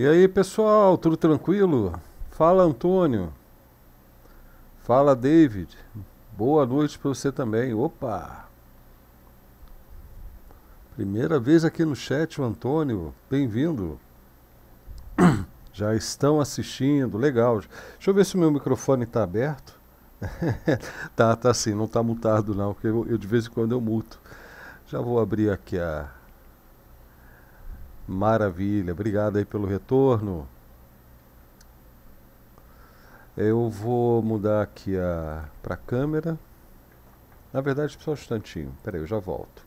E aí, pessoal, tudo tranquilo? Fala, Antônio. Fala, David. Boa noite para você também. Opa! Primeira vez aqui no chat, o Antônio. Bem-vindo. Já estão assistindo, legal. Deixa eu ver se o meu microfone está aberto. tá, tá sim, não está mutado não, porque eu, eu de vez em quando eu muto. Já vou abrir aqui a, Maravilha, obrigado aí pelo retorno. Eu vou mudar aqui para a câmera. Na verdade, só um instantinho. Espera aí, eu já volto.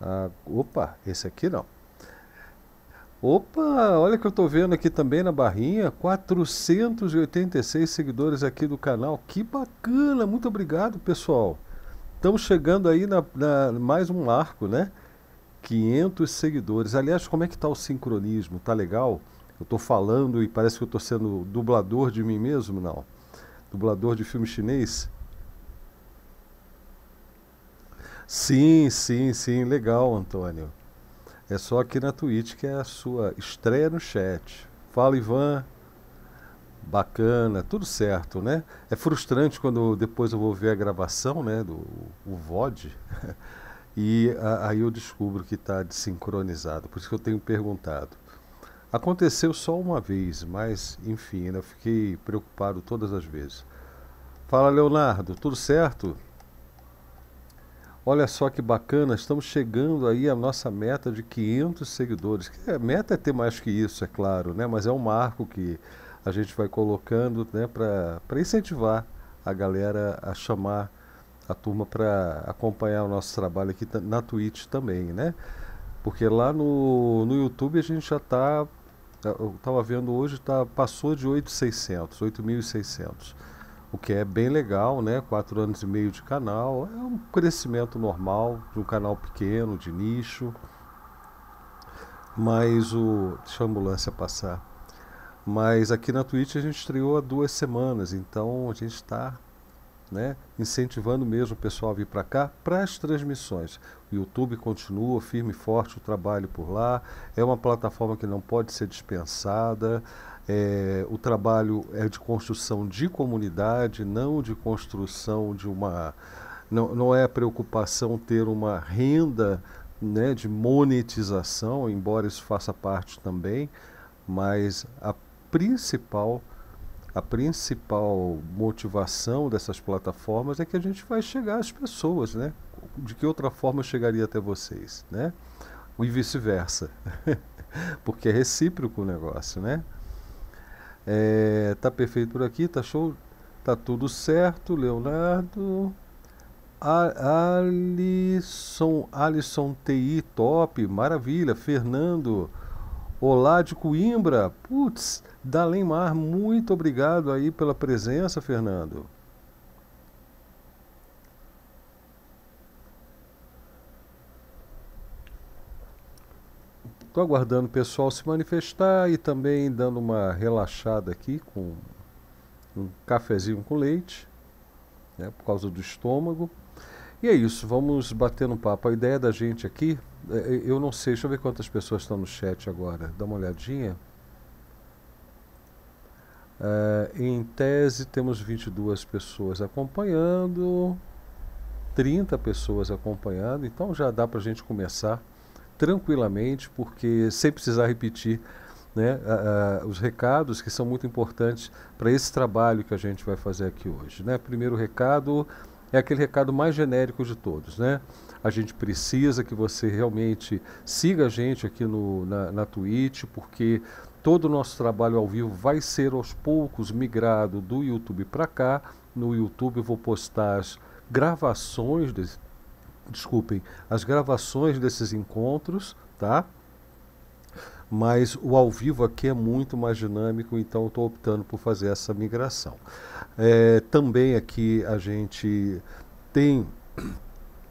Ah, opa, esse aqui não. Opa, olha que eu estou vendo aqui também na barrinha, 486 seguidores aqui do canal. Que bacana, muito obrigado, pessoal. Estamos chegando aí na, na mais um marco, né? 500 seguidores. Aliás, como é que tá o sincronismo? Tá legal? Eu estou falando e parece que eu estou sendo dublador de mim mesmo, não. Dublador de filme chinês. Sim, sim, sim, legal, Antônio. É só aqui na Twitch que é a sua estreia no chat. Fala, Ivan. Bacana, tudo certo, né? É frustrante quando depois eu vou ver a gravação, né, do o VOD, e a, aí eu descubro que está desincronizado. Por isso que eu tenho perguntado. Aconteceu só uma vez, mas enfim, eu fiquei preocupado todas as vezes. Fala, Leonardo, tudo certo? Olha só que bacana, estamos chegando aí à nossa meta de 500 seguidores. A é, meta é ter mais que isso, é claro, né? Mas é um marco que a gente vai colocando, né, para incentivar a galera a chamar a turma para acompanhar o nosso trabalho aqui na Twitch também, né? Porque lá no, no YouTube a gente já está eu estava vendo hoje, tá, passou de 8.600, 8.600 o que é bem legal, né? Quatro anos e meio de canal, é um crescimento normal de um canal pequeno, de nicho. Mas o. Deixa a ambulância passar. Mas aqui na Twitch a gente estreou há duas semanas, então a gente está né, incentivando mesmo o pessoal a vir para cá para as transmissões. O YouTube continua firme e forte o trabalho por lá, é uma plataforma que não pode ser dispensada. É, o trabalho é de construção de comunidade, não de construção de uma. Não, não é a preocupação ter uma renda né, de monetização, embora isso faça parte também, mas a principal a principal motivação dessas plataformas é que a gente vai chegar às pessoas, né? De que outra forma eu chegaria até vocês, né? E vice-versa, porque é recíproco o negócio, né? É, tá perfeito por aqui, tá show? Tá tudo certo, Leonardo. Alisson, Alisson TI, top, maravilha. Fernando, olá de Coimbra. Putz, Dalemar, muito obrigado aí pela presença, Fernando. Estou aguardando o pessoal se manifestar e também dando uma relaxada aqui com um cafezinho com leite, né, por causa do estômago. E é isso, vamos bater no papo. A ideia da gente aqui, é, é, eu não sei, deixa eu ver quantas pessoas estão no chat agora, dá uma olhadinha. É, em tese, temos 22 pessoas acompanhando, 30 pessoas acompanhando, então já dá para a gente começar tranquilamente, porque sem precisar repetir né, a, a, os recados que são muito importantes para esse trabalho que a gente vai fazer aqui hoje. Né? Primeiro recado é aquele recado mais genérico de todos. Né? A gente precisa que você realmente siga a gente aqui no, na, na Twitch, porque todo o nosso trabalho ao vivo vai ser aos poucos migrado do YouTube para cá. No YouTube eu vou postar as gravações desse, desculpem, as gravações desses encontros, tá? Mas o ao vivo aqui é muito mais dinâmico, então estou optando por fazer essa migração. É, também aqui a gente tem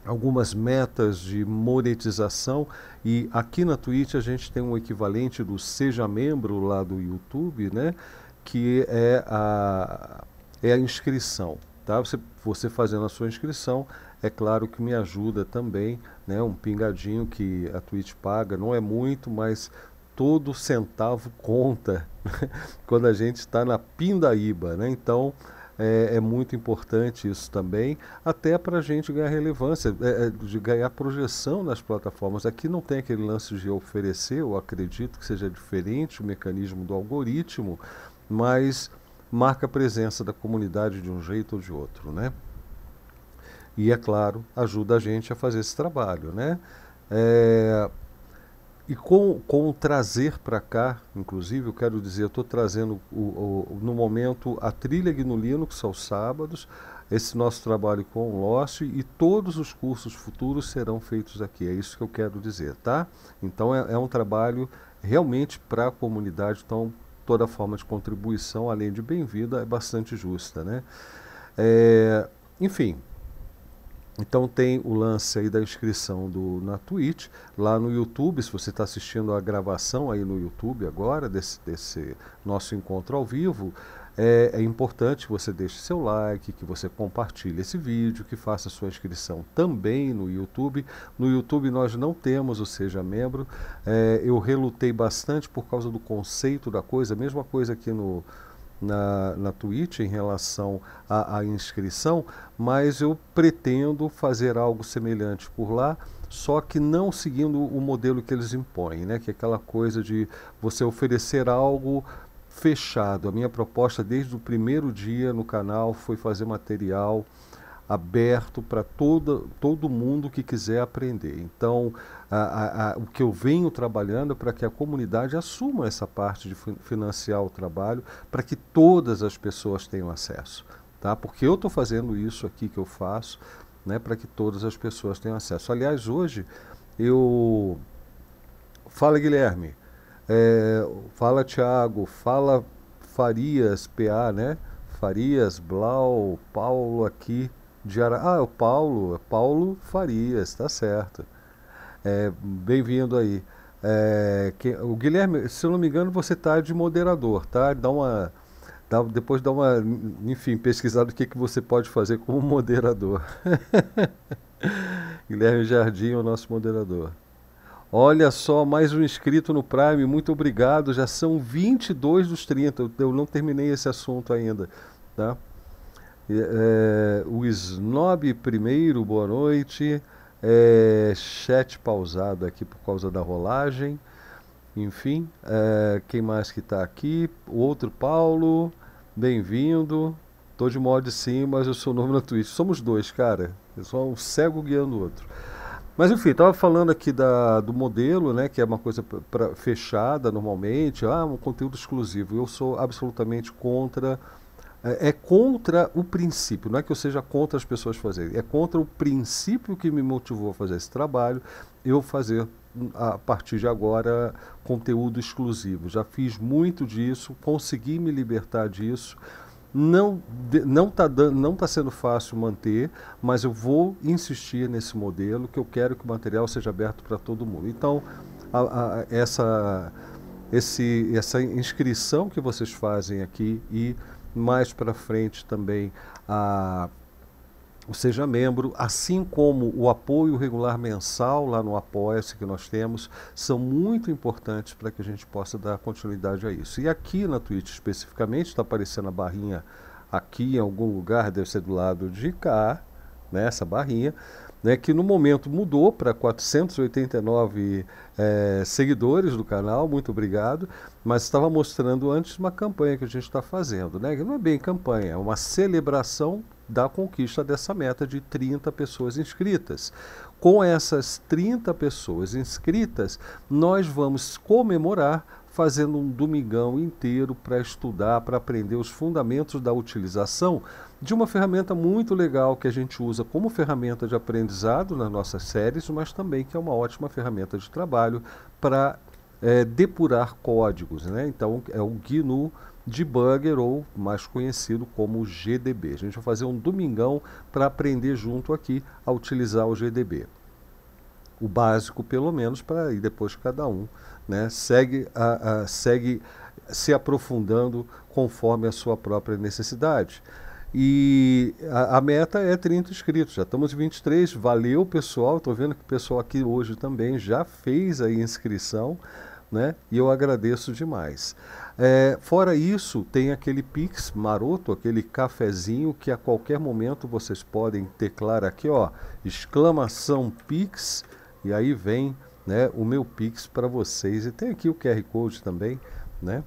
algumas metas de monetização e aqui na Twitch a gente tem um equivalente do seja membro lá do YouTube, né? Que é a é a inscrição, tá? Você você fazendo a sua inscrição, é claro que me ajuda também, né, um pingadinho que a Twitch paga, não é muito, mas todo centavo conta quando a gente está na pindaíba, né? Então é, é, muito importante isso também, até para a gente ganhar relevância, é, é, de ganhar projeção nas plataformas. Aqui não tem aquele lance de oferecer, eu acredito que seja diferente o mecanismo do algoritmo, mas marca a presença da comunidade de um jeito ou de outro, né? e, é claro, ajuda a gente a fazer esse trabalho. Né? É, e com, com o trazer para cá, inclusive, eu quero dizer, eu estou trazendo o, o, no momento a trilha Gnolino, que são os sábados, esse nosso trabalho com o Lócio e todos os cursos futuros serão feitos aqui. É isso que eu quero dizer, tá? Então é, é um trabalho realmente para a comunidade, então toda forma de contribuição, além de bem-vinda, é bastante justa, né? É, enfim, então tem o lance aí da inscrição do, na Twitch, lá no YouTube, se você está assistindo a gravação aí no YouTube agora, desse, desse nosso encontro ao vivo, é, é, importante que você deixe seu like, que você compartilhe esse vídeo, que faça sua inscrição também no YouTube. No YouTube nós não temos o Seja Membro, é, eu relutei bastante por causa do conceito da coisa, mesma coisa aqui no na, na Twitch em relação à, à inscrição, mas eu pretendo fazer algo semelhante por lá só que não seguindo o modelo que eles impõem, né? que é aquela coisa de você oferecer algo fechado. A minha proposta desde o primeiro dia no canal foi fazer material aberto para todo, todo mundo que quiser aprender. Então, a, a, o que eu venho trabalhando é para que a comunidade assuma essa parte de financiar o trabalho, para que todas as pessoas tenham acesso. Tá? Porque eu estou fazendo isso aqui que eu faço, né, para que todas as pessoas tenham acesso. Aliás, hoje eu. Fala Guilherme, é... fala Tiago, fala Farias, PA, né? Farias, Blau, Paulo aqui de Ara... Ah, é o Paulo, é Paulo Farias, tá certo. É, Bem-vindo aí. É, que, o Guilherme, se eu não me engano, você está de moderador, tá? Dá uma, dá, depois dá uma, enfim, pesquisada o que, que você pode fazer como moderador. Guilherme Jardim é o nosso moderador. Olha só, mais um inscrito no Prime, muito obrigado. Já são 22 dos 30, eu, não terminei esse assunto ainda, tá? É, o Snob primeiro, boa noite. É, chat pausado aqui por causa da rolagem. Enfim, é, quem mais que está aqui? O outro Paulo, bem-vindo. Tô de mod sim, mas eu sou novo na Twitch. Somos dois, cara. Eu sou um cego guiando o outro. Mas enfim, estava falando aqui da, do modelo, né, que é uma coisa pra, fechada normalmente, ah, um conteúdo exclusivo. Eu sou absolutamente contra é, é contra o princípio, não é que eu seja contra as pessoas fazerem, é contra o princípio que me motivou a fazer esse trabalho, eu fazer hum, a partir de agora conteúdo exclusivo. Já fiz muito disso, consegui me libertar disso. Não não tá dando, não tá sendo fácil manter, mas eu vou insistir nesse modelo que eu quero que o material seja aberto para todo mundo. Então, a, a, essa esse essa inscrição que vocês fazem aqui e mais para frente também a Seja Membro, assim como o apoio regular mensal lá no Apoia-se que nós temos, são muito importantes para que a gente possa dar continuidade a isso. E aqui na Twitch especificamente, está aparecendo a barrinha aqui em algum lugar, deve ser do lado de cá, nessa né, barrinha, né, que no momento mudou para 489 é, eh, seguidores do canal, muito obrigado, mas estava mostrando antes uma campanha que a gente está fazendo, né, que não é bem campanha, é uma celebração da conquista dessa meta de 30 pessoas inscritas. Com essas 30 pessoas inscritas, nós vamos comemorar fazendo um domingão inteiro para estudar, para aprender os fundamentos da utilização de uma ferramenta muito legal que a gente usa como ferramenta de aprendizado nas nossas séries, mas também que é uma ótima ferramenta de trabalho para é, depurar códigos. Né? Então, é o GNU Debugger, ou mais conhecido como GDB. A gente vai fazer um domingão para aprender junto aqui a utilizar o GDB. O básico, pelo menos, para ir depois cada um né? segue, a, a, segue se aprofundando conforme a sua própria necessidade. E a, a, meta é 30 inscritos, já estamos 23. Valeu, pessoal. Estou vendo que o pessoal aqui hoje também já fez a inscrição, né? E eu agradeço demais. É, fora isso, tem aquele Pix maroto, aquele cafezinho que a qualquer momento vocês podem teclar aqui, ó, exclamação Pix, e aí vem né, o meu Pix para vocês. E tem aqui o QR Code também, né?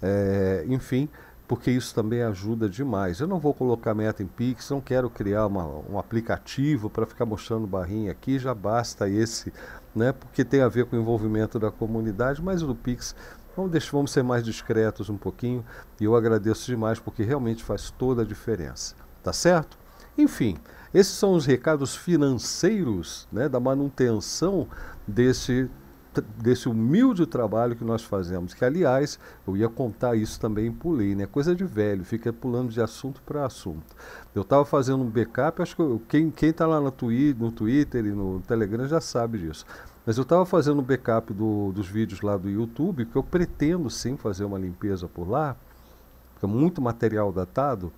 É, enfim porque isso também ajuda demais. Eu não vou colocar meta em Pix, não quero criar uma, um aplicativo para ficar mostrando barrinha aqui, já basta esse, né? Porque tem a ver com o envolvimento da comunidade, mas o Pix vamos, deixar, vamos ser mais discretos um pouquinho e eu agradeço demais porque realmente faz toda a diferença, tá certo? Enfim, esses são os recados financeiros né, da manutenção desse desse humilde trabalho que nós fazemos. Que, aliás, eu ia contar isso também e pulei, né? Coisa de velho, fica pulando de assunto para assunto. Eu estava fazendo um backup, acho que eu, quem está lá no, twi no Twitter e no Telegram já sabe disso. Mas eu estava fazendo um backup do, dos vídeos lá do YouTube, que eu pretendo sim fazer uma limpeza por lá, porque é muito material datado.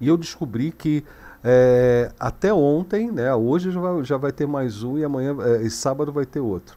E eu descobri que é, até ontem, né, hoje já vai, já vai, ter mais um e amanhã é, e sábado vai ter outro.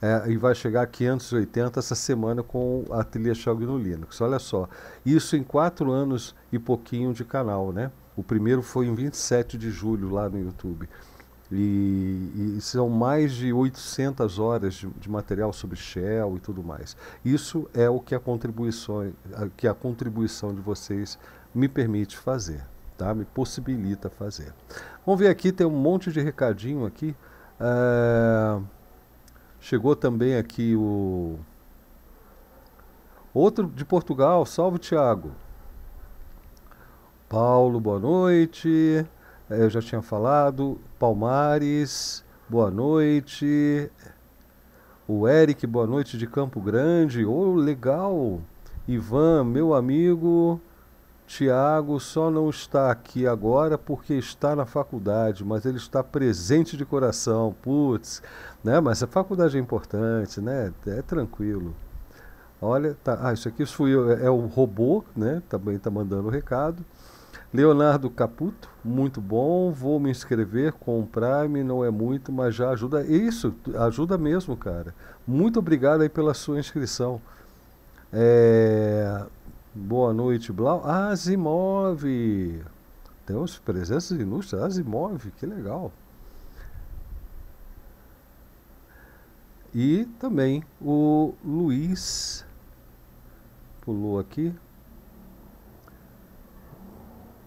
é, e vai chegar a 580 essa semana com a trilha Xelg no Linux. Olha só, isso em quatro anos e pouquinho de canal, né? O primeiro foi em 27 de julho lá no YouTube. E, e são mais de 800 horas de, de, material sobre Shell e tudo mais. Isso é o que a contribuição, que a contribuição de vocês me permite fazer, tá? Me possibilita fazer. Vamos ver aqui, tem um monte de recadinho aqui. É... Chegou também aqui o. Outro de Portugal, salve Tiago. Paulo, boa noite. É, eu já tinha falado. Palmares, boa noite. O Eric, boa noite de Campo Grande. Ô, oh, legal. Ivan, meu amigo. Tiago só não está aqui agora porque está na faculdade, mas ele está presente de coração. Putz, né? Mas a faculdade é importante, né? É tranquilo. Olha, tá, ah, isso aqui fui eu, é, é o robô, né? Também está mandando o recado. Leonardo Caputo, muito bom, vou me inscrever, com o Prime não é muito, mas já ajuda. É isso, ajuda mesmo, cara. Muito obrigado aí pela sua inscrição. É... Boa noite, Blau. Asimov! Temos presenças ilustres. Asimov, que legal. E também o Luiz. Pulou aqui.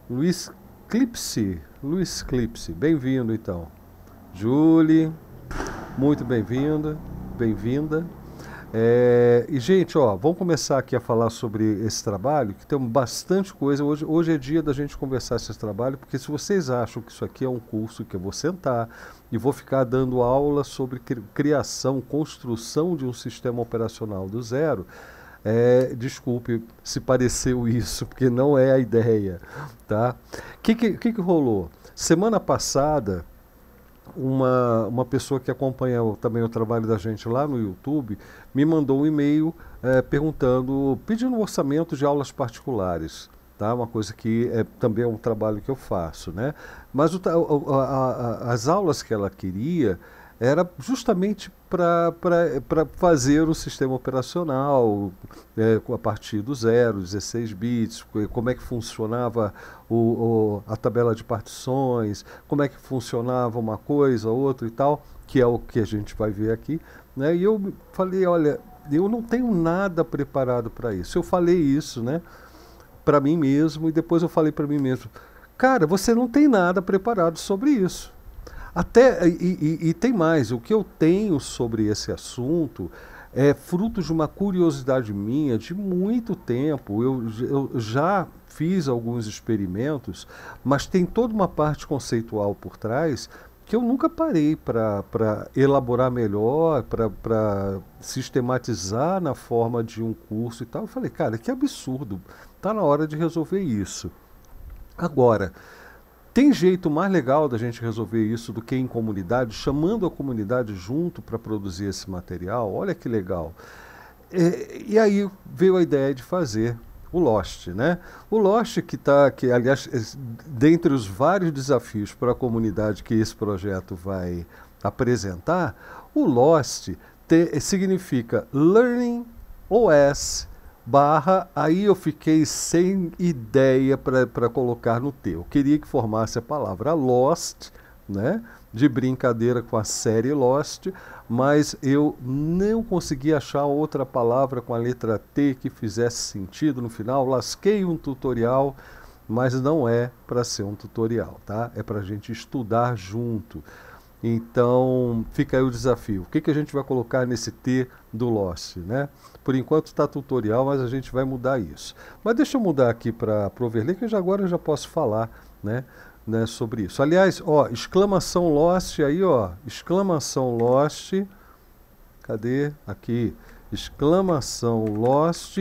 Luiz Clipse. Luiz Clipse. Bem-vindo, então. Julie, muito bem vindo Bem-vinda. É, e, gente, ó, vamos começar aqui a falar sobre esse trabalho, que tem bastante coisa. Hoje, hoje é dia da gente conversar esse trabalho, porque se vocês acham que isso aqui é um curso que eu vou sentar e vou ficar dando aula sobre criação, construção de um sistema operacional do zero, é, desculpe se pareceu isso, porque não é a ideia. O tá? que, que, que, que rolou? Semana passada, uma, uma pessoa que acompanha também o trabalho da gente lá no YouTube me mandou um e-mail é, perguntando, pedindo um orçamento de aulas particulares. Tá? Uma coisa que é, também é um trabalho que eu faço. Né? Mas o, a, a, as aulas que ela queria era justamente para fazer o sistema operacional é, a partir do zero, 16 bits, como é que funcionava o, o, a tabela de partições, como é que funcionava uma coisa, outra e tal, que é o que a gente vai ver aqui. Né? E eu falei, olha, eu não tenho nada preparado para isso. Eu falei isso né, para mim mesmo e depois eu falei para mim mesmo, cara, você não tem nada preparado sobre isso. Até, e, e, e tem mais, o que eu tenho sobre esse assunto é fruto de uma curiosidade minha de muito tempo. Eu, eu, já fiz alguns experimentos, mas tem toda uma parte conceitual por trás que eu nunca parei para elaborar melhor, para sistematizar na forma de um curso e tal. Eu falei, cara, que absurdo, está na hora de resolver isso. Agora, tem jeito mais legal da gente resolver isso do que em comunidade, chamando a comunidade junto para produzir esse material? Olha que legal. E, é, e, aí veio a ideia de fazer o Lost, né? O Lost que está, que aliás, dentre os vários desafios para a comunidade que esse projeto vai apresentar, o Lost te, significa Learning OS barra, aí eu fiquei sem ideia para colocar no T. Eu queria que formasse a palavra Lost, né? de brincadeira com a série Lost, mas eu não consegui achar outra palavra com a letra T que fizesse sentido no final. Lasquei um tutorial, mas não é para ser um tutorial, tá? É para a gente estudar junto. Então fica aí o desafio. O que, que a gente vai colocar nesse T do Lost, né? Por enquanto está tutorial, mas a gente vai mudar isso. Mas deixa eu mudar aqui para Proverley, que já agora eu já posso falar, né? Né, sobre isso. Aliás, ó, exclamação Lost aí, ó, exclamação Lost. Cadê? Aqui. Exclamação Lost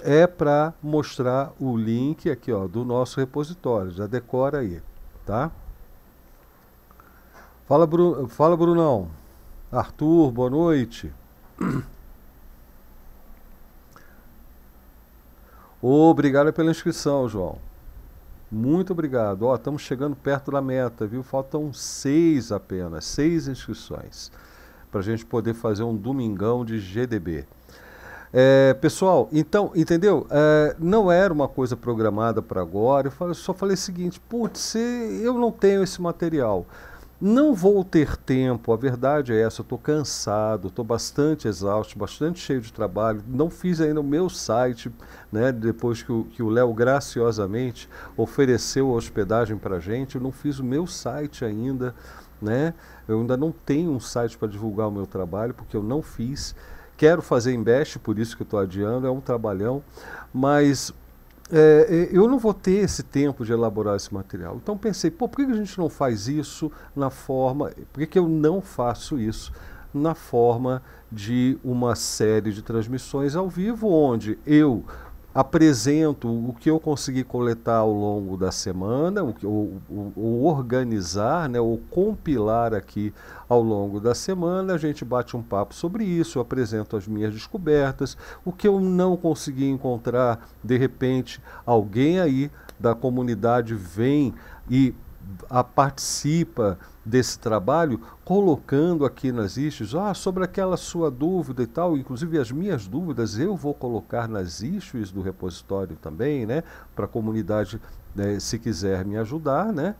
é para mostrar o link aqui, ó, do nosso repositório. Já decora aí, tá? Fala, Bru Fala Brunão. Arthur, boa noite. Obrigado pela inscrição, João. Muito obrigado. Ó, estamos chegando perto da meta, viu? Faltam seis apenas, seis inscrições para a gente poder fazer um domingão de GDB. É, pessoal, então, entendeu? É, não era uma coisa programada para agora. Eu só falei o seguinte: putz, eu não tenho esse material. Não vou ter tempo, a verdade é essa, eu estou cansado, estou bastante exausto, bastante cheio de trabalho, não fiz ainda o meu site, né, depois que o Léo graciosamente ofereceu a hospedagem para a gente, eu não fiz o meu site ainda, né, eu ainda não tenho um site para divulgar o meu trabalho, porque eu não fiz, quero fazer em Best, por isso que eu estou adiando, é um trabalhão, mas é, é, eu não vou ter esse tempo de elaborar esse material. Então pensei, pô, por que a gente não faz isso na forma, por que, que eu não faço isso na forma de uma série de transmissões ao vivo, onde eu apresento o que eu consegui coletar ao longo da semana, o, o, o, organizar, né, ou compilar aqui ao longo da semana. A gente bate um papo sobre isso, eu apresento as minhas descobertas, o que eu não consegui encontrar, de repente, alguém aí da comunidade vem e a, participa desse trabalho, colocando aqui nas issues, ah, sobre aquela sua dúvida e tal, inclusive as minhas dúvidas eu vou colocar nas issues do repositório também, né, para a comunidade, né, se quiser me ajudar, né,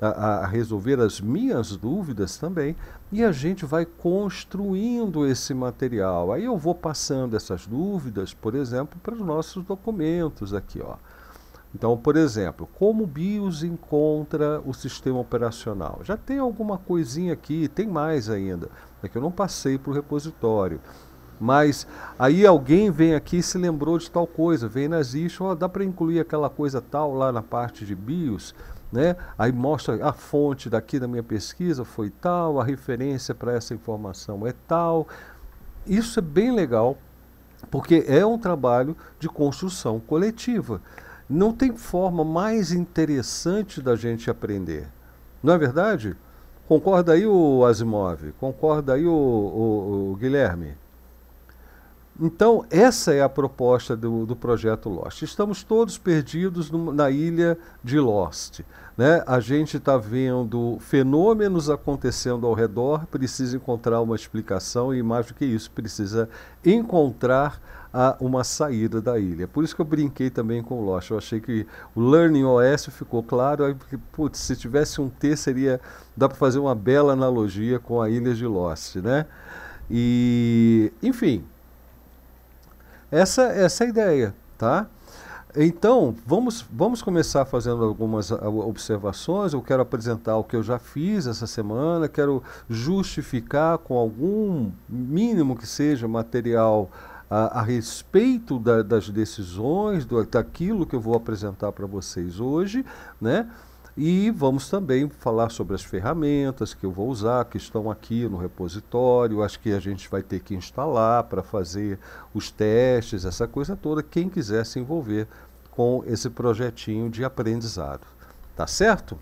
a, a, resolver as minhas dúvidas também, e a gente vai construindo esse material. Aí eu vou passando essas dúvidas, por exemplo, para os nossos documentos aqui, ó. Então, por exemplo, como o BIOS encontra o sistema operacional? Já tem alguma coisinha aqui, tem mais ainda, é que eu não passei para o repositório. Mas aí alguém vem aqui e se lembrou de tal coisa, vem nas issues, oh, dá para incluir aquela coisa tal lá na parte de BIOS, né? Aí mostra a fonte daqui da minha pesquisa foi tal, a referência para essa informação é tal. Isso é bem legal, porque é um trabalho de construção coletiva não tem forma mais interessante da gente aprender. Não é verdade? Concorda aí o Asimov? Concorda aí o, o, o Guilherme? Então, essa é a proposta do, do projeto Lost. Estamos todos perdidos no, na ilha de Lost. Né? A gente está vendo fenômenos acontecendo ao redor, precisa encontrar uma explicação e, mais do que isso, precisa encontrar a uma saída da ilha. É por isso que eu brinquei também com o Lost. Eu achei que o Learning OS ficou claro. Aí, putz, se tivesse um T, seria. dá para fazer uma bela analogia com a ilha de Lost, né? E, enfim, essa, essa é a ideia, tá? Então, vamos, vamos começar fazendo algumas observações. Eu quero apresentar o que eu já fiz essa semana, quero justificar com algum mínimo que seja material a, a respeito da, das decisões, do, daquilo que eu vou apresentar para vocês hoje, né? E vamos também falar sobre as ferramentas que eu vou usar, que estão aqui no repositório, Acho que a gente vai ter que instalar para fazer os testes, essa coisa toda. Quem quiser se envolver com esse projetinho de aprendizado. Tá certo?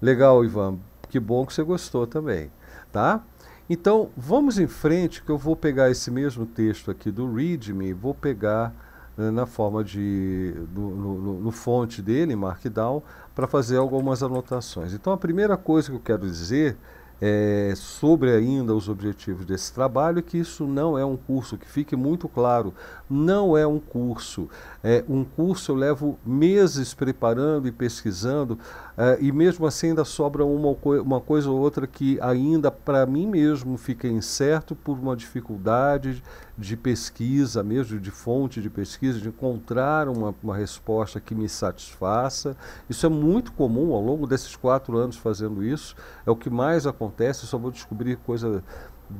Legal, Ivan. Que bom que você gostou também, tá? Então, vamos em frente, que eu vou pegar esse mesmo texto aqui do README, vou pegar eh, na forma de. no, no, no fonte dele, Markdown, para fazer algumas anotações. Então, a primeira coisa que eu quero dizer é, sobre ainda os objetivos desse trabalho, é que isso não é um curso, que fique muito claro. Não é um curso. É, um curso eu levo meses preparando e pesquisando, é, e mesmo assim ainda sobra uma, uma coisa ou outra que ainda para mim mesmo fica incerto por uma dificuldade de pesquisa mesmo, de fonte de pesquisa, de encontrar uma, uma resposta que me satisfaça. Isso é muito comum ao longo desses quatro anos fazendo isso, é o que mais acontece, só vou descobrir coisa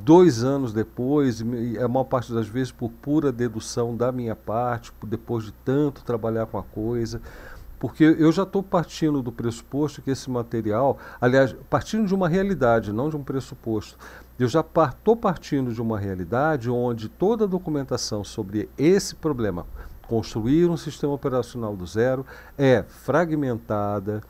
dois anos depois, a maior parte das vezes por pura dedução da minha parte, depois de tanto trabalhar com a coisa, porque eu já estou partindo do pressuposto que esse material, aliás, partindo de uma realidade, não de um pressuposto, eu já estou partindo de uma realidade onde toda a documentação sobre esse problema, construir um sistema operacional do zero, é fragmentada,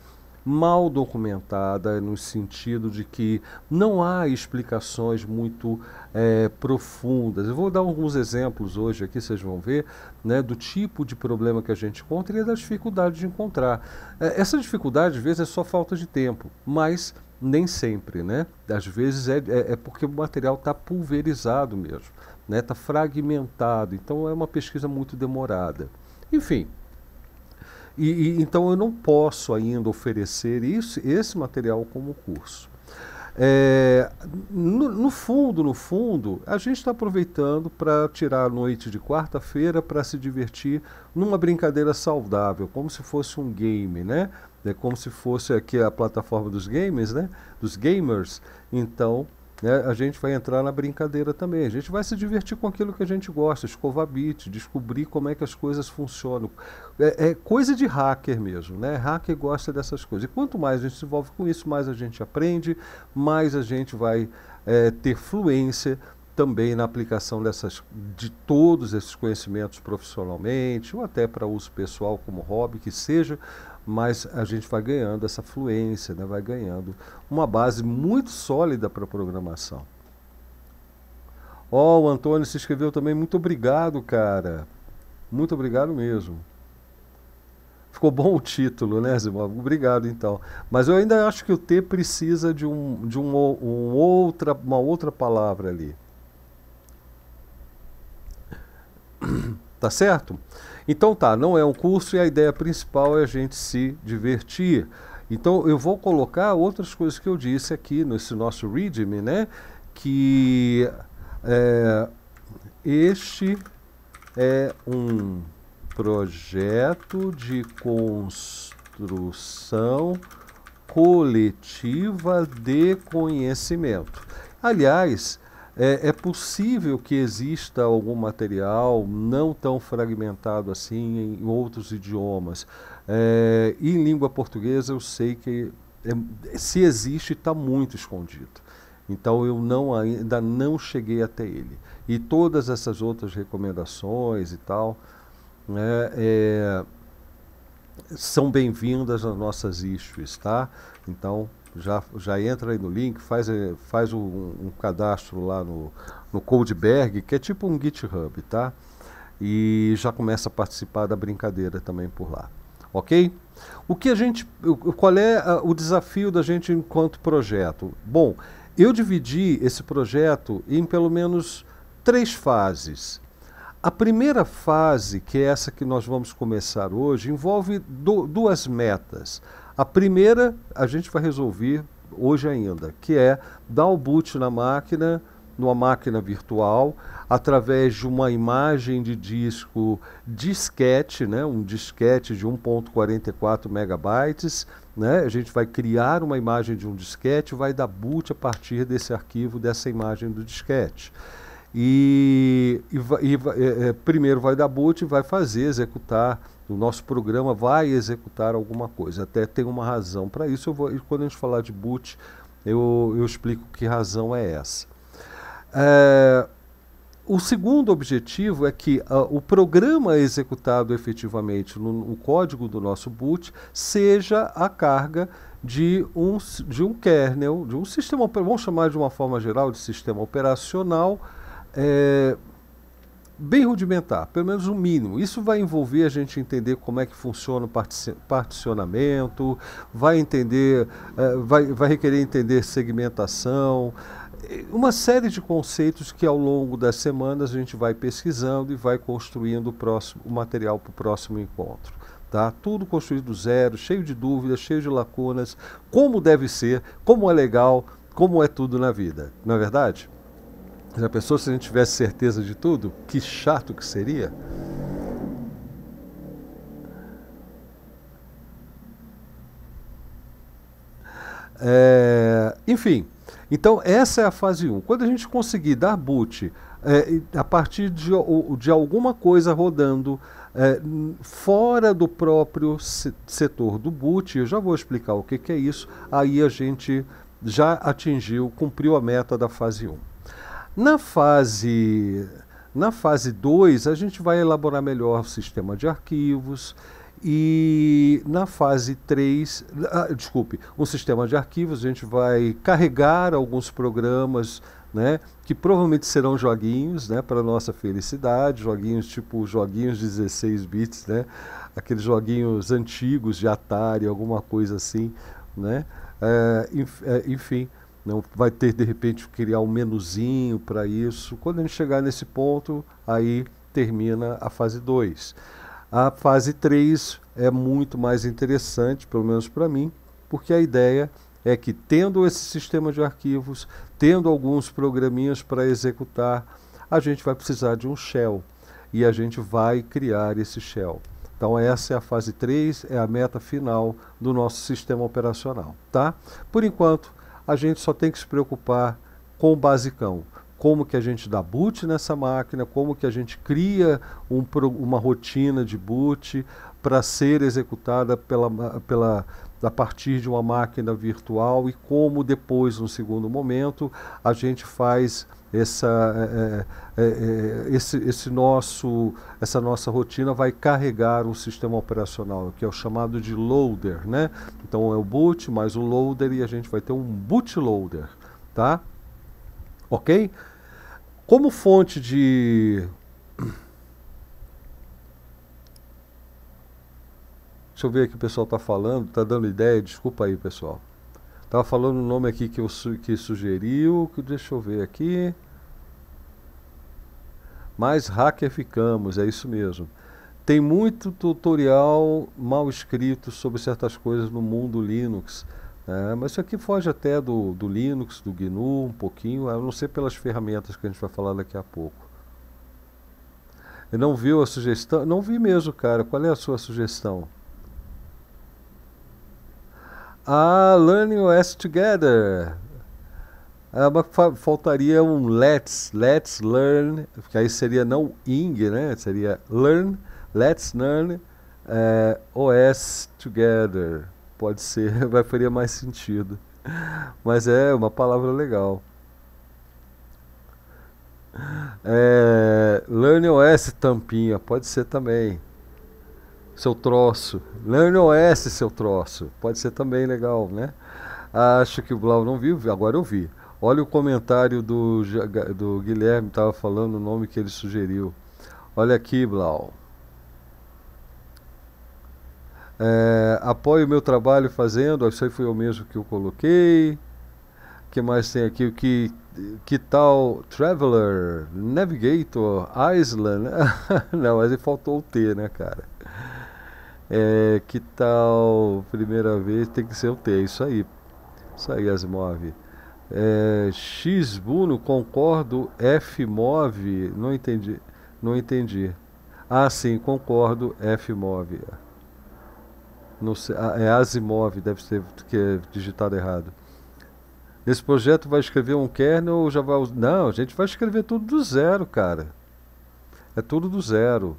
mal documentada, no sentido de que não há explicações muito é, profundas. Eu vou dar alguns exemplos hoje aqui, vocês vão ver, né, do tipo de problema que a gente encontra e da dificuldade de encontrar. É, essa dificuldade, às vezes, é só falta de tempo, mas nem sempre, né? Às vezes é, é, é porque o material está pulverizado mesmo, está né? Tá fragmentado, então é uma pesquisa muito demorada. Enfim, e, e, então eu não posso ainda oferecer isso, esse material como curso. É, no, no, fundo, no fundo, a gente está aproveitando para tirar a noite de quarta-feira para se divertir numa brincadeira saudável, como se fosse um game, né? É como se fosse aqui a plataforma dos games, né? Dos gamers. Então, né, a gente vai entrar na brincadeira também. A gente vai se divertir com aquilo que a gente gosta, escovar bit, descobrir como é que as coisas funcionam. É, é, coisa de hacker mesmo, né? Hacker gosta dessas coisas. E quanto mais a gente se envolve com isso, mais a gente aprende, mais a gente vai é, ter fluência também na aplicação dessas, de todos esses conhecimentos profissionalmente ou até para uso pessoal como hobby que seja, mas a gente vai ganhando essa fluência, né? vai ganhando uma base muito sólida para a programação. Ó, oh, o Antônio se inscreveu também, muito obrigado, cara. Muito obrigado mesmo. Ficou bom o título, né, Zimov? Obrigado, então. Mas eu ainda acho que o T precisa de, um, de um, um outra, uma outra palavra ali. Tá certo? Então tá, não é um curso e a ideia principal é a gente se divertir. Então eu vou colocar outras coisas que eu disse aqui nesse nosso readme, né? Que é, este é um projeto de construção coletiva de conhecimento. Aliás, é, é, possível que exista algum material não tão fragmentado assim em outros idiomas. É, e em língua portuguesa eu sei que é, se existe está muito escondido. Então eu não ainda não cheguei até ele. E todas essas outras recomendações e tal né, é, são bem-vindas às nossas issues, tá? Então já, já entra aí no link, faz, eh, faz um, um cadastro lá no, no Codeberg, que é tipo um GitHub, tá? E já começa a participar da brincadeira também por lá, ok? O que a gente, qual é o desafio da gente enquanto projeto? Bom, eu dividi esse projeto em pelo menos três fases. A primeira fase, que é essa que nós vamos começar hoje, envolve do, duas metas. A primeira a gente vai resolver hoje ainda, que é dar o boot na máquina, numa máquina virtual, através de uma imagem de disco disquete, né, um disquete de 1.44 megabytes, né? A gente vai criar uma imagem de um disquete, vai dar boot a partir desse arquivo, dessa imagem do disquete. E, e, e é, é, primeiro vai dar boot e vai fazer executar o nosso programa vai executar alguma coisa. Até tem uma razão para isso. Eu vou, quando a gente falar de boot, eu, eu explico que razão é essa. É, o segundo objetivo é que uh, o programa executado efetivamente no, no, código do nosso boot seja a carga de um, de um kernel, de um sistema, vamos chamar de uma forma geral de sistema operacional. É, bem rudimentar, pelo menos o um mínimo. Isso vai envolver a gente entender como é que funciona o particionamento, vai entender, eh, vai, vai requerer entender segmentação, eh, uma série de conceitos que ao longo das semanas a gente vai pesquisando e vai construindo o, próximo, o material para o próximo encontro. Tá? Tudo construído do zero, cheio de dúvidas, cheio de lacunas, como deve ser, como é legal, como é tudo na vida, não é verdade? Já pensou se a gente tivesse certeza de tudo? Que chato que seria! É, enfim, então essa é a fase 1. Quando a gente conseguir dar boot é, a partir de, de, alguma coisa rodando é, fora do próprio setor do boot, eu já vou explicar o que, que é isso, aí a gente já atingiu, cumpriu a meta da fase 1. Na fase na fase 2, a gente vai elaborar melhor o sistema de arquivos e na fase 3, ah, desculpe, um sistema de arquivos, a gente vai carregar alguns programas né, que provavelmente serão joguinhos né, para nossa felicidade, joguinhos tipo joguinhos 16 bits, né, aqueles joguinhos antigos de Atari, alguma coisa assim. Né, é, enfim não né? vai ter de repente criar um menuzinho para isso. Quando a gente chegar nesse ponto, aí termina a fase 2. A fase 3 é muito mais interessante, pelo menos para mim, porque a ideia é que tendo esse sistema de arquivos, tendo alguns programinhas para executar, a gente vai precisar de um shell e a gente vai criar esse shell. Então essa é a fase 3, é a meta final do nosso sistema operacional, tá? Por enquanto, a gente só tem que se preocupar com o basicão. Como que a gente dá boot nessa máquina, como que a gente cria um, uma rotina de boot para ser executada pela, pela a partir de uma máquina virtual e como depois, no segundo momento, a gente faz essa, é, é, esse, esse nosso, essa nossa rotina vai carregar o sistema operacional, que é o chamado de loader. Né? Então é o boot mais o loader e a gente vai ter um bootloader. Tá? Ok? Como fonte de Deixa eu ver aqui o pessoal está falando, está dando ideia, desculpa aí, pessoal. Estava falando um nome aqui que, eu, que sugeriu, que deixa eu ver aqui. Mais hacker ficamos, é isso mesmo. Tem muito tutorial mal escrito sobre certas coisas no mundo Linux. Né? mas isso aqui foge até do, do Linux, do GNU, um pouquinho, a não ser pelas ferramentas que a gente vai falar daqui a pouco. Eu não viu a sugestão? Não vi mesmo, cara. Qual é a sua sugestão? a Learning OS Together. Ah, faltaria um let's, let's learn, porque aí seria não ing, né? Seria learn, let's learn é, eh, OS together. Pode ser, vai faria mais sentido. Mas é uma palavra legal. É, eh, learn OS tampinha, pode ser também seu troço. Learn OS, seu troço. Pode ser também legal, né? Acho que o Blau não viu, agora eu vi. Olha o comentário do, do Guilherme, estava falando o nome que ele sugeriu. Olha aqui, Blau. É, apoio o meu trabalho fazendo, isso aí foi eu mesmo que eu coloquei. O que mais tem aqui? O que, que tal Traveler, Navigator, Island? Não, mas ele faltou o T, né, cara? É, que tal primeira vez tem que ser o T, é isso aí. Isso aí, Asimov. É, X Buno, concordo, F Move, não entendi. Não entendi. Ah, sim, concordo, F Move. Não sei, ah, é Asimov, deve ser que é digitado errado. Nesse projeto vai escrever um kernel ou já vai. Não, a gente vai escrever tudo do zero, cara. É tudo do zero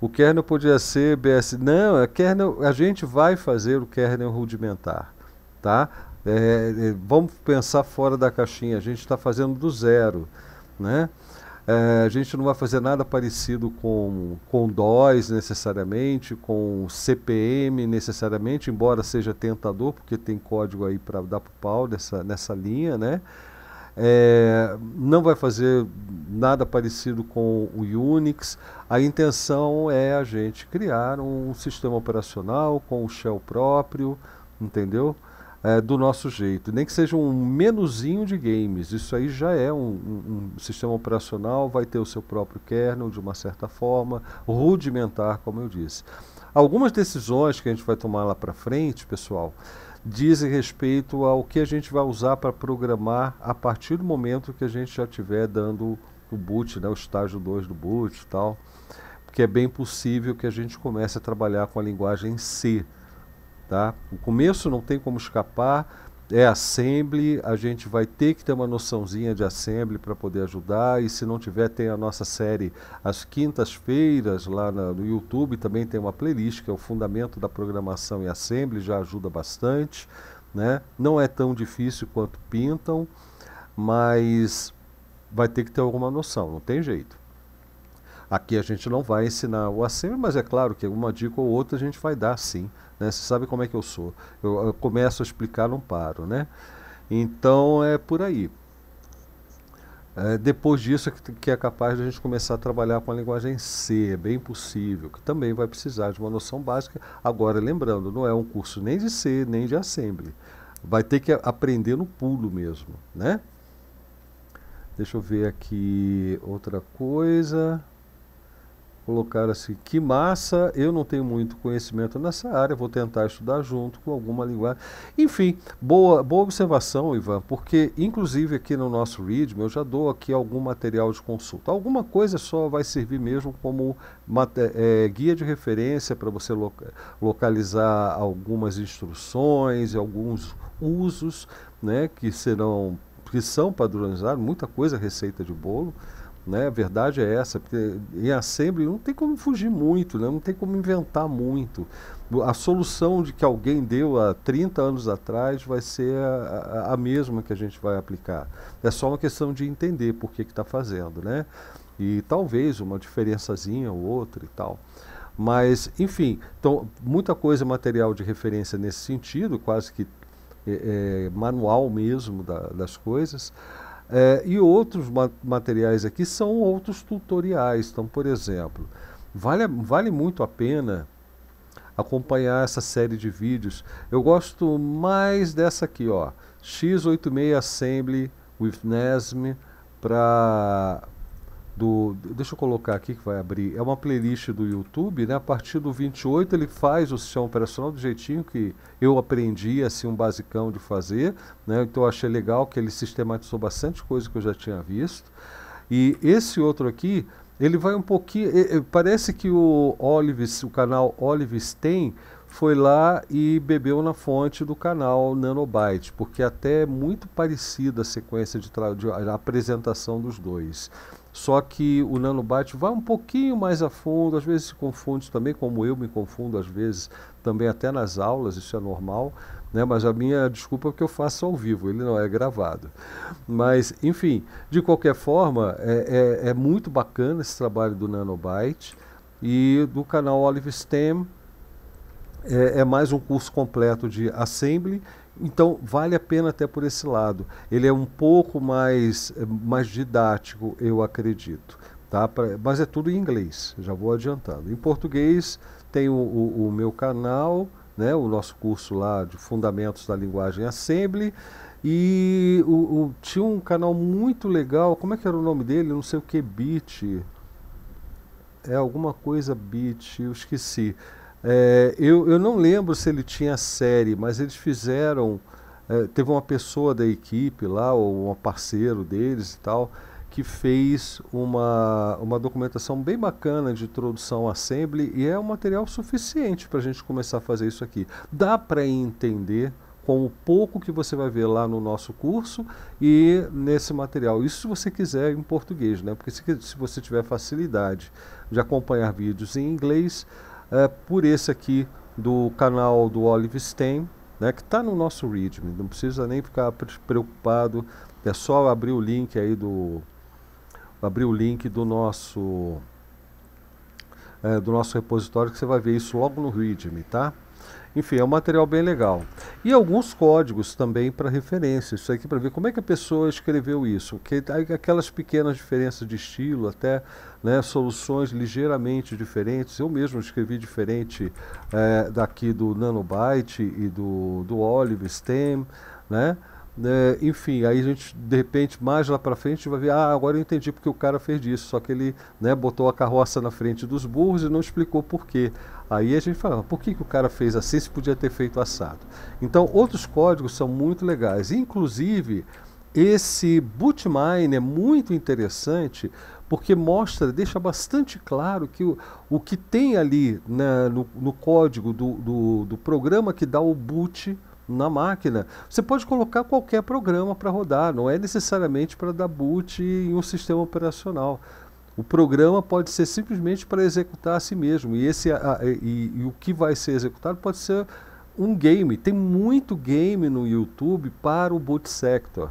o kernel podia ser BS. Não, a, é kernel, a gente vai fazer o kernel rudimentar. Tá? É, é, é vamos pensar fora da caixinha, a gente está fazendo do zero. Né? É, a gente não vai fazer nada parecido com, com DOS necessariamente, com CPM necessariamente, embora seja tentador, porque tem código aí para dar para o pau nessa, nessa linha, né? É, não vai fazer nada parecido com o Unix. A intenção é a gente criar um sistema operacional com o shell próprio, entendeu? É, do nosso jeito. Nem que seja um menuzinho de games. Isso aí já é um, um, um sistema operacional, vai ter o seu próprio kernel de uma certa forma, rudimentar, como eu disse. Algumas decisões que a gente vai tomar lá para frente, pessoal, dizem respeito ao que a gente vai usar para programar a partir do momento que a gente já estiver dando o boot, né, o estágio 2 do boot e tal, porque é bem possível que a gente comece a trabalhar com a linguagem C. Tá? O começo não tem como escapar, é assembly, a gente vai ter que ter uma noçãozinha de assembly para poder ajudar e se não tiver tem a nossa série às quintas-feiras lá na, no YouTube, também tem uma playlist que é o fundamento da programação em assembly, já ajuda bastante, né? Não é tão difícil quanto pintam, mas vai ter que ter alguma noção, não tem jeito. Aqui a gente não vai ensinar o assembly, mas é claro que alguma dica ou outra a gente vai dar sim né? Você sabe como é que eu sou. Eu, eu começo a explicar, não paro. Né? Então é por aí. É, depois disso é que, que é capaz de a gente começar a trabalhar com a linguagem C, é bem possível, que também vai precisar de uma noção básica. Agora, lembrando, não é um curso nem de C, nem de Assembly. Vai ter que aprender no pulo mesmo, né? Deixa eu ver aqui outra coisa colocar assim, que massa, eu não tenho muito conhecimento nessa área, vou tentar estudar junto com alguma linguagem. Enfim, boa, boa observação, Ivan, porque inclusive aqui no nosso README eu já dou aqui algum material de consulta. Alguma coisa só vai servir mesmo como é, é, guia de referência para você localizar algumas instruções e alguns usos né, que serão que são padronizados, muita coisa receita de bolo. Né? A verdade é essa, porque em Assembly não tem como fugir muito, né? não tem como inventar muito. A solução de que alguém deu há 30 anos atrás vai ser a, a, mesma que a gente vai aplicar. É só uma questão de entender por que está fazendo, né? E talvez uma diferençazinha ou outra e tal. Mas, enfim, então, muita coisa é material de referência nesse sentido, quase que é, é, manual mesmo da, das coisas. É, e outros materiais aqui são outros tutoriais. Então, por exemplo, vale, vale muito a pena acompanhar essa série de vídeos. Eu gosto mais dessa aqui, ó, X86 Assembly with NASM para do. Deixa eu colocar aqui que vai abrir. É uma playlist do YouTube, né? A partir do 28 ele faz o sistema operacional do jeitinho que eu aprendi, assim, um basicão de fazer, né? Então eu achei legal que ele sistematizou bastante coisa que eu já tinha visto. E esse outro aqui, ele vai um pouquinho. Parece que o Olives, o canal Olives tem, foi lá e bebeu na fonte do canal Nanobyte, porque até é muito parecida a sequência de, de a apresentação dos dois. Só que o nanobite vai um pouquinho mais a fundo, às vezes se confunde também, como eu me confundo às vezes, também até nas aulas, isso é normal, né? mas a minha desculpa é que eu faço ao vivo, ele não é gravado. Mas, enfim, de qualquer forma, é, é, é muito bacana esse trabalho do nanobite e do canal Olive Stem. É, é mais um curso completo de Assembly então, vale a pena até por esse lado. Ele é um pouco mais, eh, mais didático, eu acredito. Tá? Pra, mas é tudo em inglês, já vou adiantando. Em português, tem o, o, o meu canal, né, o nosso curso lá de Fundamentos da Linguagem Assembly. E o, o, tinha um canal muito legal, como é que era o nome dele? Não sei o que, Beat. É alguma coisa Beat, eu esqueci. É, eu, eu não lembro se ele tinha série, mas eles fizeram. É, teve uma pessoa da equipe lá, ou um parceiro deles e tal, que fez uma, uma documentação bem bacana de introdução à Assembly e é um material suficiente para a gente começar a fazer isso aqui. Dá para entender com o pouco que você vai ver lá no nosso curso e nesse material. Isso se você quiser em português, né? Porque se, se você tiver facilidade de acompanhar vídeos em inglês, é, por esse aqui do canal do Olive Stein, né, que está no nosso README, não precisa nem ficar preocupado, é só abrir o link aí do abrir o link do nosso é, do nosso repositório que você vai ver isso logo no README, tá? Enfim, é um material bem legal. E alguns códigos também para referência, isso aqui para ver como é que a pessoa escreveu isso, que aquelas pequenas diferenças de estilo até né, soluções ligeiramente diferentes. Eu mesmo escrevi diferente é, daqui do Nanobyte e do, do Olive Stem, né? É, enfim, aí a gente, de repente, mais lá para frente, vai ver, ah, agora eu entendi porque o cara fez isso, só que ele né, botou a carroça na frente dos burros e não explicou por quê. Aí a gente fala, por que, que o cara fez assim se podia ter feito assado? Então, outros códigos são muito legais, inclusive esse Bootmine é muito interessante porque mostra, deixa bastante claro que o, o que tem ali né, no, no, código do, do, do, programa que dá o boot na máquina, você pode colocar qualquer programa para rodar, não é necessariamente para dar boot em um sistema operacional. O programa pode ser simplesmente para executar a si mesmo, e, esse, a, e, e o que vai ser executado pode ser um game. Tem muito game no YouTube para o boot sector.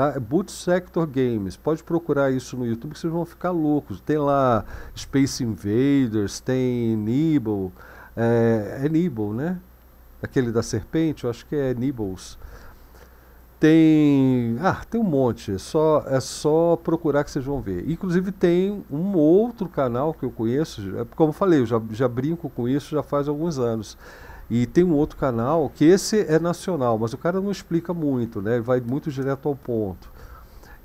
Tá? É Boot Sector Games, pode procurar isso no YouTube que vocês vão ficar loucos. Tem lá Space Invaders, tem Nibble, é, é Nibble, né? Aquele da serpente, eu acho que é Nibbles. Tem, ah, tem um monte, é só, é só procurar que vocês vão ver. Inclusive tem um outro canal que eu conheço, como eu falei, eu já, já brinco com isso já faz alguns anos e tem um outro canal que esse é nacional, mas o cara não explica muito, né? Ele vai muito direto ao ponto.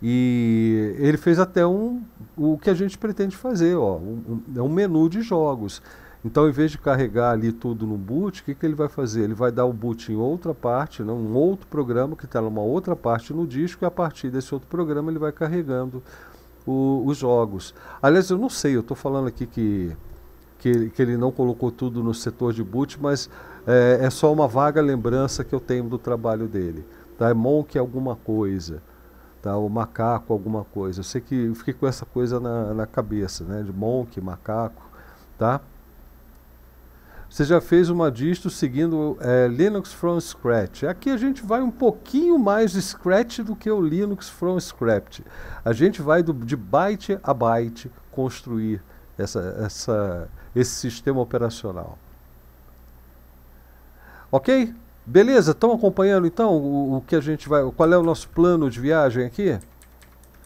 E ele fez até um o que a gente pretende fazer, ó, um, um, é um menu de jogos. Então, em vez de carregar ali tudo no boot, o que, que ele vai fazer? Ele vai dar o boot em outra parte, né? um outro programa que está numa outra parte no disco, e a partir desse outro programa ele vai carregando o, os jogos. Aliás, eu não sei, eu estou falando aqui que, que, que ele não colocou tudo no setor de boot, mas é, é só uma vaga lembrança que eu tenho do trabalho dele. Tá? É Monk alguma coisa, tá? o macaco alguma coisa. Eu sei que eu fiquei com essa coisa na, na cabeça, né? de Monk, macaco. Tá? Você já fez uma disto, seguindo é, Linux from Scratch. Aqui a gente vai um pouquinho mais Scratch do que o Linux from Scratch. A gente vai do, de byte a byte construir essa, essa, esse sistema operacional. Ok? Beleza? Estão acompanhando então o, o, que a gente vai. Qual é o nosso plano de viagem aqui?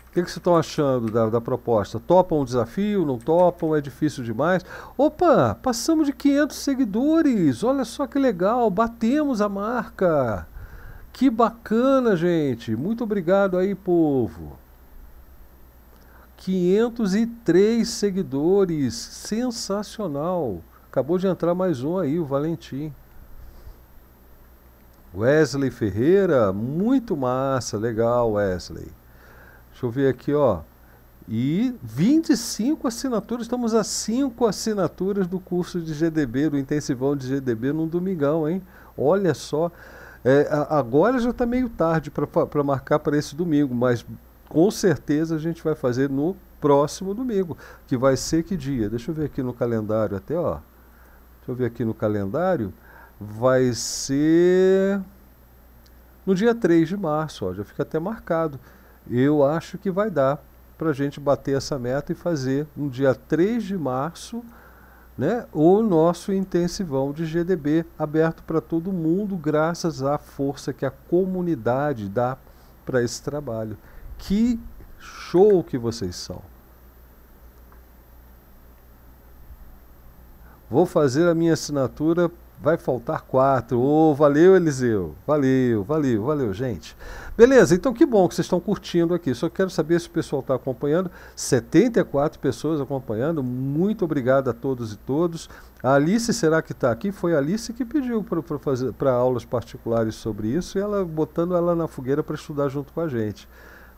O que, vocês estão achando da, da, proposta? Topam o desafio? Não topam? É difícil demais? Opa! Passamos de 500 seguidores! Olha só que legal! Batemos a marca! Que bacana, gente! Muito obrigado aí, povo! 503 seguidores! Sensacional! Acabou de entrar mais um aí, o Valentim. Wesley Ferreira, muito massa, legal, Wesley. Deixa eu ver aqui, ó. E 25 assinaturas, estamos a 5 assinaturas do curso de GDB, do intensivão de GDB num domingão, hein? Olha só. É, agora já está meio tarde para marcar para esse domingo, mas com certeza a gente vai fazer no próximo domingo, que vai ser que dia? Deixa eu ver aqui no calendário até, ó. Deixa eu ver aqui no calendário vai ser no dia 3 de março, ó, já fica até marcado. Eu acho que vai dar para a gente bater essa meta e fazer no dia 3 de março né, o nosso intensivão de GDB aberto para todo mundo, graças à força que a comunidade dá para esse trabalho. Que show que vocês são! Vou fazer a minha assinatura vai faltar quatro. oh, valeu, Eliseu. Valeu, valeu, valeu, gente. Beleza, então que bom que vocês estão curtindo aqui. Só quero saber se o pessoal está acompanhando. 74 pessoas acompanhando. Muito obrigado a todos e todos. A Alice, será que está aqui? Foi a Alice que pediu para aulas particulares sobre isso e ela botando ela na fogueira para estudar junto com a gente.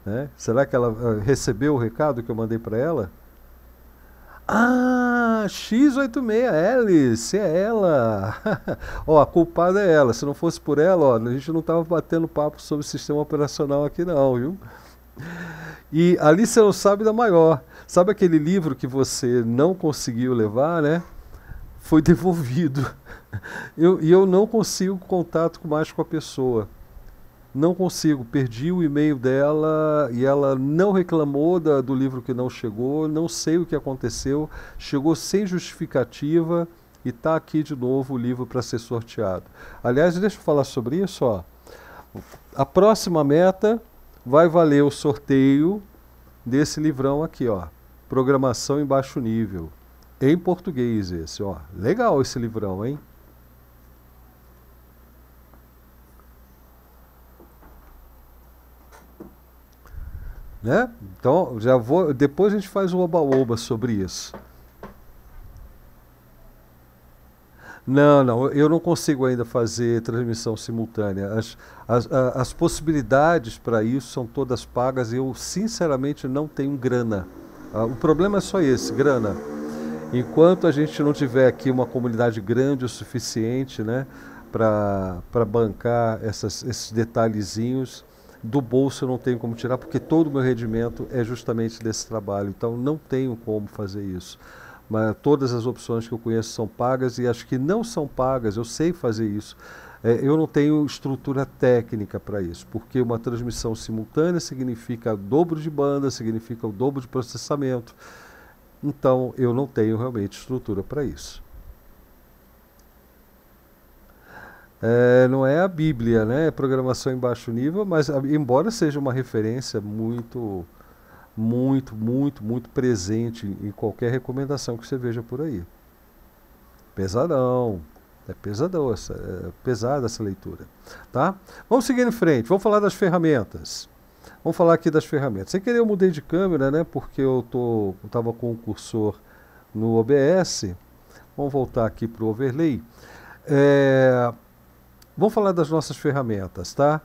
Né? Será que ela ah, recebeu o recado que eu mandei para ela? Ah, X86L, se é ela. ó, a culpada é ela. Se não fosse por ela, ó, a gente não tava batendo papo sobre sistema operacional aqui não, viu? E ali você não sabe da maior. Sabe aquele livro que você não conseguiu levar, né? Foi devolvido. Eu, e eu não consigo contato mais com a pessoa não consigo, perdi o e-mail dela e ela não reclamou da, do livro que não chegou, não sei o que aconteceu, chegou sem justificativa e está aqui de novo o livro para ser sorteado. Aliás, deixa eu falar sobre isso. Ó. A próxima meta vai valer o sorteio desse livrão aqui, ó, Programação em Baixo Nível, em português esse. Ó. Legal esse livrão, hein? Né? Então, já vou, depois a gente faz o oba-oba sobre isso. Não, não, eu não consigo ainda fazer transmissão simultânea. As, as, as possibilidades para isso são todas pagas e eu, sinceramente, não tenho grana. Ah, o problema é só esse: grana. Enquanto a gente não tiver aqui uma comunidade grande o suficiente né, para bancar essas, esses detalhezinhos, do bolso eu não tenho como tirar, porque todo o meu rendimento é justamente desse trabalho. Então não tenho como fazer isso. Mas todas as opções que eu conheço são pagas e as que não são pagas, eu sei fazer isso. É, eu não tenho estrutura técnica para isso, porque uma transmissão simultânea significa dobro de banda, significa o dobro de processamento. Então eu não tenho realmente estrutura para isso. É, não é a Bíblia, né? É programação em baixo nível, mas ah, embora seja uma referência muito, muito, muito, muito presente em qualquer recomendação que você veja por aí. Pesadão, é pesadão essa, é pesada essa leitura, tá? Vamos seguir em frente, vamos falar das ferramentas. Vamos falar aqui das ferramentas. Sem querer eu mudei de câmera, né? Porque eu tô, com o cursor no OBS. Vamos voltar aqui para o overlay. É, Vamos falar das nossas ferramentas, tá?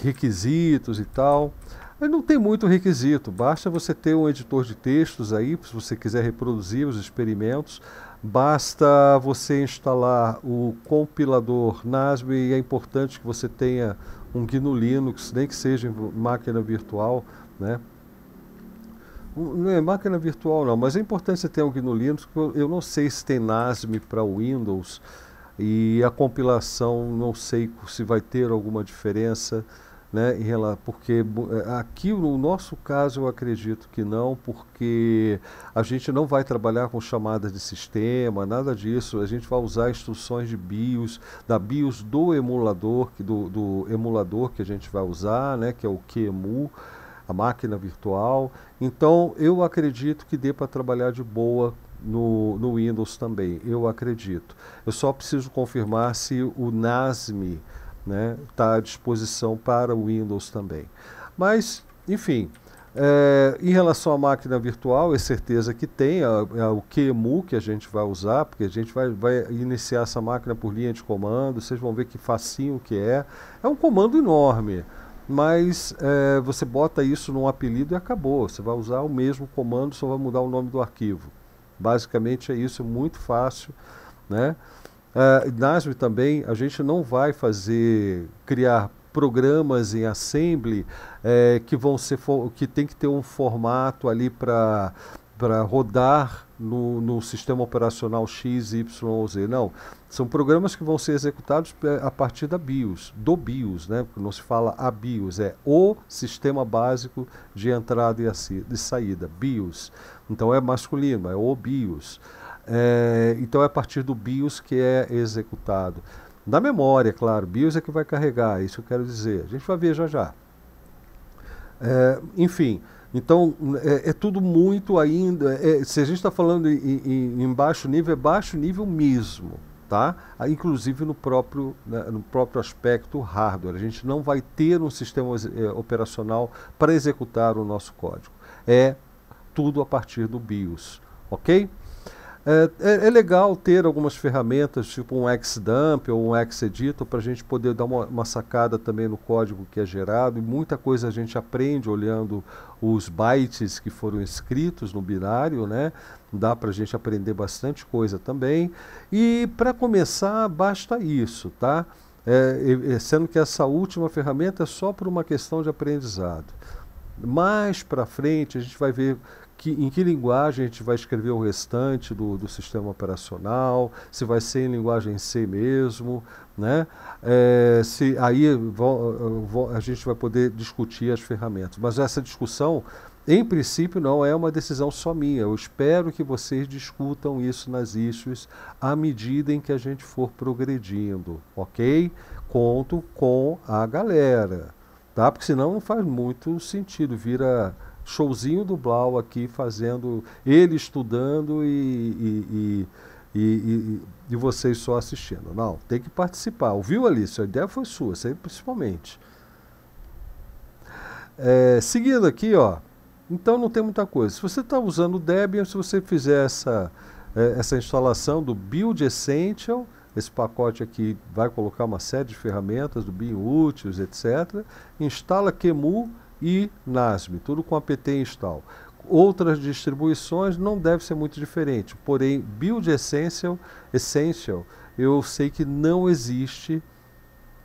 Requisitos e tal. Mas não tem muito requisito, basta você ter um editor de textos aí, se você quiser reproduzir os experimentos, basta você instalar o compilador NASB e é importante que você tenha um GNU Linux, nem que seja máquina virtual, né? Hum, não é máquina virtual não, mas é importante você ter um GNU Linux, eu não sei se tem NASM para Windows, e a compilação, não sei se vai ter alguma diferença, né, em relação, porque é, aqui no nosso caso eu acredito que não, porque a gente não vai trabalhar com chamadas de sistema, nada disso, a gente vai usar instruções de BIOS, da BIOS do emulador, do, do emulador que a gente vai usar, né, que é o QEMU, a máquina virtual. Então eu acredito que dê para trabalhar de boa no, no Windows também, eu acredito. Eu só preciso confirmar se o NASM está né, tá à disposição para o Windows também. Mas, enfim, é, em relação à máquina virtual, é certeza que tem a, é, a, é o QEMU que a gente vai usar, porque a gente vai, vai, iniciar essa máquina por linha de comando, vocês vão ver que facinho que é. É um comando enorme, mas é, você bota isso num apelido e acabou. Você vai usar o mesmo comando, só vai mudar o nome do arquivo. Basicamente é isso, muito fácil, né? Uh, ah, Nasby também, a gente não vai fazer, criar programas em Assembly eh, que vão ser, que tem que ter um formato ali para para rodar no, no, sistema operacional X, Y ou Z. Não, são programas que vão ser executados eh, a partir da BIOS, do BIOS, né? Porque não se fala a BIOS, é o sistema básico de entrada e, de saída, BIOS. Então é masculino, é o bios. É, então é a partir do bios que é executado. Na memória, claro, bios é que vai carregar, é isso eu quero dizer. A gente vai ver já já. É, enfim, então é, é, tudo muito ainda. É, se a gente está falando em, em, em baixo nível, é baixo nível mesmo tá? Ah, inclusive no próprio, né, no próprio aspecto hardware. A gente não vai ter um sistema é, operacional para executar o nosso código. É tudo a partir do BIOS, ok? É, é, é legal ter algumas ferramentas, tipo um Xdump ou um Xeditor, para a gente poder dar uma, uma sacada também no código que é gerado, e muita coisa a gente aprende olhando os bytes que foram escritos no binário, né? Dá para a gente aprender bastante coisa também. E para começar, basta isso, tá? É, sendo que essa última ferramenta é só por uma questão de aprendizado. Mais para frente a gente vai ver que, em que linguagem a gente vai escrever o restante do, do sistema operacional, se vai ser em linguagem C mesmo, né? É, se aí a gente vai poder discutir as ferramentas. Mas essa discussão, em princípio, não é uma decisão só minha. Eu espero que vocês discutam isso nas issues à medida em que a gente for progredindo, ok? Conto com a galera, tá? Porque senão não faz muito sentido, vira showzinho do Blau aqui, fazendo ele estudando e, e, e, e, vocês só assistindo. Não, tem que participar. Ouviu, Alice? A ideia foi sua, você principalmente. É, seguindo aqui, ó. Então não tem muita coisa. Se você está usando o Debian, se você fizer essa, é, essa instalação do Build Essential, esse pacote aqui vai colocar uma série de ferramentas do BIM úteis, etc. Instala Qemu e NASM, tudo com apt install. Outras distribuições não deve ser muito diferente, porém Build Essential, Essential eu sei que não existe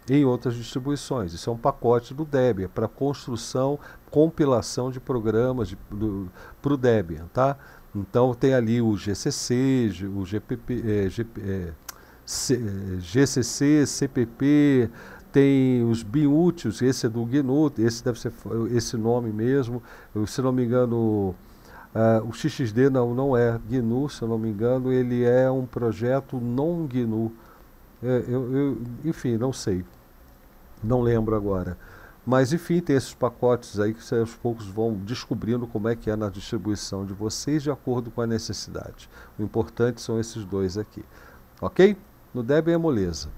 em outras distribuições. Isso é um pacote do Debian para construção, compilação de programas para o Debian, tá? Então tem ali o GCC, o GPP, GP, é, é, C, é, GCC, CPP, tem os biútios, esse é do GNU, esse deve ser esse nome mesmo, se não me engano, uh, o XXD não, não é GNU, se não me engano, ele é um projeto não GNU, é, eu, eu, enfim, não sei, não lembro agora. Mas enfim, tem esses pacotes aí que vocês aos poucos vão descobrindo como é que é na distribuição de vocês de acordo com a necessidade. O importante são esses dois aqui. Ok? No Debian é moleza.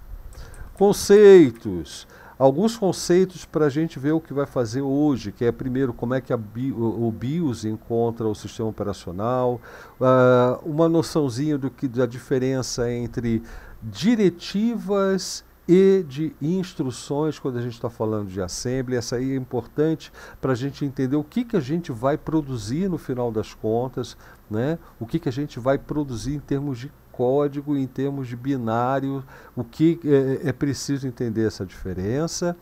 Conceitos. Alguns conceitos para a gente ver o que vai fazer hoje, que é primeiro como é que o, o BIOS encontra o sistema operacional, uh, uma noçãozinha do que da diferença entre diretivas e de instruções quando a gente está falando de assembly. Essa aí é importante para a gente entender o que, que a gente vai produzir no final das contas, né? o que, que a gente vai produzir em termos de código em termos de binário, o que é, é, é preciso entender essa diferença.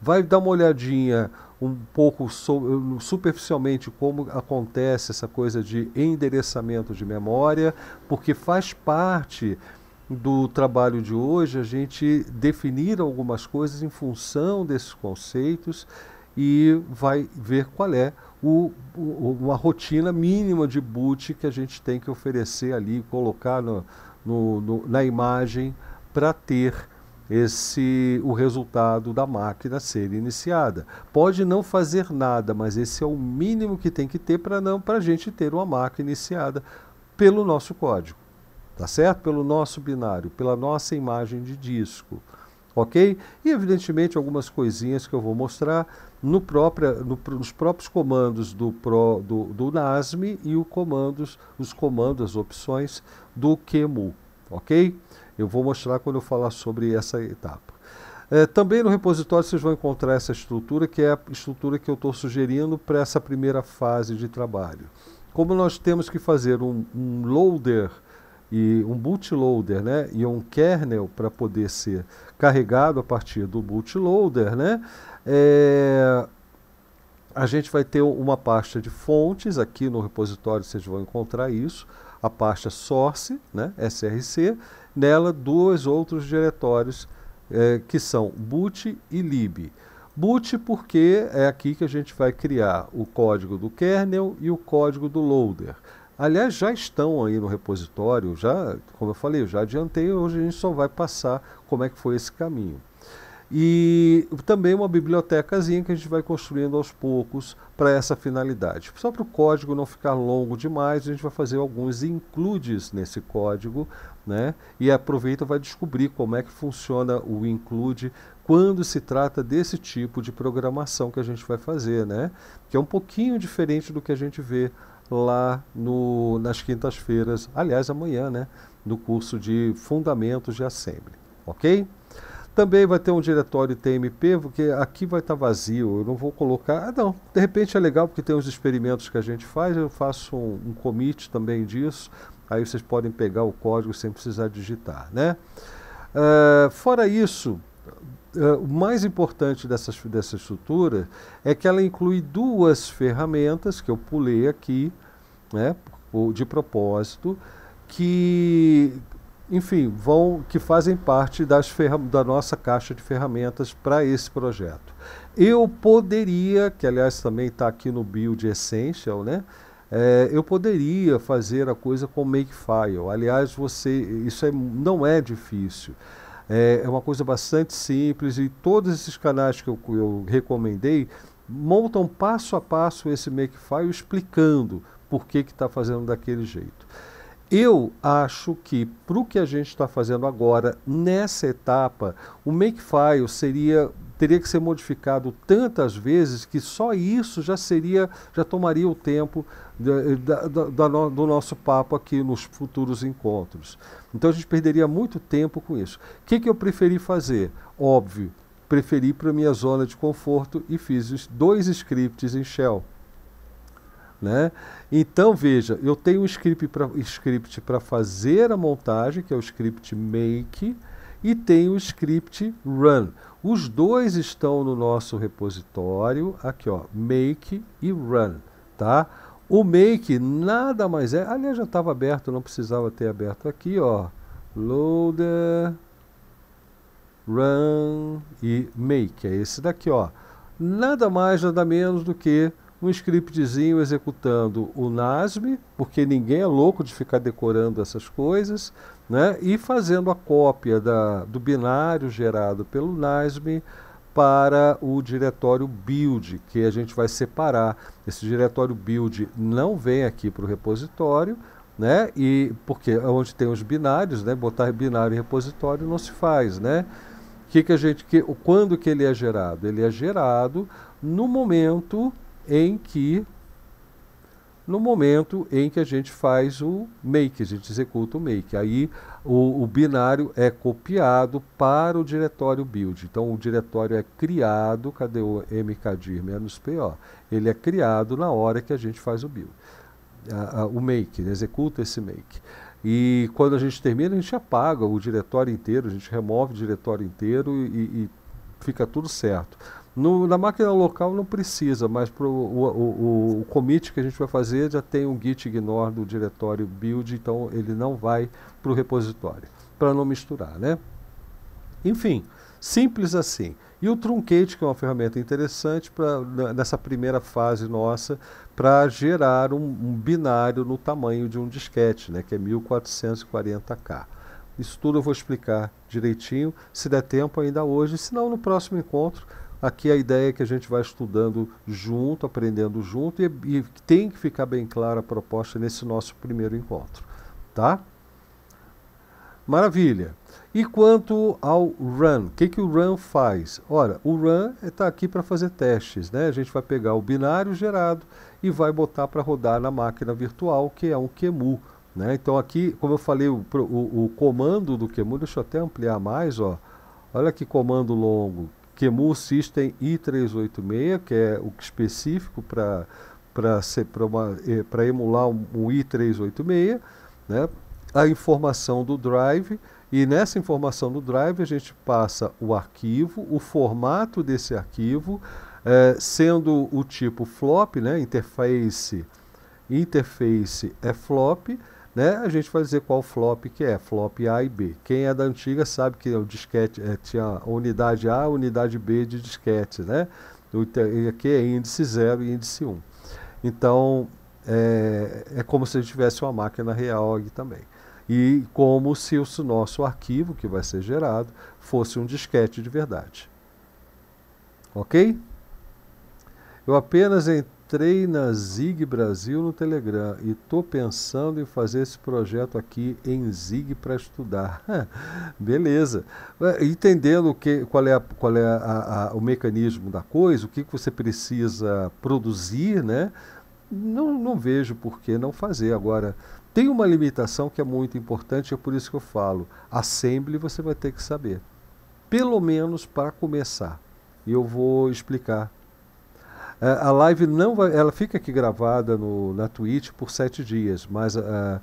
Vai dar uma olhadinha um pouco so, superficialmente como acontece essa coisa de endereçamento de memória, porque faz parte do trabalho de hoje a gente definir algumas coisas em função desses conceitos e vai ver qual é o, o, uma rotina mínima de boot que a gente tem que oferecer ali, colocar no, no, no, na imagem para ter esse o resultado da máquina ser iniciada. Pode não fazer nada, mas esse é o mínimo que tem que ter para não para a gente ter uma máquina iniciada pelo nosso código, tá certo? Pelo nosso binário, pela nossa imagem de disco, ok? E evidentemente algumas coisinhas que eu vou mostrar no própria, no, nos próprios comandos do, pro, do, do NASM e o comandos, os comandos, as opções do QEMU, ok? Eu vou mostrar quando eu falar sobre essa etapa. É, também no repositório vocês vão encontrar essa estrutura, que é a estrutura que eu estou sugerindo para essa primeira fase de trabalho. Como nós temos que fazer um, um loader e um bootloader, né, e um kernel para poder ser carregado a partir do bootloader, né, é, a gente vai ter uma pasta de fontes, aqui no repositório vocês vão encontrar isso, a pasta source, né, SRC, nela dois outros diretórios é, que são boot e lib. Boot porque é aqui que a gente vai criar o código do kernel e o código do loader. Aliás, já estão aí no repositório, já, como eu falei, eu já adiantei, hoje a gente só vai passar como é que foi esse caminho e também uma bibliotecazinha que a gente vai construindo aos poucos para essa finalidade. Só para o código não ficar longo demais, a gente vai fazer alguns includes nesse código, né? E aproveita vai descobrir como é que funciona o include quando se trata desse tipo de programação que a gente vai fazer, né? Que é um pouquinho diferente do que a gente vê lá no, nas quintas-feiras, aliás, amanhã, né? No curso de Fundamentos de Assembly, ok? Também vai ter um diretório TMP, porque aqui vai estar tá vazio, eu não vou colocar. Ah, não, de repente é legal porque tem os experimentos que a gente faz, eu faço um, um commit também disso, aí vocês podem pegar o código sem precisar digitar, né? Uh, fora isso, uh, o mais importante dessas, dessa estrutura é que ela inclui duas ferramentas que eu pulei aqui, né, de propósito, que enfim, vão que fazem parte das da nossa caixa de ferramentas para esse projeto. Eu poderia, que aliás também está aqui no Build Essential, né? É, eu poderia fazer a coisa com Makefile. Aliás, você, isso é, não é difícil. É, é uma coisa bastante simples e todos esses canais que eu, eu recomendei montam passo a passo esse Makefile explicando por que está fazendo daquele jeito. Eu acho que para o que a gente está fazendo agora, nessa etapa, o Makefile seria teria que ser modificado tantas vezes que só isso já seria já tomaria o tempo da, da, da no, do nosso papo aqui nos futuros encontros. Então a gente perderia muito tempo com isso. O que, que eu preferi fazer? Óbvio, preferi para minha zona de conforto e fiz dois scripts em Shell né? Então veja, eu tenho um script para fazer a montagem, que é o script make, e tem o script run. Os dois estão no nosso repositório, aqui ó, make e run, tá? O make nada mais é, aliás já estava aberto, não precisava ter aberto aqui, ó, loader, run e make, é esse daqui, ó. Nada mais, nada menos do que um scriptzinho executando o NASB, porque ninguém é louco de ficar decorando essas coisas, né? e fazendo a cópia da, do binário gerado pelo NASB para o diretório build, que a gente vai separar. Esse diretório build não vem aqui para o repositório, né? E porque é onde tem os binários, né? Botar binário em repositório não se faz, né? Que que a gente que quando que ele é gerado? Ele é gerado no momento em que, no momento em que a gente faz o make, a gente executa o make. Aí o, o binário é copiado para o diretório build. Então o diretório é criado, cadê o mkdir é -p PO? Ele é criado na hora que a gente faz o build. A, a, o make, executa esse make. E quando a gente termina, a gente apaga o diretório inteiro, a gente remove o diretório inteiro e, e fica tudo certo. No, na máquina local não precisa, mas pro, o, o, o, commit que a gente vai fazer já tem um git ignore do diretório build, então ele não vai para o repositório, para não misturar, né? Enfim, simples assim. E o Truncate, que é uma ferramenta interessante pra, né, nessa primeira fase nossa, para gerar um, um, binário no tamanho de um disquete, né, que é 1440K. Isso tudo eu vou explicar direitinho, se der tempo ainda hoje, se não no próximo encontro Aqui a ideia é que a gente vai estudando junto, aprendendo junto e, e tem que ficar bem clara a proposta nesse nosso primeiro encontro, tá? Maravilha. E quanto ao run, o que, que o run faz? Ora, o run está é aqui para fazer testes, né? A gente vai pegar o binário gerado e vai botar para rodar na máquina virtual, que é um QEMU, né? Então aqui, como eu falei, o, o, o comando do QEMU, deixa eu até ampliar mais, ó. Olha que comando longo, QEMU System I386, que é o específico para para eh, emular um, um i386, né? a informação do drive, e nessa informação do drive a gente passa o arquivo, o formato desse arquivo, eh, sendo o tipo flop, né? interface, interface é flop, né, a gente vai dizer qual flop que é, flop A e B. Quem é da antiga sabe que o disquete é, tinha unidade A, unidade B de disquete, né? E aqui é índice 0 e índice 1. Um. Então, é, é, como se a gente tivesse uma máquina real aqui também. E como se o nosso arquivo que vai ser gerado fosse um disquete de verdade. Ok? Eu apenas treina na Zig Brasil no Telegram e tô pensando em fazer esse projeto aqui em Zig para estudar. Beleza. É, entendendo que, qual é, a, qual é a, a, o mecanismo da coisa, o que, que você precisa produzir, né? Não, não vejo por que não fazer. Agora, tem uma limitação que é muito importante, é por isso que eu falo. Assembly você vai ter que saber. Pelo menos para começar. E eu vou explicar é, a live não vai, ela fica aqui gravada no, na Twitch por sete dias, mas é, é,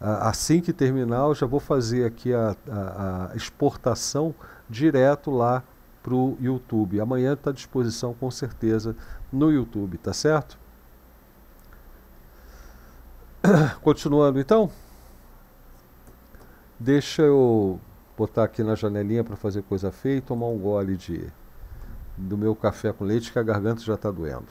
assim que terminar eu já vou fazer aqui a, a exportação direto lá para o YouTube. Amanhã está à disposição com certeza no YouTube, tá certo? Continuando então, deixa eu botar aqui na janelinha para fazer coisa feia e tomar um gole de do meu café com leite que a garganta já está doendo.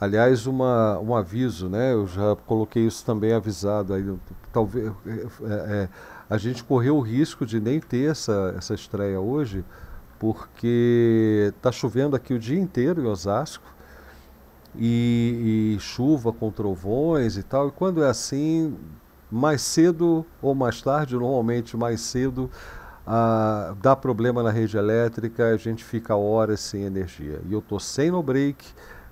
Aliás, uma, um aviso, né? Eu já coloquei isso também avisado. Aí, talvez é, é, é a gente correu o risco de nem ter essa, essa estreia hoje, porque está chovendo aqui o dia inteiro em Osasco. E, e, chuva com trovões e tal. E quando é assim, mais cedo ou mais tarde, normalmente mais cedo, ah, dá problema na rede elétrica, a gente fica horas sem energia. E eu estou sem no break,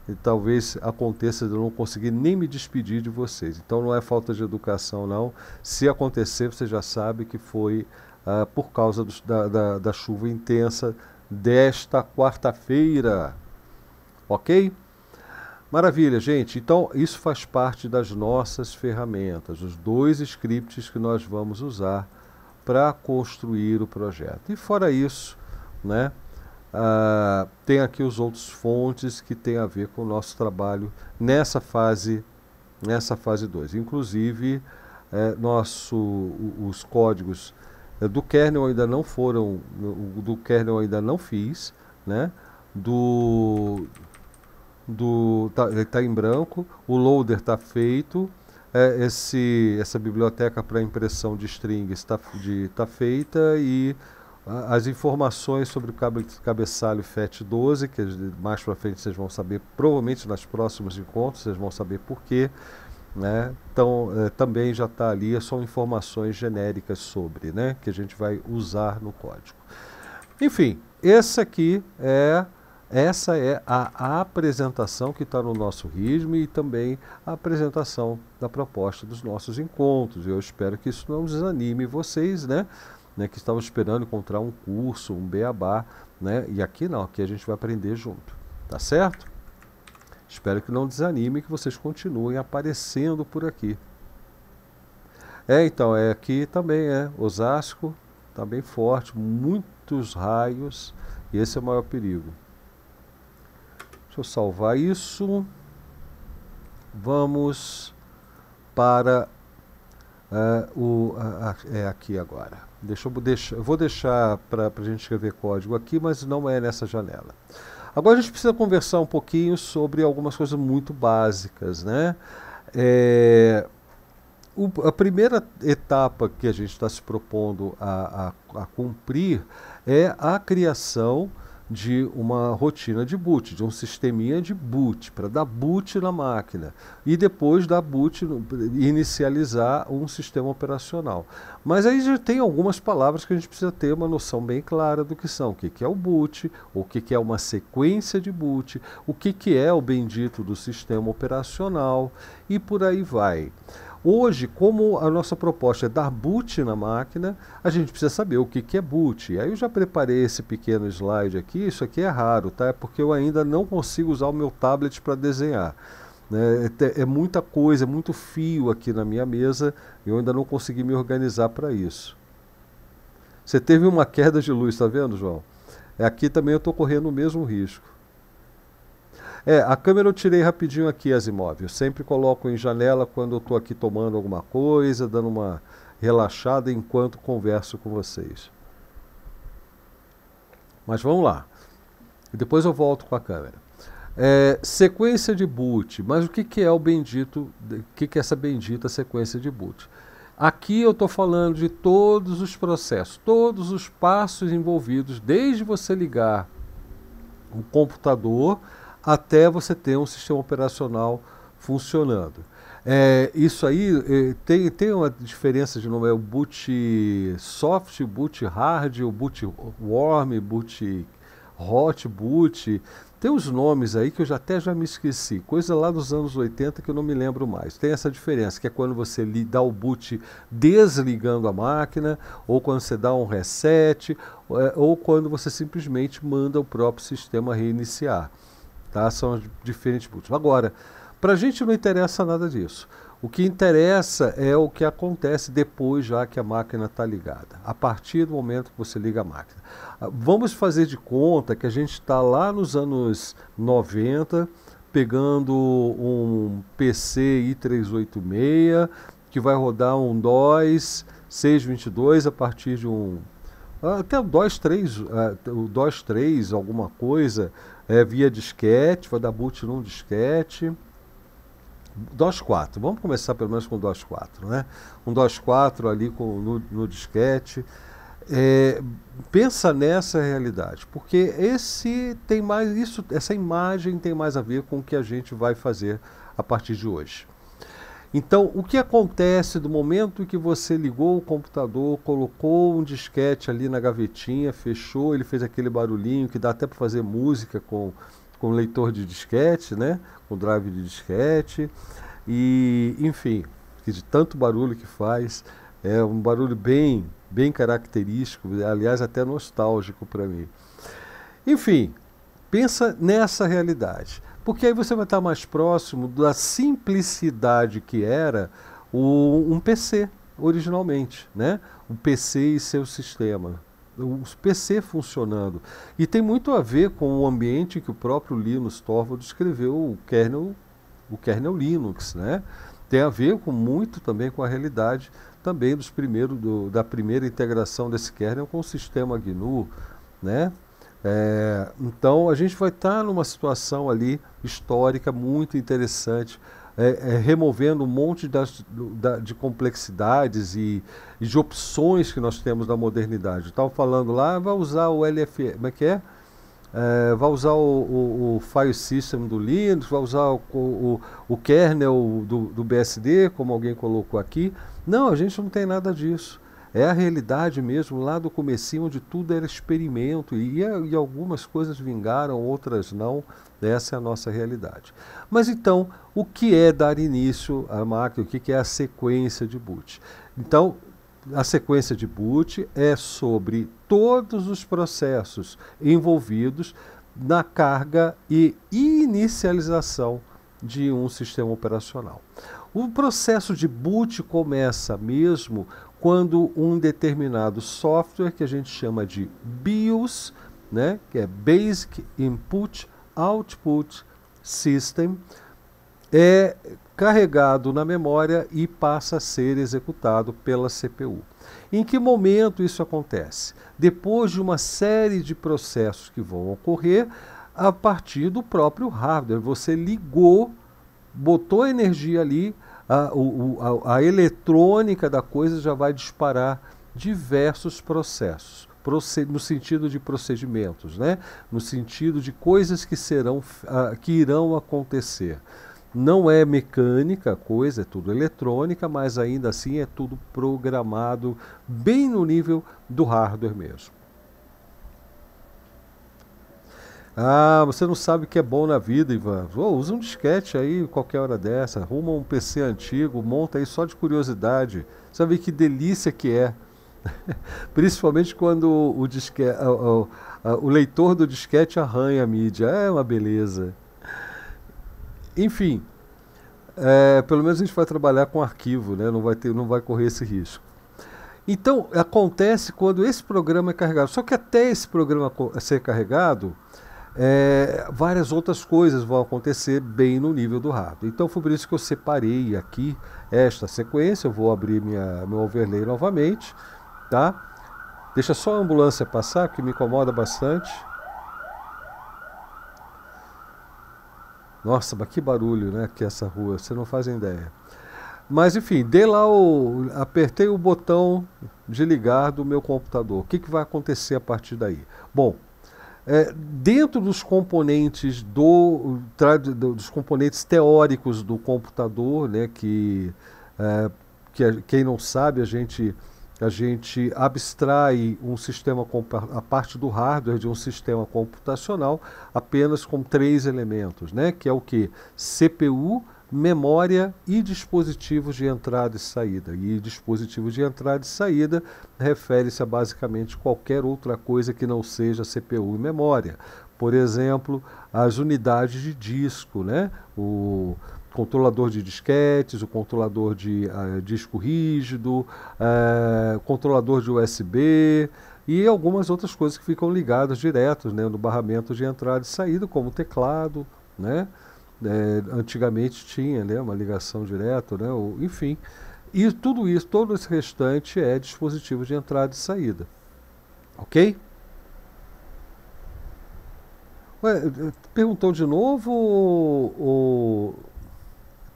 e talvez aconteça de eu não conseguir nem me despedir de vocês. Então não é falta de educação, não. Se acontecer, você já sabe que foi ah, por causa do, da, da, da chuva intensa desta quarta-feira. Ok? Maravilha, gente. Então, isso faz parte das nossas ferramentas, os dois scripts que nós vamos usar para construir o projeto. E fora isso, né, uh, tem aqui os outros fontes que tem a ver com o nosso trabalho nessa fase nessa fase 2. Inclusive, é, nosso, os códigos é, do kernel ainda não foram, do kernel ainda não fiz, né? Do, do tá, ele está em branco, o loader está feito, é, esse, essa biblioteca para impressão de strings está tá feita e as informações sobre o cabe, cabeçalho FAT12, que mais para frente vocês vão saber, provavelmente nos próximos encontros vocês vão saber porquê, né? Então, é, também já está ali, é são informações genéricas sobre, né? Que a gente vai usar no código. Enfim, esse aqui é essa é a apresentação que está no nosso ritmo e também a apresentação da proposta dos nossos encontros. Eu espero que isso não desanime vocês, né? né que estavam esperando encontrar um curso, um beabá, né? E aqui não, aqui a gente vai aprender junto, tá certo? Espero que não desanime e que vocês continuem aparecendo por aqui. É, então, é aqui também, é Osasco, tá bem forte, muitos raios, e esse é o maior perigo. Deixa eu salvar isso. Vamos para uh, o. Uh, é aqui agora. Deixa eu, deixa, eu vou deixar para a gente escrever código aqui, mas não é nessa janela. Agora a gente precisa conversar um pouquinho sobre algumas coisas muito básicas, né? É, o, a primeira etapa que a gente está se propondo a, a, a cumprir é a criação de uma rotina de boot, de um sisteminha de boot, para dar boot na máquina e depois dar boot, inicializar um sistema operacional. Mas aí já tem algumas palavras que a gente precisa ter uma noção bem clara do que são, o que, é o boot, o que, é uma sequência de boot, o que, que é o bendito do sistema operacional e por aí vai. Hoje, como a nossa proposta é dar boot na máquina, a gente precisa saber o que, que é boot. Aí eu já preparei esse pequeno slide aqui, isso aqui é raro, tá? É porque eu ainda não consigo usar o meu tablet para desenhar. Né? É, é, muita coisa, é muito fio aqui na minha mesa e eu ainda não consegui me organizar para isso. Você teve uma queda de luz, está vendo, João? É, aqui também eu estou correndo o mesmo risco. É, a câmera eu tirei rapidinho aqui, as imóveis. Sempre coloco em janela quando eu estou aqui tomando alguma coisa, dando uma relaxada enquanto converso com vocês. Mas vamos lá. Depois eu volto com a câmera. É, sequência de boot. Mas o que, que é o bendito? O que, que é essa bendita sequência de boot? Aqui eu estou falando de todos os processos, todos os passos envolvidos, desde você ligar o computador até você ter um sistema operacional funcionando. É, isso aí é, tem, tem uma diferença de nome, é o boot soft, boot hard, o boot warm, boot hot, boot. Tem uns nomes aí que eu já, até já me esqueci, coisa lá dos anos 80 que eu não me lembro mais. Tem essa diferença, que é quando você dá o boot desligando a máquina, ou quando você dá um reset, ou é, quando você simplesmente manda o próprio sistema reiniciar tá? São diferentes buscas. Agora, para a gente não interessa nada disso. O que interessa é o que acontece depois já que a máquina está ligada, a partir do momento que você liga a máquina. Ah, vamos fazer de conta que a gente está lá nos anos 90, pegando um PC i386, que vai rodar um DOS 622 a partir de um até ah, o DOS 3, uh, o DOS 3 alguma coisa, é, via disquete, vou dar boot num disquete. DOS 4, vamos começar pelo menos com o DOS 4, né? Um DOS 4 ali com, no, no disquete. É, pensa nessa realidade, porque esse tem mais isso, essa imagem tem mais a ver com o que a gente vai fazer a partir de hoje. Então, o que acontece do momento que você ligou o computador, colocou um disquete ali na gavetinha, fechou, ele fez aquele barulhinho que dá até para fazer música com, com leitor de disquete, né? Com drive de disquete. E, enfim, de tanto barulho que faz, é um barulho bem, bem característico, aliás, até nostálgico para mim. Enfim, pensa nessa realidade. Porque aí você vai estar mais próximo da simplicidade que era o, um PC originalmente, né? O PC e seu sistema. O PC funcionando. E tem muito a ver com o ambiente que o próprio Linus Torvalds escreveu, o kernel, o kernel Linux, né? Tem a ver com muito também com a realidade também dos primeiros do, da primeira integração desse kernel com o sistema GNU, né? É, então a gente vai estar tá numa situação ali histórica muito interessante, é, é, removendo um monte das, da, de complexidades e, e, de opções que nós temos na modernidade. Estava falando lá, vai usar o LFE, como é que é? é? vai usar o, o, o, file system do Linux, vai usar o, o kernel do, do BSD, como alguém colocou aqui. Não, a gente não tem nada disso. É a realidade mesmo lá do comecinho onde tudo era experimento e, e algumas coisas vingaram, outras não. Essa é a nossa realidade. Mas então, o que é dar início à máquina? O que é a sequência de boot? Então, a sequência de boot é sobre todos os processos envolvidos na carga e inicialização de um sistema operacional. O processo de boot começa mesmo quando um determinado software que a gente chama de BIOS, né, que é Basic Input Output System, é carregado na memória e passa a ser executado pela CPU. Em que momento isso acontece? Depois de uma série de processos que vão ocorrer a partir do próprio hardware. Você ligou, botou energia ali, a, a, a eletrônica da coisa já vai disparar diversos processos no sentido de procedimentos, né? no sentido de coisas que serão que irão acontecer. Não é mecânica a coisa, é tudo eletrônica, mas ainda assim é tudo programado bem no nível do hardware mesmo. Ah, você não sabe o que é bom na vida, Ivan. Oh, usa um disquete aí qualquer hora dessa. Arruma um PC antigo, monta aí só de curiosidade. Sabe que delícia que é. Principalmente quando o, o, o, o, leitor do disquete arranha a mídia. É uma beleza. Enfim, é, pelo menos a gente vai trabalhar com arquivo, né? não, vai ter, não vai correr esse risco. Então, acontece quando esse programa é carregado. Só que até esse programa ser carregado, é, várias outras coisas vão acontecer bem no nível do rato. Então foi por isso que eu separei aqui esta sequência. Eu vou abrir minha, meu overlay novamente, tá? Deixa só a ambulância passar, que me incomoda bastante. Nossa, mas que barulho, né? Que essa rua, você não fazem ideia. Mas enfim, dei lá o. apertei o botão de ligar do meu computador. O que, que vai acontecer a partir daí? Bom, é, dentro dos componentes do, dos componentes teóricos do computador, né, que, é, que quem não sabe a gente a gente abstrai um sistema a parte do hardware de um sistema computacional apenas com três elementos, né, que é o que CPU, memória e dispositivos de entrada e saída. E dispositivo de entrada e saída refere-se a basicamente qualquer outra coisa que não seja CPU e memória. Por exemplo, as unidades de disco, né? O controlador de disquetes, o controlador de uh, disco rígido, uh, controlador de USB, e algumas outras coisas que ficam ligadas diretos né, no barramento de entrada e saída, como teclado, né? Né, antigamente tinha né, uma ligação direta, né? Ou, enfim. E tudo isso, todo esse restante é dispositivo de entrada e saída. Ok? Ué, perguntou de novo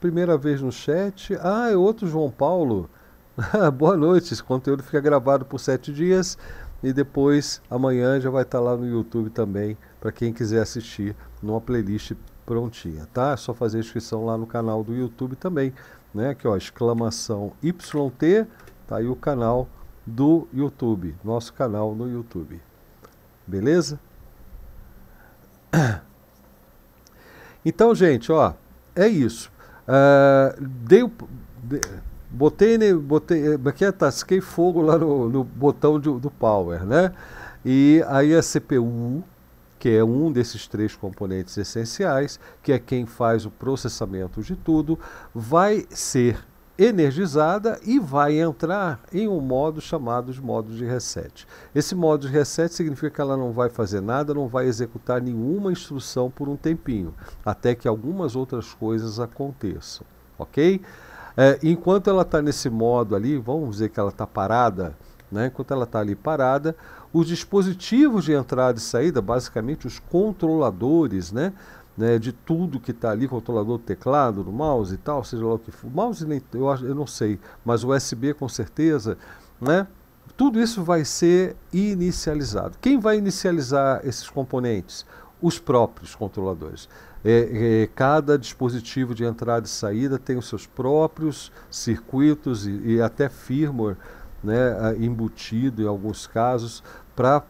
primeira vez no chat? Ah, é outro João Paulo. Boa noite. Esse conteúdo fica gravado por sete dias e depois amanhã já vai estar lá no YouTube também para quem quiser assistir numa playlist prontinha, tá? É só fazer a inscrição lá no canal do YouTube também, né? Aqui, ó, exclamação YT, tá aí o canal do YouTube, nosso canal no YouTube. Beleza? Então, gente, ó, é isso. Uh, dei, de, botei, né, botei, aqui, é, é é? tasquei fogo lá no, no botão de, do power, né? E aí a CPU que é um desses três componentes essenciais, que é quem faz o processamento de tudo, vai ser energizada e vai entrar em um modo chamado de modo de reset. Esse modo de reset significa que ela não vai fazer nada, não vai executar nenhuma instrução por um tempinho, até que algumas outras coisas aconteçam, ok? É, enquanto ela está nesse modo ali, vamos dizer que ela está parada, né? enquanto ela está ali parada, os dispositivos de entrada e saída, basicamente os controladores, né? Né, de tudo que está ali, controlador do teclado, do mouse e tal, seja lá o que for. Mouse nem, eu, eu não sei, mas USB com certeza, né? Tudo isso vai ser inicializado. Quem vai inicializar esses componentes? Os próprios controladores. É, é, cada dispositivo de entrada e saída tem os seus próprios circuitos e, e até firmware né, embutido em alguns casos para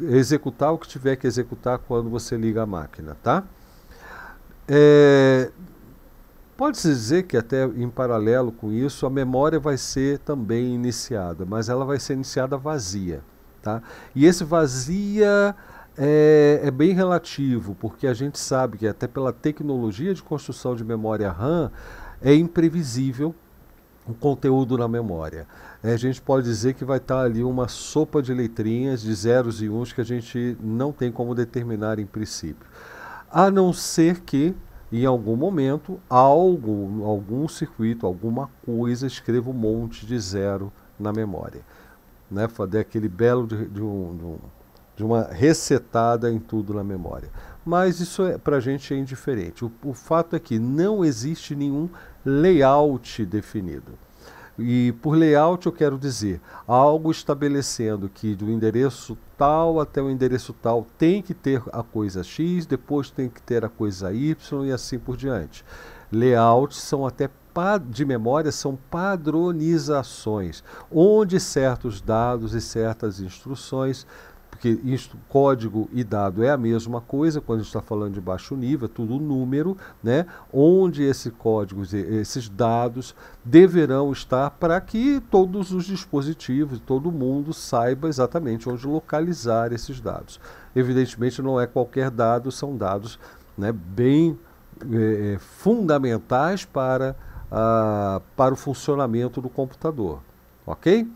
executar o que tiver que executar quando você liga a máquina, tá? É, Pode-se dizer que até em paralelo com isso, a memória vai ser também iniciada, mas ela vai ser iniciada vazia, tá? E esse vazia é, é, bem relativo, porque a gente sabe que até pela tecnologia de construção de memória RAM é imprevisível o conteúdo na memória. É, a gente pode dizer que vai estar tá ali uma sopa de letrinhas, de zeros e uns, que a gente não tem como determinar em princípio. A não ser que, em algum momento, algo, algum circuito, alguma coisa escreva um monte de zero na memória. Né? Fazer aquele belo de, de, um, de uma resetada em tudo na memória. Mas isso é, para a gente é indiferente. O, o fato é que não existe nenhum layout definido. E por layout eu quero dizer algo estabelecendo que do endereço tal até o endereço tal tem que ter a coisa X, depois tem que ter a coisa Y e assim por diante. Layouts são até de memória são padronizações, onde certos dados e certas instruções porque isto, código e dado é a mesma coisa, quando a gente está falando de baixo nível, é tudo número, né? onde esses códigos esses dados deverão estar para que todos os dispositivos, todo mundo saiba exatamente onde localizar esses dados. Evidentemente, não é qualquer dado, são dados né, bem é, é fundamentais para, a, ah, para o funcionamento do computador. Ok?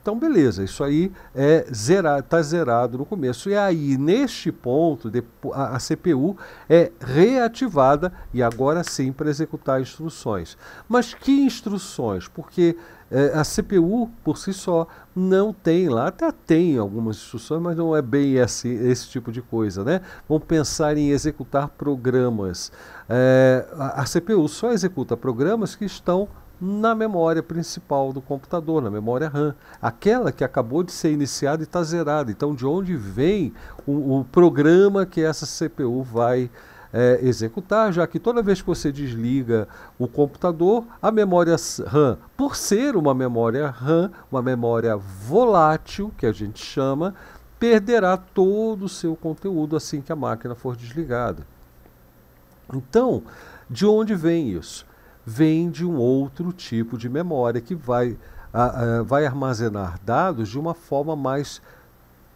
Então, beleza, isso aí é zerado, está zerado no começo. E aí, neste ponto, a, a CPU é reativada e agora sim para executar instruções. Mas que instruções? Porque é, a CPU, por si só, não tem lá, até tem algumas instruções, mas não é bem esse, esse tipo de coisa, né? Vamos pensar em executar programas. É, a, a CPU só executa programas que estão na memória principal do computador, na memória RAM, aquela que acabou de ser iniciada e está zerada. Então, de onde vem o, o programa que essa CPU vai é, executar, já que toda vez que você desliga o computador, a memória RAM, por ser uma memória RAM, uma memória volátil, que a gente chama, perderá todo o seu conteúdo assim que a máquina for desligada. Então, de onde vem isso? vem de um outro tipo de memória que vai, a, a, vai armazenar dados de uma forma mais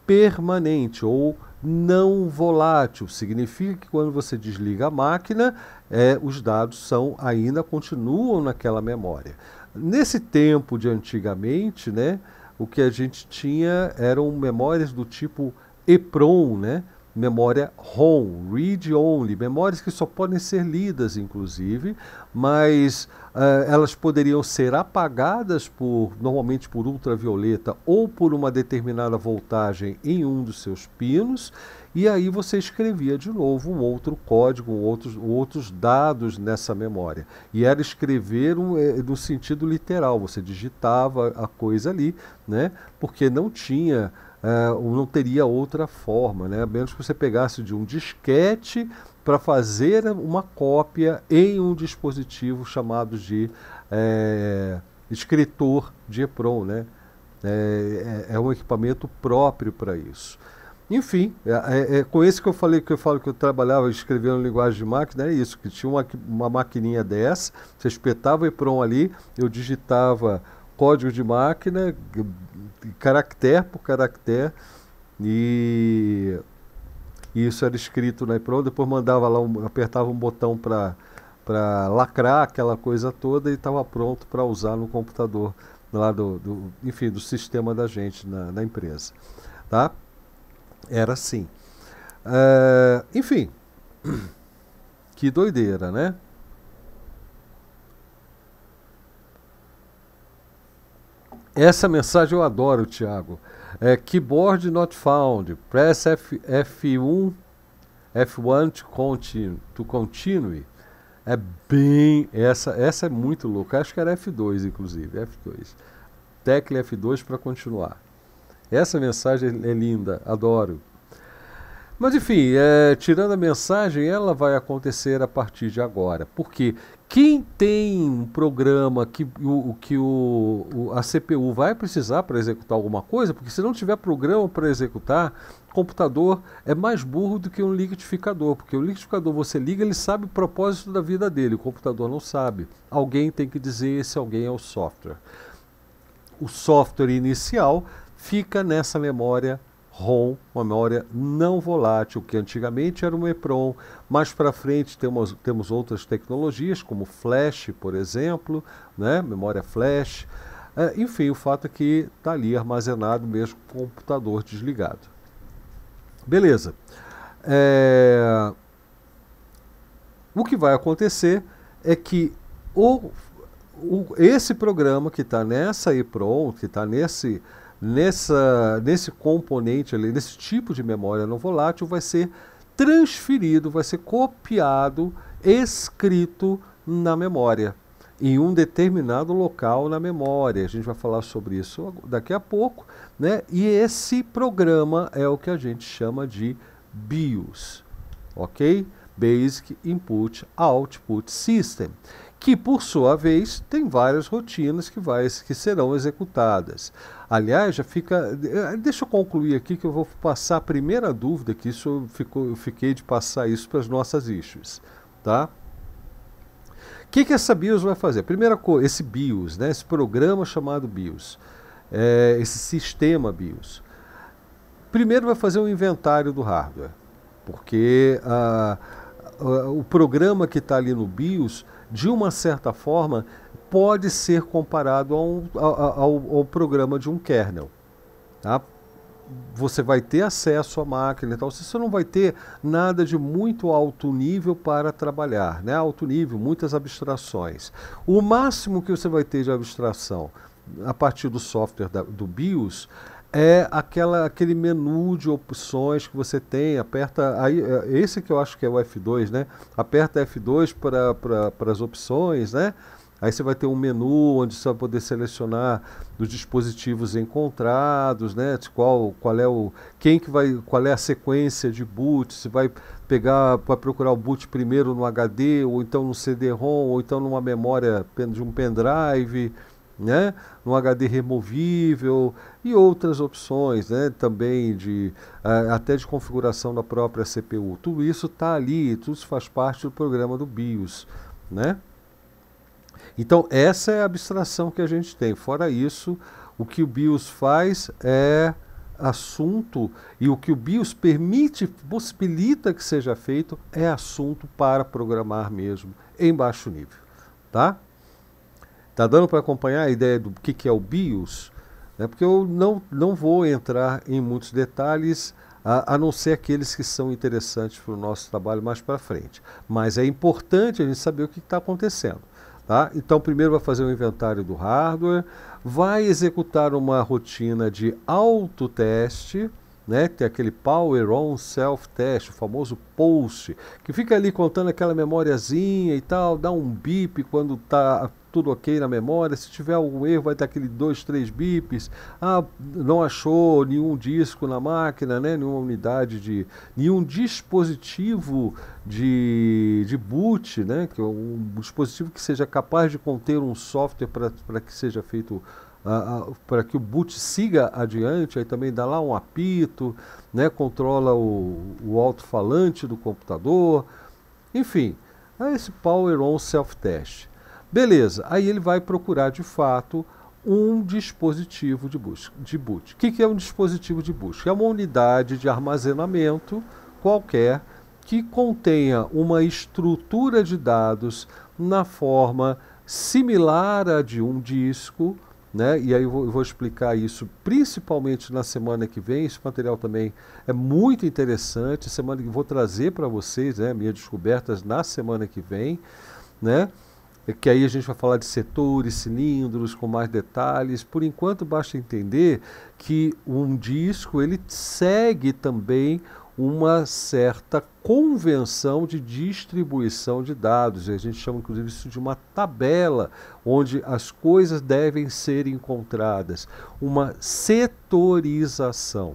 permanente ou não volátil. Significa que quando você desliga a máquina, é, os dados são ainda continuam naquela memória. Nesse tempo de antigamente, né, o que a gente tinha eram memórias do tipo EPROM, né, memória ROM, read only, memórias que só podem ser lidas, inclusive, mas uh, elas poderiam ser apagadas por normalmente por ultravioleta ou por uma determinada voltagem em um dos seus pinos, e aí você escrevia de novo um outro código, outros, outros dados nessa memória. E era escrever um, eh, no sentido literal, você digitava a coisa ali, né? Porque não tinha uh, não teria outra forma, né? a menos que você pegasse de um disquete para fazer uma cópia em um dispositivo chamado de é, escritor de EPROM. Né? Eh, é, é, um equipamento próprio para isso. Enfim, é, é, é, com esse que eu falei que eu falo que eu trabalhava escrevendo linguagem de máquina, é isso, que tinha uma, uma maquininha dessa, você espetava o EPROM ali, eu digitava código de máquina, caractere por caractere, e isso era escrito na né, Ipron, depois mandava lá, um, apertava um botão para para lacrar aquela coisa toda e estava pronto para usar no computador lá do, do, enfim do sistema da gente na, na empresa tá era assim uh, enfim que doideira né Essa mensagem eu adoro, Thiago. É, keyboard not found. Press F, F1 F1 to continue, to continue. É bem. Essa, essa é muito louca. Acho que era F2, inclusive. F2. Tecle F2 para continuar. Essa mensagem é linda, adoro. Mas enfim, é, tirando a mensagem, ela vai acontecer a partir de agora. Porque quem tem um programa que, o, que o, o a CPU vai precisar para executar alguma coisa, porque se não tiver programa para executar, computador é mais burro do que um liquidificador, porque o liquidificador você liga, ele sabe o propósito da vida dele, o computador não sabe. Alguém tem que dizer esse alguém é o software. O software inicial fica nessa memória ROM, uma memória não volátil, que antigamente era um EPROM. Mais para frente temos, temos outras tecnologias, como flash, por exemplo, né? memória flash. É, enfim, o fato é que está ali armazenado mesmo com o computador desligado. Beleza. É... O que vai acontecer é que o, o esse programa que está nessa EPROM, que está nesse nessa, nesse componente ali, nesse tipo de memória não volátil, vai ser transferido, vai ser copiado, escrito na memória, em um determinado local na memória. A gente vai falar sobre isso daqui a pouco, né? E esse programa é o que a gente chama de BIOS, ok? Basic Input Output System, que por sua vez tem várias rotinas que, vai, que serão executadas. Aliás, já fica. Eh, deixa eu concluir aqui que eu vou passar a primeira dúvida, que isso ficou, eu fiquei de passar isso para as nossas issues. Tá? O que, que essa BIOS vai fazer? Primeira coisa, esse BIOS, né, esse programa chamado BIOS, é, esse sistema BIOS. Primeiro vai fazer um inventário do hardware, porque a, a, o programa que está ali no BIOS, de uma certa forma, pode ser comparado a um, a, a, ao, ao, programa de um kernel. Tá? Você vai ter acesso à máquina e tal, você não vai ter nada de muito alto nível para trabalhar, né? alto nível, muitas abstrações. O máximo que você vai ter de abstração a partir do software da, do BIOS é aquela, aquele menu de opções que você tem, aperta, aí, é, esse que eu acho que é o F2, né? Aperta F2 para as opções, né? Aí você vai ter um menu onde você vai poder selecionar os dispositivos encontrados, né? De qual, qual é o quem que vai, qual é a sequência de boot, se vai pegar para procurar o boot primeiro no HD ou então no CD-ROM ou então numa memória de um pendrive né? no HD removível e outras opções né? também de eh, até de configuração da própria CPU. Tudo isso está ali, tudo isso faz parte do programa do BIOS. Né? Então, essa é a abstração que a gente tem. Fora isso, o que o BIOS faz é assunto e o que o BIOS permite, possibilita que seja feito, é assunto para programar mesmo, em baixo nível. Tá? Tá dando para acompanhar a ideia do que, que é o BIOS? É Porque eu não, não vou entrar em muitos detalhes, a, a não ser aqueles que são interessantes para o nosso trabalho mais para frente. Mas é importante a gente saber o que está acontecendo. Tá? Então, primeiro vai fazer o inventário do hardware, vai executar uma rotina de autoteste, né? Tem aquele Power On Self Test, o famoso POST, que fica ali contando aquela memóriazinha e tal, dá um bip quando tá tudo ok na memória, se tiver algum erro vai ter aquele 2, 3 bips, ah, não achou nenhum disco na máquina, né? nenhuma unidade de, nenhum dispositivo de, de boot, né? que é um dispositivo que seja capaz de conter um software para que seja feito para que o boot siga adiante, aí também dá lá um apito, né, controla o, o alto-falante do computador, enfim, é esse Power On Self-Test. Beleza, aí ele vai procurar de fato um dispositivo de, de boot. O que, que é um dispositivo de boot? É uma unidade de armazenamento qualquer que contenha uma estrutura de dados na forma similar à de um disco né? E aí eu vou, eu vou, explicar isso principalmente na semana que vem. Esse material também é muito interessante. Semana que vou trazer para vocês, né, minhas descobertas na semana que vem, né? É que aí a gente vai falar de setores, cilindros com mais detalhes. Por enquanto basta entender que um disco ele segue também uma certa convenção de distribuição de dados. a gente chama, inclusive, isso de uma tabela, onde as coisas devem ser encontradas, uma setorização.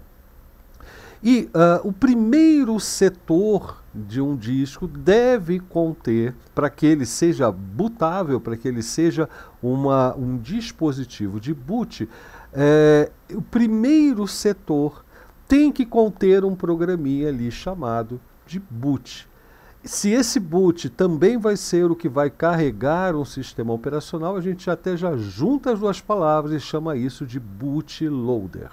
E uh, o primeiro setor de um disco deve conter, para que ele seja bootável, para que ele seja uma, um dispositivo de boot, é, o primeiro setor tem que conter um programinha ali chamado de boot. Se esse boot também vai ser o que vai carregar um sistema operacional, a gente até já junta as duas palavras e chama isso de bootloader.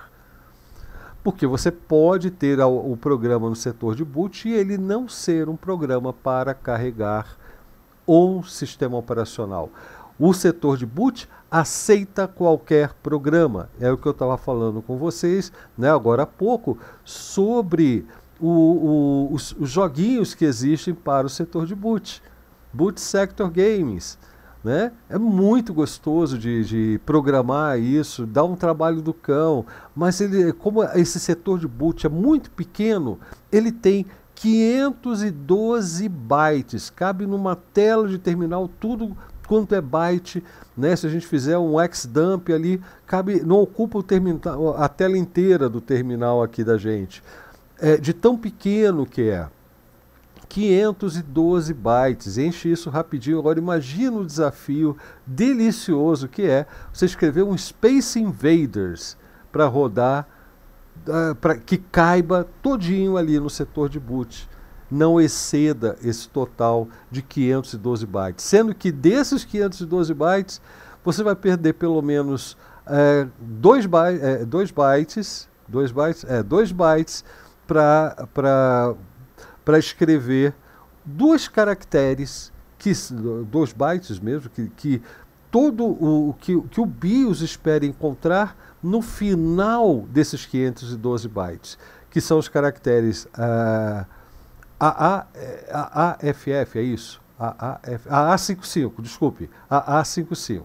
Porque você pode ter o programa no setor de boot e ele não ser um programa para carregar um sistema operacional. O setor de boot aceita qualquer programa. É o que eu estava falando com vocês né, agora há pouco sobre o, o, os, os, joguinhos que existem para o setor de boot, boot sector games. Né? É muito gostoso de, de programar isso, dá um trabalho do cão, mas ele, como esse setor de boot é muito pequeno, ele tem 512 bytes, cabe numa tela de terminal tudo quanto é byte, né? Se a gente fizer um xdump dump ali, cabe, não ocupa o terminal, a tela inteira do terminal aqui da gente. É, de tão pequeno que é. 512 bytes, enche isso rapidinho. Agora imagina o desafio delicioso que é você escrever um Space Invaders para rodar, uh, ah, para que caiba todinho ali no setor de boot não exceda esse total de 512 bytes. Sendo que desses 512 bytes, você vai perder pelo menos 2 é, by, é, dois bytes, dois bytes, é, dois bytes para escrever dois caracteres, que, dois bytes mesmo, que, que todo o que, que o BIOS espera encontrar no final desses 512 bytes, que são os caracteres. Uh, a, a, é, AAFF, é isso? A AA55, desculpe, AA55.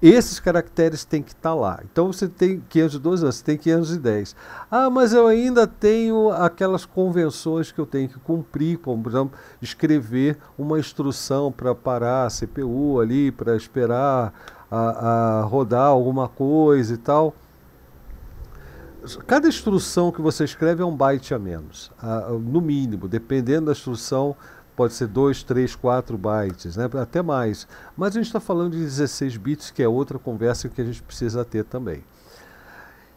Esses caracteres têm que estar tá lá. Então você tem 512 anos, você tem 510. Ah, mas eu ainda tenho aquelas convenções que eu tenho que cumprir, como por exemplo, escrever uma instrução para parar a CPU ali, para esperar a, a rodar alguma coisa e tal. Cada instrução que você escreve é um byte a menos, ah, no mínimo, dependendo da instrução, pode ser 2, 3, 4 bytes, né? até mais. Mas a gente está falando de 16 bits, que é outra conversa que a gente precisa ter também.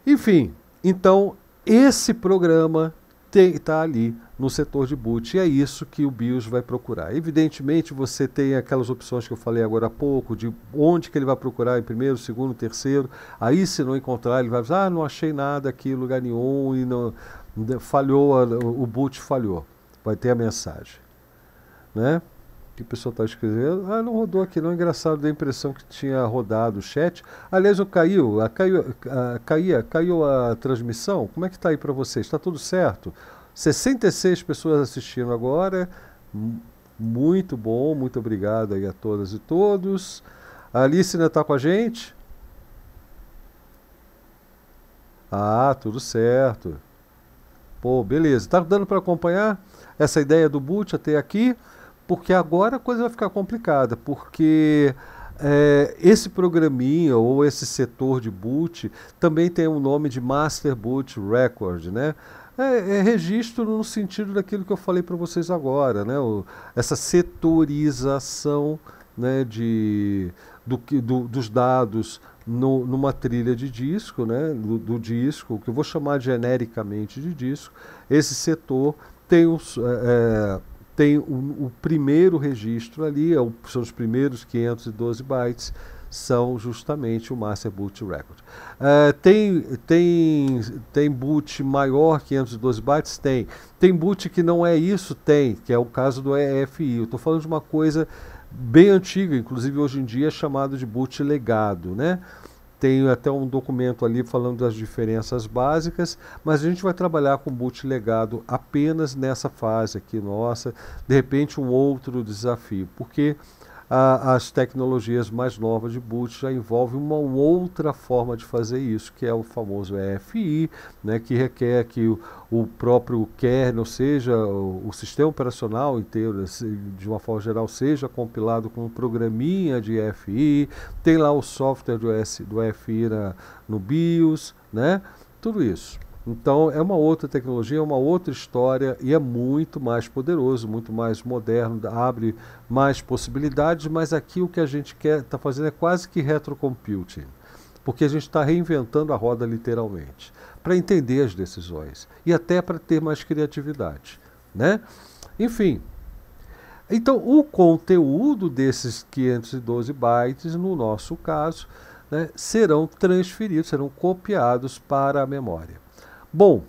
Enfim, então esse programa está ali no setor de boot. E é isso que o BIOS vai procurar. Evidentemente, você tem aquelas opções que eu falei agora há pouco, de onde que ele vai procurar em primeiro, segundo, terceiro. Aí, se não encontrar, ele vai dizer, ah, não achei nada aqui em lugar nenhum, e não, falhou, o boot falhou. Vai ter a mensagem. Né? que o pessoal está escrevendo. Ah, não rodou aqui, não. Engraçado, da impressão que tinha rodado o chat. Aliás, eu caiu, a, caiu, a, caía, caiu a transmissão. Como é que está aí para vocês? Está tudo certo? 66 pessoas assistiram agora. Muito bom, muito obrigado aí a todas e todos. A Alice ainda está com a gente? Ah, tudo certo. Pô, beleza. está dando para acompanhar essa ideia do boot até aqui? Porque agora a coisa vai ficar complicada, porque é, esse programinha ou esse setor de boot também tem o um nome de Master Boot Record, né? É, é, registro no sentido daquilo que eu falei para vocês agora, né? O, essa setorização né, de, do, do, dos dados no, numa trilha de disco, né, do, do, disco, que eu vou chamar genericamente de disco. Esse setor tem os. É, é tem o, o primeiro registro ali, é o, são os primeiros 512 bytes, são justamente o Master Boot Record. Uh, tem, tem, tem boot maior, 512 bytes? Tem. Tem boot que não é isso? Tem, que é o caso do EFI. Eu estou falando de uma coisa bem antiga, inclusive hoje em dia é chamado de boot legado, né? Tem até um documento ali falando das diferenças básicas, mas a gente vai trabalhar com boot legado apenas nessa fase aqui nossa. De repente, um outro desafio, porque a, as tecnologias mais novas de boot já envolvem uma outra forma de fazer isso, que é o famoso EFI, né, que requer que o, o próprio kernel, ou seja, o, o, sistema operacional inteiro, assim, de uma forma geral, seja compilado com um programinha de EFI, tem lá o software do, S, do EFI na, no BIOS, né? tudo isso. Então é uma outra tecnologia, é uma outra história e é muito mais poderoso, muito mais moderno, abre mais possibilidades, mas aqui o que a gente quer está fazendo é quase que retrocomputing, porque a gente está reinventando a roda literalmente, para entender as decisões e até para ter mais criatividade. Né? Enfim, então o conteúdo desses 512 bytes, no nosso caso, né, serão transferidos, serão copiados para a memória. Bom,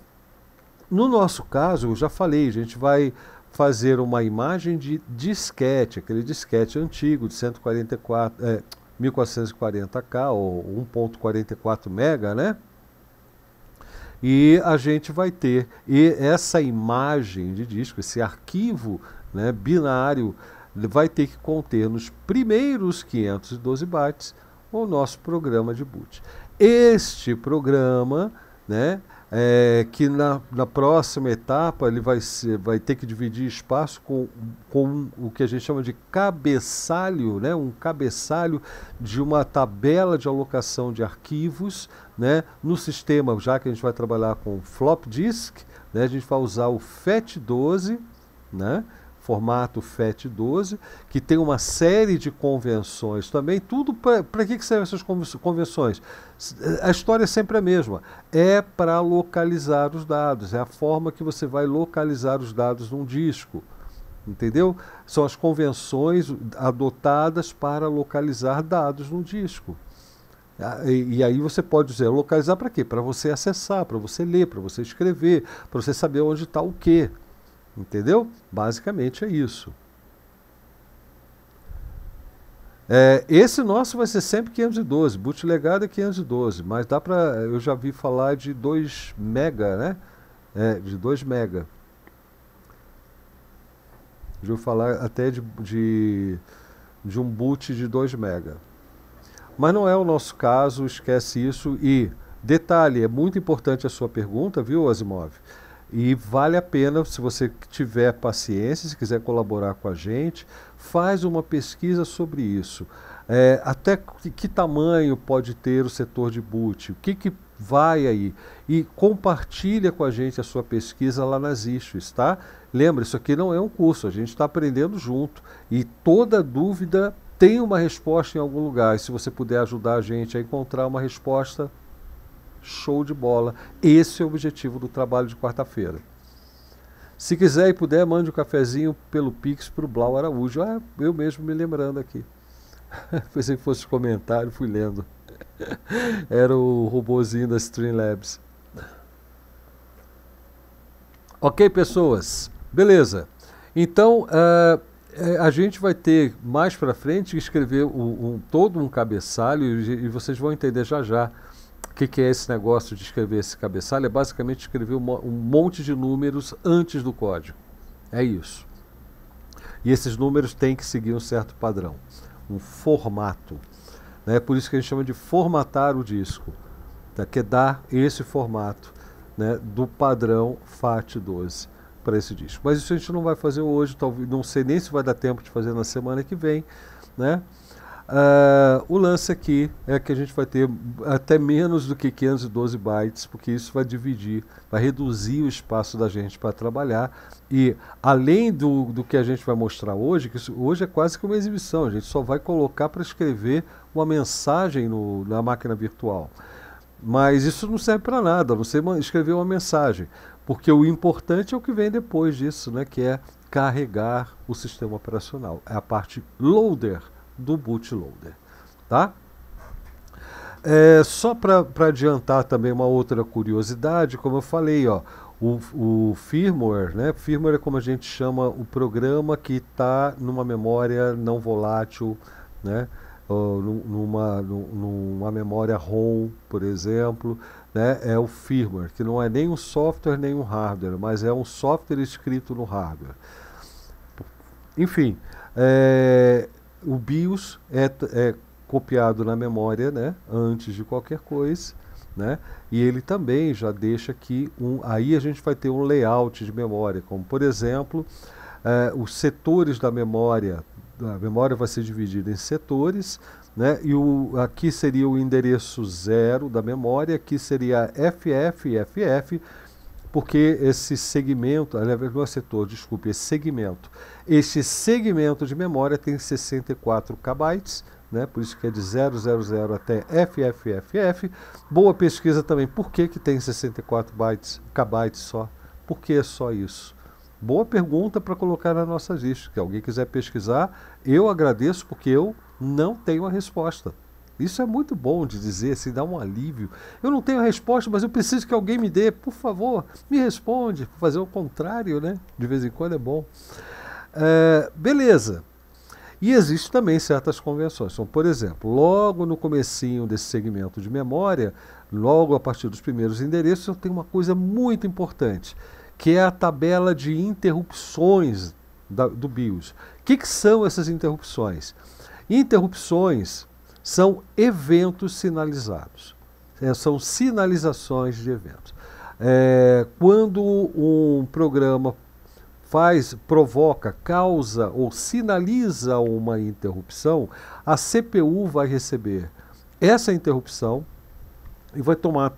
no nosso caso, eu já falei, a gente vai fazer uma imagem de disquete, aquele disquete antigo de 144, é, 1440K ou 1.44 mega, né? E a gente vai ter e essa imagem de disco, esse arquivo né, binário, vai ter que conter nos primeiros 512 bytes o nosso programa de boot. Este programa, né, é, que na, na próxima etapa ele vai, ser, vai ter que dividir espaço com, com o que a gente chama de cabeçalho, né? um cabeçalho de uma tabela de alocação de arquivos né? no sistema, já que a gente vai trabalhar com flop disk, né? a gente vai usar o FAT12, né? formato FET 12, que tem uma série de convenções também. Tudo para que, que servem essas convenções? A história é sempre a mesma. É para localizar os dados, é a forma que você vai localizar os dados num disco. Entendeu? São as convenções adotadas para localizar dados num disco. Ah, e, e, aí você pode dizer, localizar para quê? Para você acessar, para você ler, para você escrever, para você saber onde está o quê. Entendeu? Basicamente é isso. É, esse nosso vai ser sempre 512, boot legado é 512, mas dá para eu já vi falar de 2 mega, né? É, de 2 mega. Já ouvi falar até de, de, de um boot de 2 mega. Mas não é o nosso caso, esquece isso e detalhe, é muito importante a sua pergunta, viu, Asimov? E vale a pena, se você tiver paciência, se quiser colaborar com a gente, faz uma pesquisa sobre isso. É, até que, que, tamanho pode ter o setor de boot? O que, que vai aí? E compartilha com a gente a sua pesquisa lá nas issues, tá? Lembra, isso aqui não é um curso, a gente está aprendendo junto. E toda dúvida tem uma resposta em algum lugar. E se você puder ajudar a gente a encontrar uma resposta, Show de bola. Esse é o objetivo do trabalho de quarta-feira. Se quiser e puder, mande um cafezinho pelo Pix para o Blau Araújo. Ah, eu mesmo me lembrando aqui. Pensei que fosse comentário, fui lendo. Era o robôzinho da Streamlabs. Ok, pessoas? Beleza. Então, uh, a gente vai ter mais para frente escrever um, um, todo um cabeçalho e, e vocês vão entender já já o que, que, é esse negócio de escrever esse cabeçalho? É basicamente escrever um monte de números antes do código. É isso. E esses números têm que seguir um certo padrão, um formato. É né? por isso que a gente chama de formatar o disco, tá? que é dar esse formato né? do padrão FAT12 para esse disco. Mas isso a gente não vai fazer hoje, talvez não sei nem se vai dar tempo de fazer na semana que vem, né? Uh, o lance aqui é que a gente vai ter até menos do que 512 bytes, porque isso vai dividir, vai reduzir o espaço da gente para trabalhar. E além do, do que a gente vai mostrar hoje, que isso, hoje é quase que uma exibição, a gente só vai colocar para escrever uma mensagem no, na máquina virtual. Mas isso não serve para nada, não escrever uma mensagem, porque o importante é o que vem depois disso, né, que é carregar o sistema operacional, é a parte loader do bootloader. Tá? É, só para adiantar também uma outra curiosidade, como eu falei, ó, o, o, firmware, né? Firmware é como a gente chama o programa que está numa memória não volátil, né? numa, numa memória ROM, por exemplo, né? é o firmware, que não é nem um software nem um hardware, mas é um software escrito no hardware. Enfim, é, o BIOS é, é copiado na memória né, antes de qualquer coisa. Né? E ele também já deixa aqui um. Aí a gente vai ter um layout de memória, como por exemplo, eh, os setores da memória. A memória vai ser dividida em setores, né? E o, aqui seria o endereço zero da memória, aqui seria FFFF. FF, porque esse segmento, não é setor, desculpe, esse segmento, este segmento de memória tem 64 KB, né, por isso que é de 000 até FFFF. Boa pesquisa também, por que, que tem 64 bytes, KB só? Por que só isso? Boa pergunta para colocar na nossa lista. Se alguém quiser pesquisar, eu agradeço porque eu não tenho a resposta. Isso é muito bom de dizer, se assim, dá um alívio. Eu não tenho resposta, mas eu preciso que alguém me dê, por favor, me responde. Fazer o contrário, né? De vez em quando é bom. É, beleza. E existem também certas convenções. Então, por exemplo, logo no comecinho desse segmento de memória, logo a partir dos primeiros endereços, eu tenho uma coisa muito importante, que é a tabela de interrupções da, do BIOS. O que, que são essas interrupções? Interrupções são eventos sinalizados. É, são sinalizações de eventos. É, quando um programa faz, provoca, causa ou sinaliza uma interrupção, a CPU vai receber essa interrupção e vai tomar,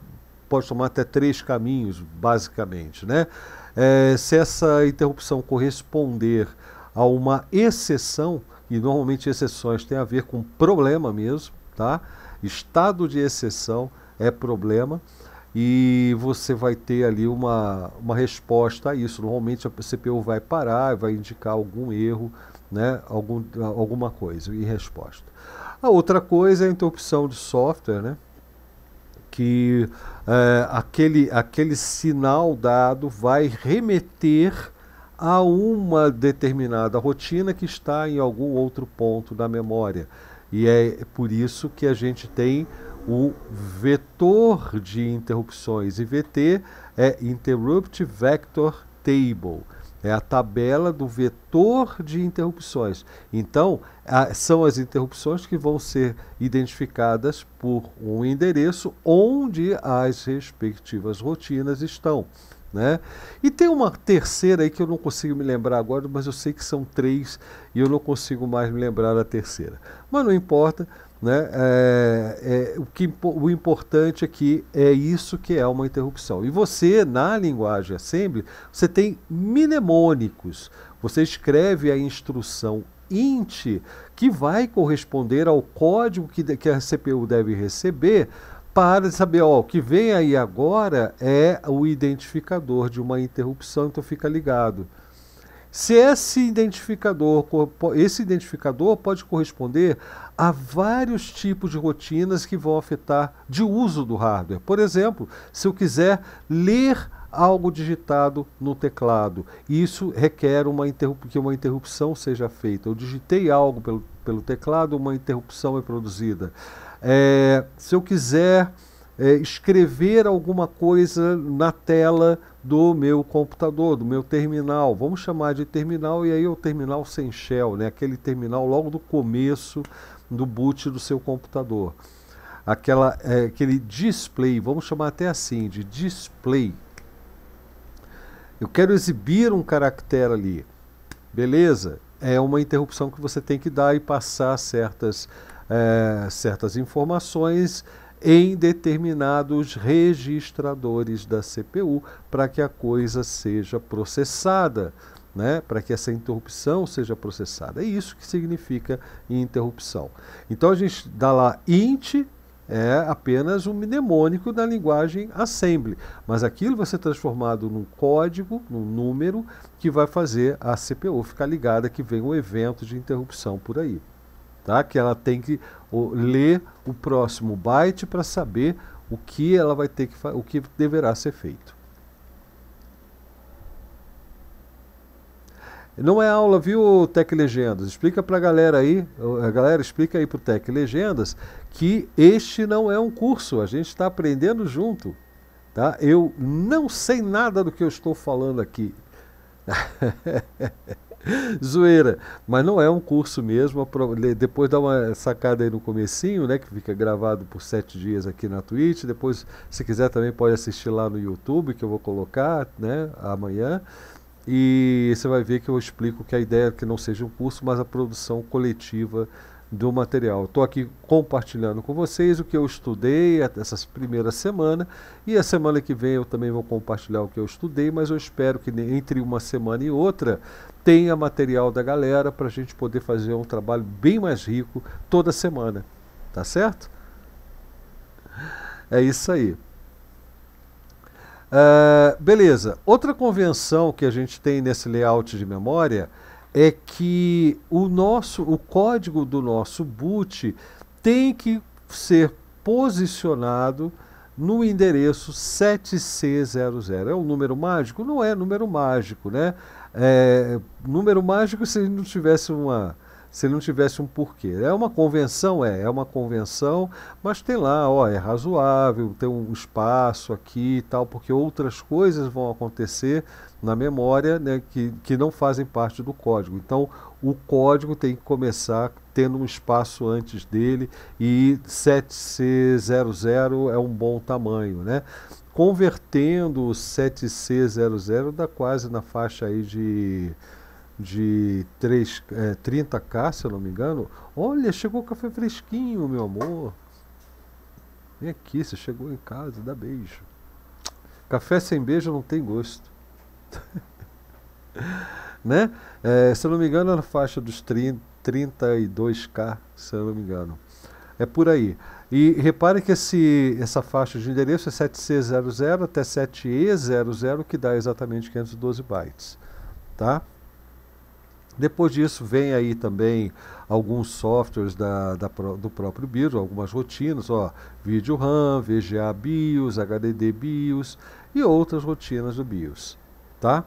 pode tomar até três caminhos, basicamente, né? É, se essa interrupção corresponder a uma exceção, e normalmente exceções tem a ver com problema mesmo, tá? Estado de exceção é problema e você vai ter ali uma, uma resposta a isso. Normalmente a CPU vai parar, vai indicar algum erro, né? Algum, alguma coisa e resposta. A outra coisa é a interrupção de software, né? que é, aquele, aquele sinal dado vai remeter a uma determinada rotina que está em algum outro ponto da memória. E é por isso que a gente tem o vetor de interrupções. IVT é Interrupt Vector Table. É a tabela do vetor de interrupções. Então, a, são as interrupções que vão ser identificadas por um endereço onde as respectivas rotinas estão. Né? E tem uma terceira aí que eu não consigo me lembrar agora, mas eu sei que são três e eu não consigo mais me lembrar da terceira. Mas não importa, né? É, é, o, que, o importante aqui é, é isso que é uma interrupção. E você, na linguagem assembly, você tem mnemônicos. Você escreve a instrução int, que vai corresponder ao código que, que a CPU deve receber para saber, ó, o que vem aí agora é o identificador de uma interrupção, então fica ligado. Se esse identificador, esse identificador pode corresponder a vários tipos de rotinas que vão afetar de uso do hardware. Por exemplo, se eu quiser ler algo digitado no teclado, isso requer uma que uma interrupção seja feita. Eu digitei algo pelo, pelo teclado, uma interrupção é produzida. É, se eu quiser é, escrever alguma coisa na tela do meu computador, do meu terminal, vamos chamar de terminal, e aí é o terminal sem shell, né? aquele terminal logo do começo do boot do seu computador. Aquela, é, aquele display, vamos chamar até assim, de display. Eu quero exibir um caractere ali. Beleza? É uma interrupção que você tem que dar e passar certas é, certas informações em determinados registradores da CPU para que a coisa seja processada, né? para que essa interrupção seja processada. É isso que significa interrupção. Então a gente dá lá int é apenas um mnemônico da linguagem assembly, mas aquilo vai ser transformado num código, num número que vai fazer a CPU ficar ligada que vem um evento de interrupção por aí tá? Que ela tem que o, ler o próximo byte para saber o que ela vai ter que o que deverá ser feito. Não é aula, viu, Tec Legendas? Explica para a galera aí, a galera explica aí para o Tec Legendas que este não é um curso, a gente está aprendendo junto, tá? Eu não sei nada do que eu estou falando aqui. Zoeira. Mas não é um curso mesmo. Depois dá uma sacada aí no comecinho, né? Que fica gravado por sete dias aqui na Twitch. Depois, se quiser, também pode assistir lá no YouTube, que eu vou colocar, né? Amanhã. E você vai ver que eu explico que a ideia é que não seja um curso, mas a produção coletiva do material. Estou aqui compartilhando com vocês o que eu estudei essa primeira semana e a semana que vem eu também vou compartilhar o que eu estudei, mas eu espero que entre uma semana e outra tenha material da galera para a gente poder fazer um trabalho bem mais rico toda semana. Tá certo? É isso aí. Uh, beleza. Outra convenção que a gente tem nesse layout de memória é que o nosso, o código do nosso boot tem que ser posicionado no endereço 7C00. É um número mágico? Não é número mágico, né? É, número mágico se não tivesse uma se ele não tivesse um porquê. É uma convenção, é, é uma convenção, mas tem lá, ó, é razoável, tem um espaço aqui e tal, porque outras coisas vão acontecer na memória né, que, que não fazem parte do código. Então, o código tem que começar tendo um espaço antes dele e 7C00 é um bom tamanho, né? Convertendo o 7C00 dá quase na faixa aí de de 3, é, 30k, se eu não me engano. Olha, chegou o café fresquinho, meu amor. Vem aqui, você chegou em casa, dá beijo. Café sem beijo não tem gosto. né? É, se eu não me engano, é na faixa dos 30, 32k, se eu não me engano. É por aí. E repare que esse, essa faixa de endereço é 7C00 até 7E00, que dá exatamente 512 bytes. Tá? Depois disso vem aí também alguns softwares da, da, do próprio BIOS, algumas rotinas, ó, vídeo RAM, VGA BIOS, HDD BIOS e outras rotinas do BIOS, tá?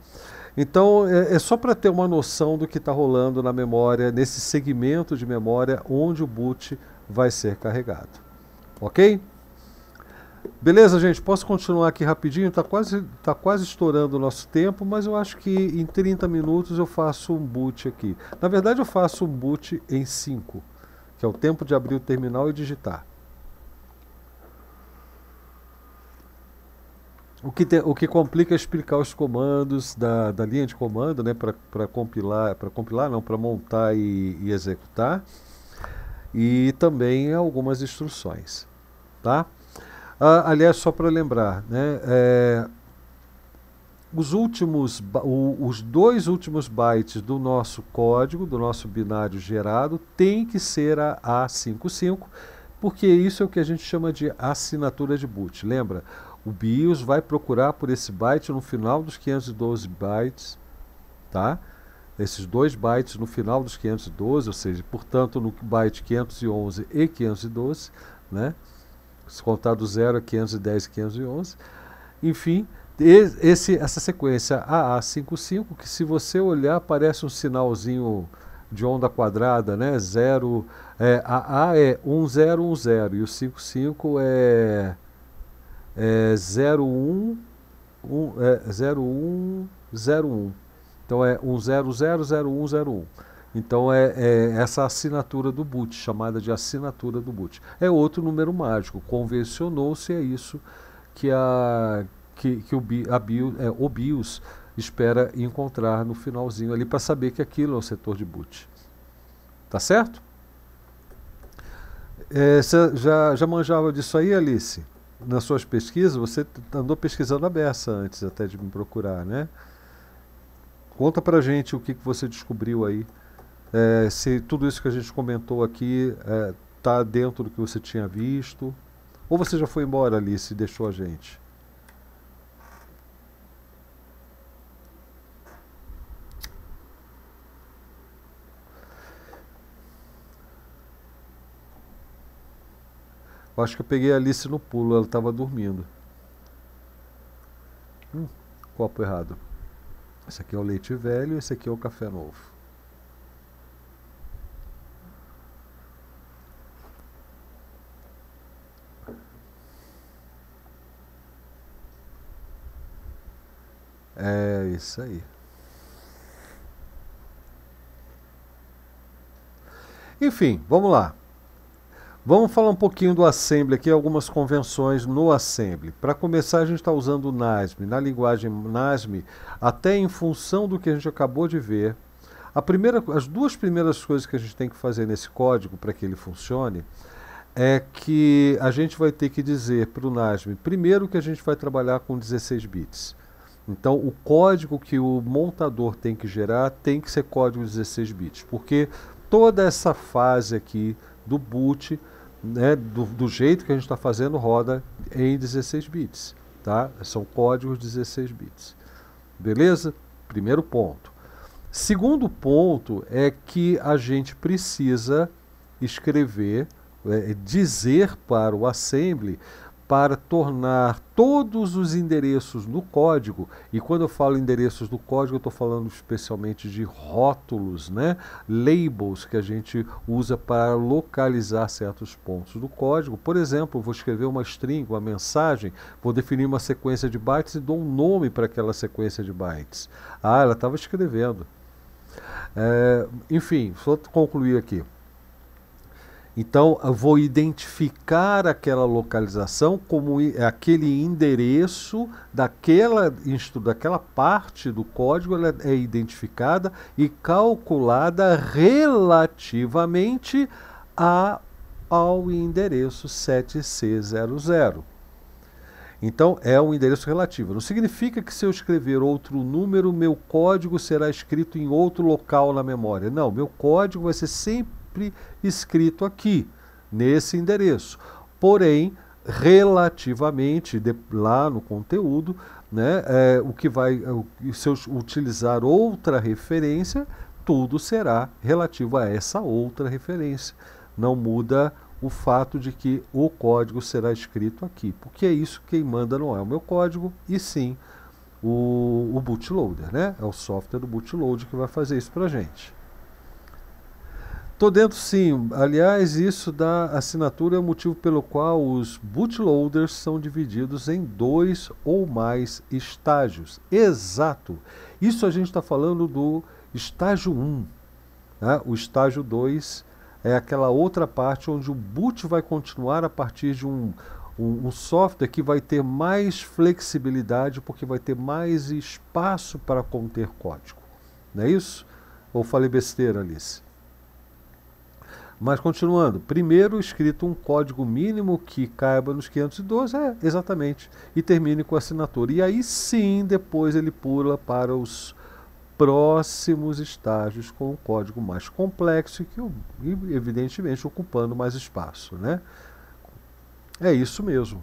Então é, é só para ter uma noção do que está rolando na memória, nesse segmento de memória onde o boot vai ser carregado, ok? Beleza, gente? Posso continuar aqui rapidinho? Está quase, tá quase estourando o nosso tempo, mas eu acho que em 30 minutos eu faço um boot aqui. Na verdade, eu faço um boot em 5, que é o tempo de abrir o terminal e digitar. O que, te, o que complica é explicar os comandos da, da linha de comando, né, para compilar, para compilar não, para montar e, e executar, e também algumas instruções, tá? Ah, aliás, só para lembrar, né? É, os últimos, o, os dois últimos bytes do nosso código, do nosso binário gerado, tem que ser a A55, porque isso é o que a gente chama de assinatura de boot. Lembra? O BIOS vai procurar por esse byte no final dos 512 bytes, tá? Esses dois bytes no final dos 512, ou seja, portanto, no byte 511 e 512, né? se contar do 0 é 510, 511. Enfim, esse, essa sequência AA55, que se você olhar parece um sinalzinho de onda quadrada, né? Zero, é, AA é 1010 e o 55 é, é 01, um, é 0101. Então é 10000101. Então é, é, essa assinatura do boot, chamada de assinatura do boot. É outro número mágico, convencionou-se é isso que, a, que, que o, a BIOS, é, o BIOS espera encontrar no finalzinho ali para saber que aquilo é o setor de boot. Tá certo? É, você já, já manjava disso aí, Alice? Nas suas pesquisas, você andou pesquisando a beça antes até de me procurar, né? Conta pra gente o que, que você descobriu aí é, se tudo isso que a gente comentou aqui está é, tá dentro do que você tinha visto. Ou você já foi embora, Alice, e deixou a gente? Eu acho que eu peguei a Alice no pulo, ela estava dormindo. Hum, copo errado. Esse aqui é o leite velho, esse aqui é o café novo. É isso aí. Enfim, vamos lá. Vamos falar um pouquinho do Assembly aqui, algumas convenções no Assembly. Para começar, a gente está usando o NASM. Na linguagem NASM, até em função do que a gente acabou de ver, a primeira, as duas primeiras coisas que a gente tem que fazer nesse código para que ele funcione é que a gente vai ter que dizer para o NASM, primeiro que a gente vai trabalhar com 16 bits. Então, o código que o montador tem que gerar tem que ser código 16 bits, porque toda essa fase aqui do boot, né, do, do jeito que a gente está fazendo, roda em 16 bits. Tá? São códigos 16 bits. Beleza? Primeiro ponto. Segundo ponto é que a gente precisa escrever, é, dizer para o assembly para tornar todos os endereços no código, e quando eu falo endereços no código, eu estou falando especialmente de rótulos, né? labels que a gente usa para localizar certos pontos do código. Por exemplo, vou escrever uma string, uma mensagem, vou definir uma sequência de bytes e dou um nome para aquela sequência de bytes. Ah, ela estava escrevendo. É, enfim, só concluir aqui. Então, eu vou identificar aquela localização como aquele endereço daquela, daquela parte do código, ela é identificada e calculada relativamente a, ao endereço 7C00. Então, é um endereço relativo. Não significa que se eu escrever outro número, meu código será escrito em outro local na memória. Não, meu código vai ser sempre sempre escrito aqui, nesse endereço. Porém, relativamente de, lá no conteúdo, né, é, o que vai, é, se eu utilizar outra referência, tudo será relativo a essa outra referência. Não muda o fato de que o código será escrito aqui, porque é isso quem manda não é o meu código, e sim o, o bootloader, né? É o software do bootloader que vai fazer isso para gente. Estou dentro sim. Aliás, isso da assinatura é o motivo pelo qual os bootloaders são divididos em dois ou mais estágios. Exato. Isso a gente está falando do estágio 1. Né? O estágio 2 é aquela outra parte onde o boot vai continuar a partir de um, um, um software que vai ter mais flexibilidade, porque vai ter mais espaço para conter código. Não é isso? Ou falei besteira, Alice? Mas continuando, primeiro escrito um código mínimo que caiba nos 512, é, exatamente, e termine com a assinatura. E aí sim, depois ele pula para os próximos estágios com um código mais complexo que, evidentemente, ocupando mais espaço, né? É isso mesmo.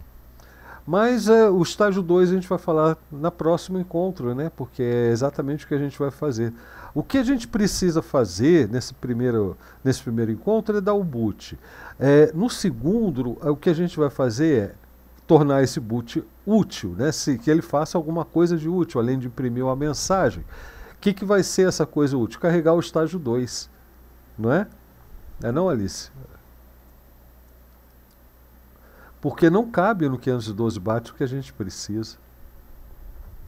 Mas uh, o estágio 2 a gente vai falar na próximo encontro, né? Porque é exatamente o que a gente vai fazer. O que a gente precisa fazer nesse primeiro, nesse primeiro encontro é dar o boot. É, no segundo, é, o que a gente vai fazer é tornar esse boot útil, né? Se, que ele faça alguma coisa de útil, além de imprimir uma mensagem. O que, que vai ser essa coisa útil? Carregar o estágio 2, não é? É não, Alice? Porque não cabe no 512 bate o que a gente precisa.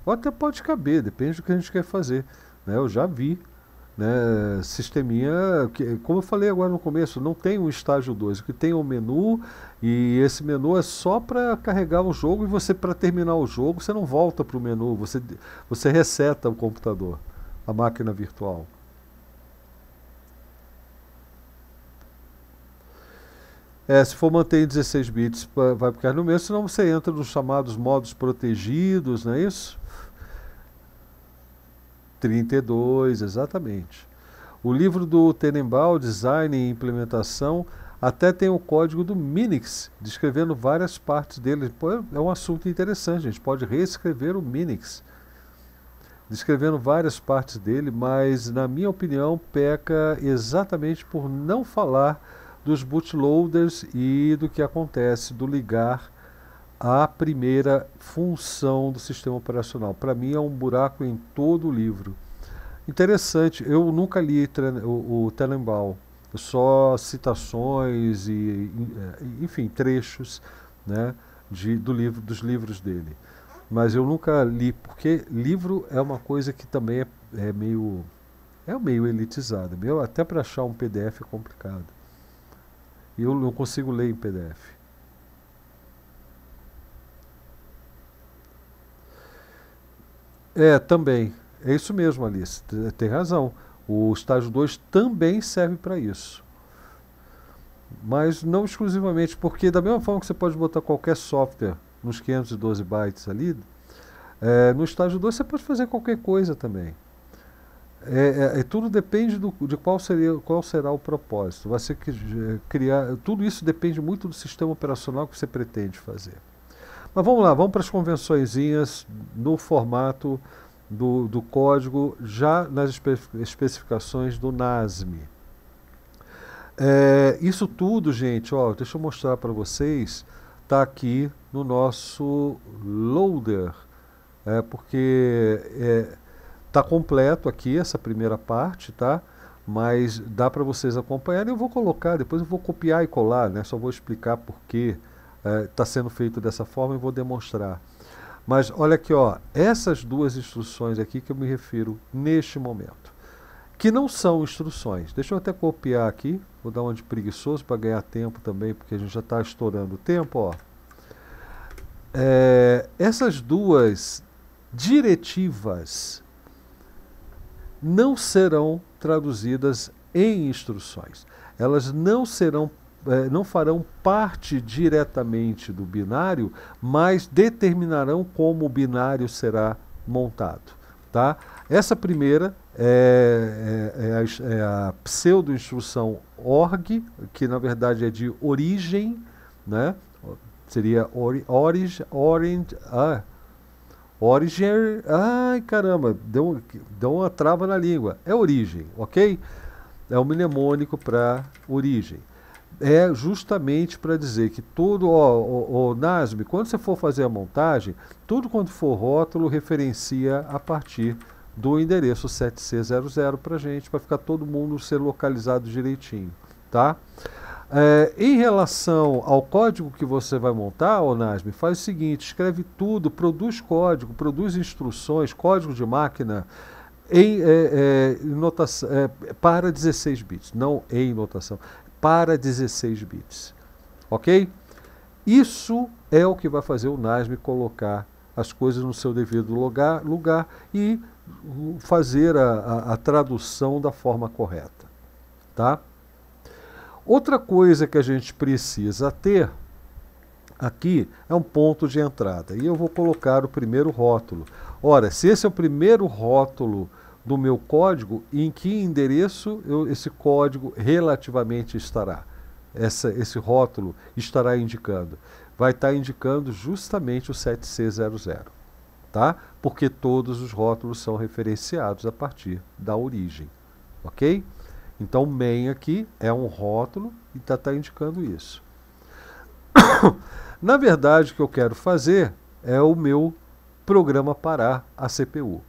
Ou até pode caber, depende do que a gente quer fazer. Né? Eu já vi né, sisteminha, que, como eu falei agora no começo, não tem um estágio 2, que tem um é menu e esse menu é só para carregar o jogo e você para terminar o jogo você não volta para o menu, você, você reseta o computador, a máquina virtual. É, se for manter em 16 bits, vai ficar no mesmo, senão você entra nos chamados modos protegidos, não é isso? 32, exatamente. O livro do Tenenbaum, Design e Implementação, até tem o código do Minix, descrevendo várias partes dele. É, é um assunto interessante, a gente pode reescrever o Minix, descrevendo várias partes dele, mas, na minha opinião, peca exatamente por não falar dos bootloaders e do que acontece do ligar à primeira função do sistema operacional. Para mim é um buraco em todo o livro. Interessante, eu nunca li o, o só citações e, é, enfim, trechos né, de, do livro, dos livros dele. Mas eu nunca li, porque livro é uma coisa que também é, é meio é meio elitizada, Meu até para achar um PDF é complicado. E eu não consigo ler em PDF. É, também. É isso mesmo, Alice. Tem razão. O estágio 2 também serve para isso. Mas não exclusivamente, porque da mesma forma que você pode botar qualquer software nos 512 bytes ali, é, no estágio 2 você pode fazer qualquer coisa também. É, é, é, tudo depende do, de qual, seria, qual será o propósito. Vai ser que, é, criar. Tudo isso depende muito do sistema operacional que você pretende fazer. Mas vamos lá, vamos para as convençõezinhas no formato do, do código, já nas especificações do NASM. É, isso tudo, gente, ó, deixa eu mostrar para vocês, está aqui no nosso loader, é, porque é, Está completo aqui essa primeira parte, tá? Mas dá para vocês acompanharem. Eu vou colocar, depois eu vou copiar e colar, né? Só vou explicar por que está é, sendo feito dessa forma e vou demonstrar. Mas olha aqui, ó, essas duas instruções aqui que eu me refiro neste momento, que não são instruções. Deixa eu até copiar aqui, vou dar uma de preguiçoso para ganhar tempo também, porque a gente já está estourando o tempo, ó. É, essas duas diretivas não serão traduzidas em instruções. Elas não serão eh, não farão parte diretamente do binário, mas determinarão como o binário será montado. Tá? Essa primeira é, é, é a, é pseudo-instrução org, que na verdade é de origem, né? seria ori, orig, ah, Origem. Ai, caramba, deu, deu uma trava na língua. É origem, ok? É o um mnemônico para origem. É justamente para dizer que tudo, ó, ó, ó, Nasme, quando você for fazer a montagem, tudo quanto for rótulo referencia a partir do endereço 7C00 para gente, para ficar todo mundo ser localizado direitinho, tá? É, em relação ao código que você vai montar, Onasme, faz o seguinte: escreve tudo, produz código, produz instruções, código de máquina em, é, é, notação, é, para 16 bits, não em notação, para 16 bits. Ok? Isso é o que vai fazer o NASM colocar as coisas no seu devido lugar, lugar e fazer a, a, a tradução da forma correta. Tá? Outra coisa que a gente precisa ter aqui é um ponto de entrada. E eu vou colocar o primeiro rótulo. Ora, se esse é o primeiro rótulo do meu código, em que endereço eu, esse código relativamente estará? Essa, esse rótulo estará indicando? Vai estar indicando justamente o 7C00, tá? Porque todos os rótulos são referenciados a partir da origem, ok? Então, main aqui é um rótulo e está tá indicando isso. Na verdade, o que eu quero fazer é o meu programa parar a CPU.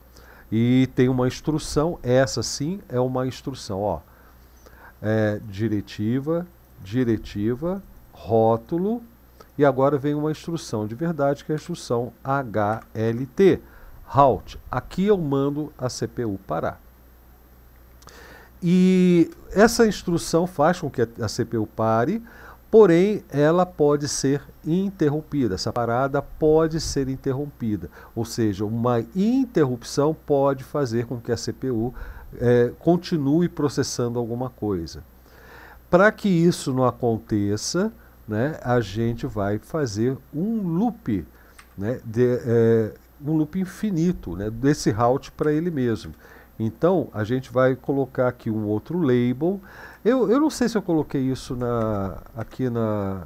E tem uma instrução, essa sim é uma instrução, ó. É, diretiva, diretiva, rótulo, e agora vem uma instrução de verdade, que é a instrução HLT, halt. Aqui eu mando a CPU parar. E essa instrução faz com que a CPU pare, porém ela pode ser interrompida. Essa parada pode ser interrompida, ou seja, uma interrupção pode fazer com que a CPU é, continue processando alguma coisa. Para que isso não aconteça, né, a gente vai fazer um loop, né, de, é, um loop infinito, né, desse route para ele mesmo. Então, a gente vai colocar aqui um outro label. Eu, eu não sei se eu coloquei isso na, aqui na,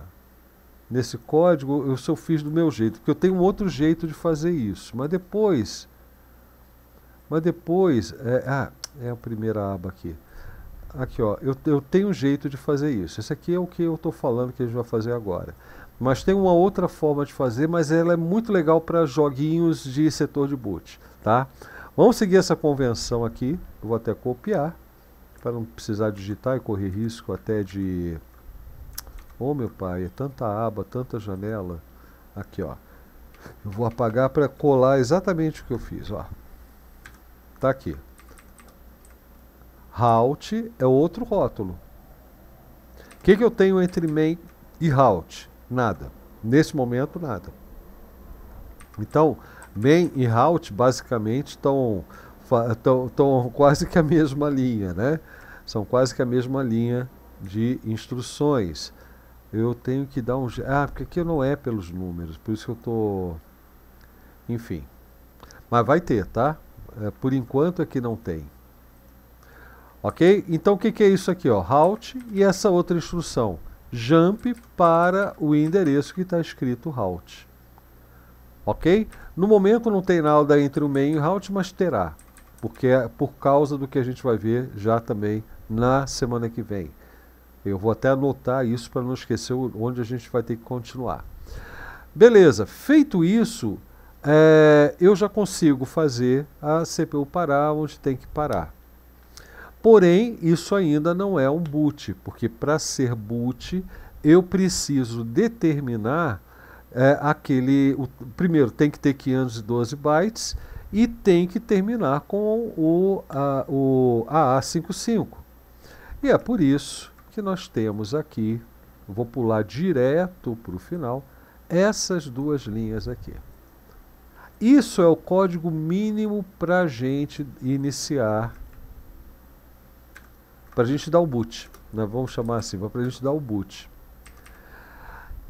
nesse código, eu, se eu fiz do meu jeito, porque eu tenho um outro jeito de fazer isso. Mas depois, mas depois, é, ah, é a primeira aba aqui. Aqui, ó, eu, eu tenho um jeito de fazer isso. Esse aqui é o que eu estou falando que a gente vai fazer agora. Mas tem uma outra forma de fazer, mas ela é muito legal para joguinhos de setor de boot, Tá? Vamos seguir essa convenção aqui. Eu vou até copiar, para não precisar digitar e correr risco até de... Oh, meu pai, é tanta aba, tanta janela. Aqui, ó. Eu vou apagar para colar exatamente o que eu fiz, ó. Tá aqui. Route é outro rótulo. O que, que eu tenho entre main e route? Nada. Nesse momento, nada. Então, Main e Halt basicamente estão estão quase que a mesma linha, né? São quase que a mesma linha de instruções. Eu tenho que dar um ah, porque aqui não é pelos números, por isso que eu tô enfim. Mas vai ter, tá? É, por enquanto aqui é não tem. Ok? Então o que, que é isso aqui? Ó? Halt e essa outra instrução. Jump para o endereço que está escrito halt. Ok? No momento não tem nada entre o main e o out, mas terá, porque é por causa do que a gente vai ver já também na semana que vem. Eu vou até anotar isso para não esquecer onde a gente vai ter que continuar. Beleza, feito isso, é, eu já consigo fazer a CPU parar onde tem que parar. Porém, isso ainda não é um boot, porque para ser boot eu preciso determinar é, aquele. O, primeiro, tem que ter 512 bytes e tem que terminar com o, a, o AA55. E é por isso que nós temos aqui, vou pular direto para o final, essas duas linhas aqui. Isso é o código mínimo para a gente iniciar, para a gente dar o boot. Né? Vamos chamar assim, para a gente dar o boot.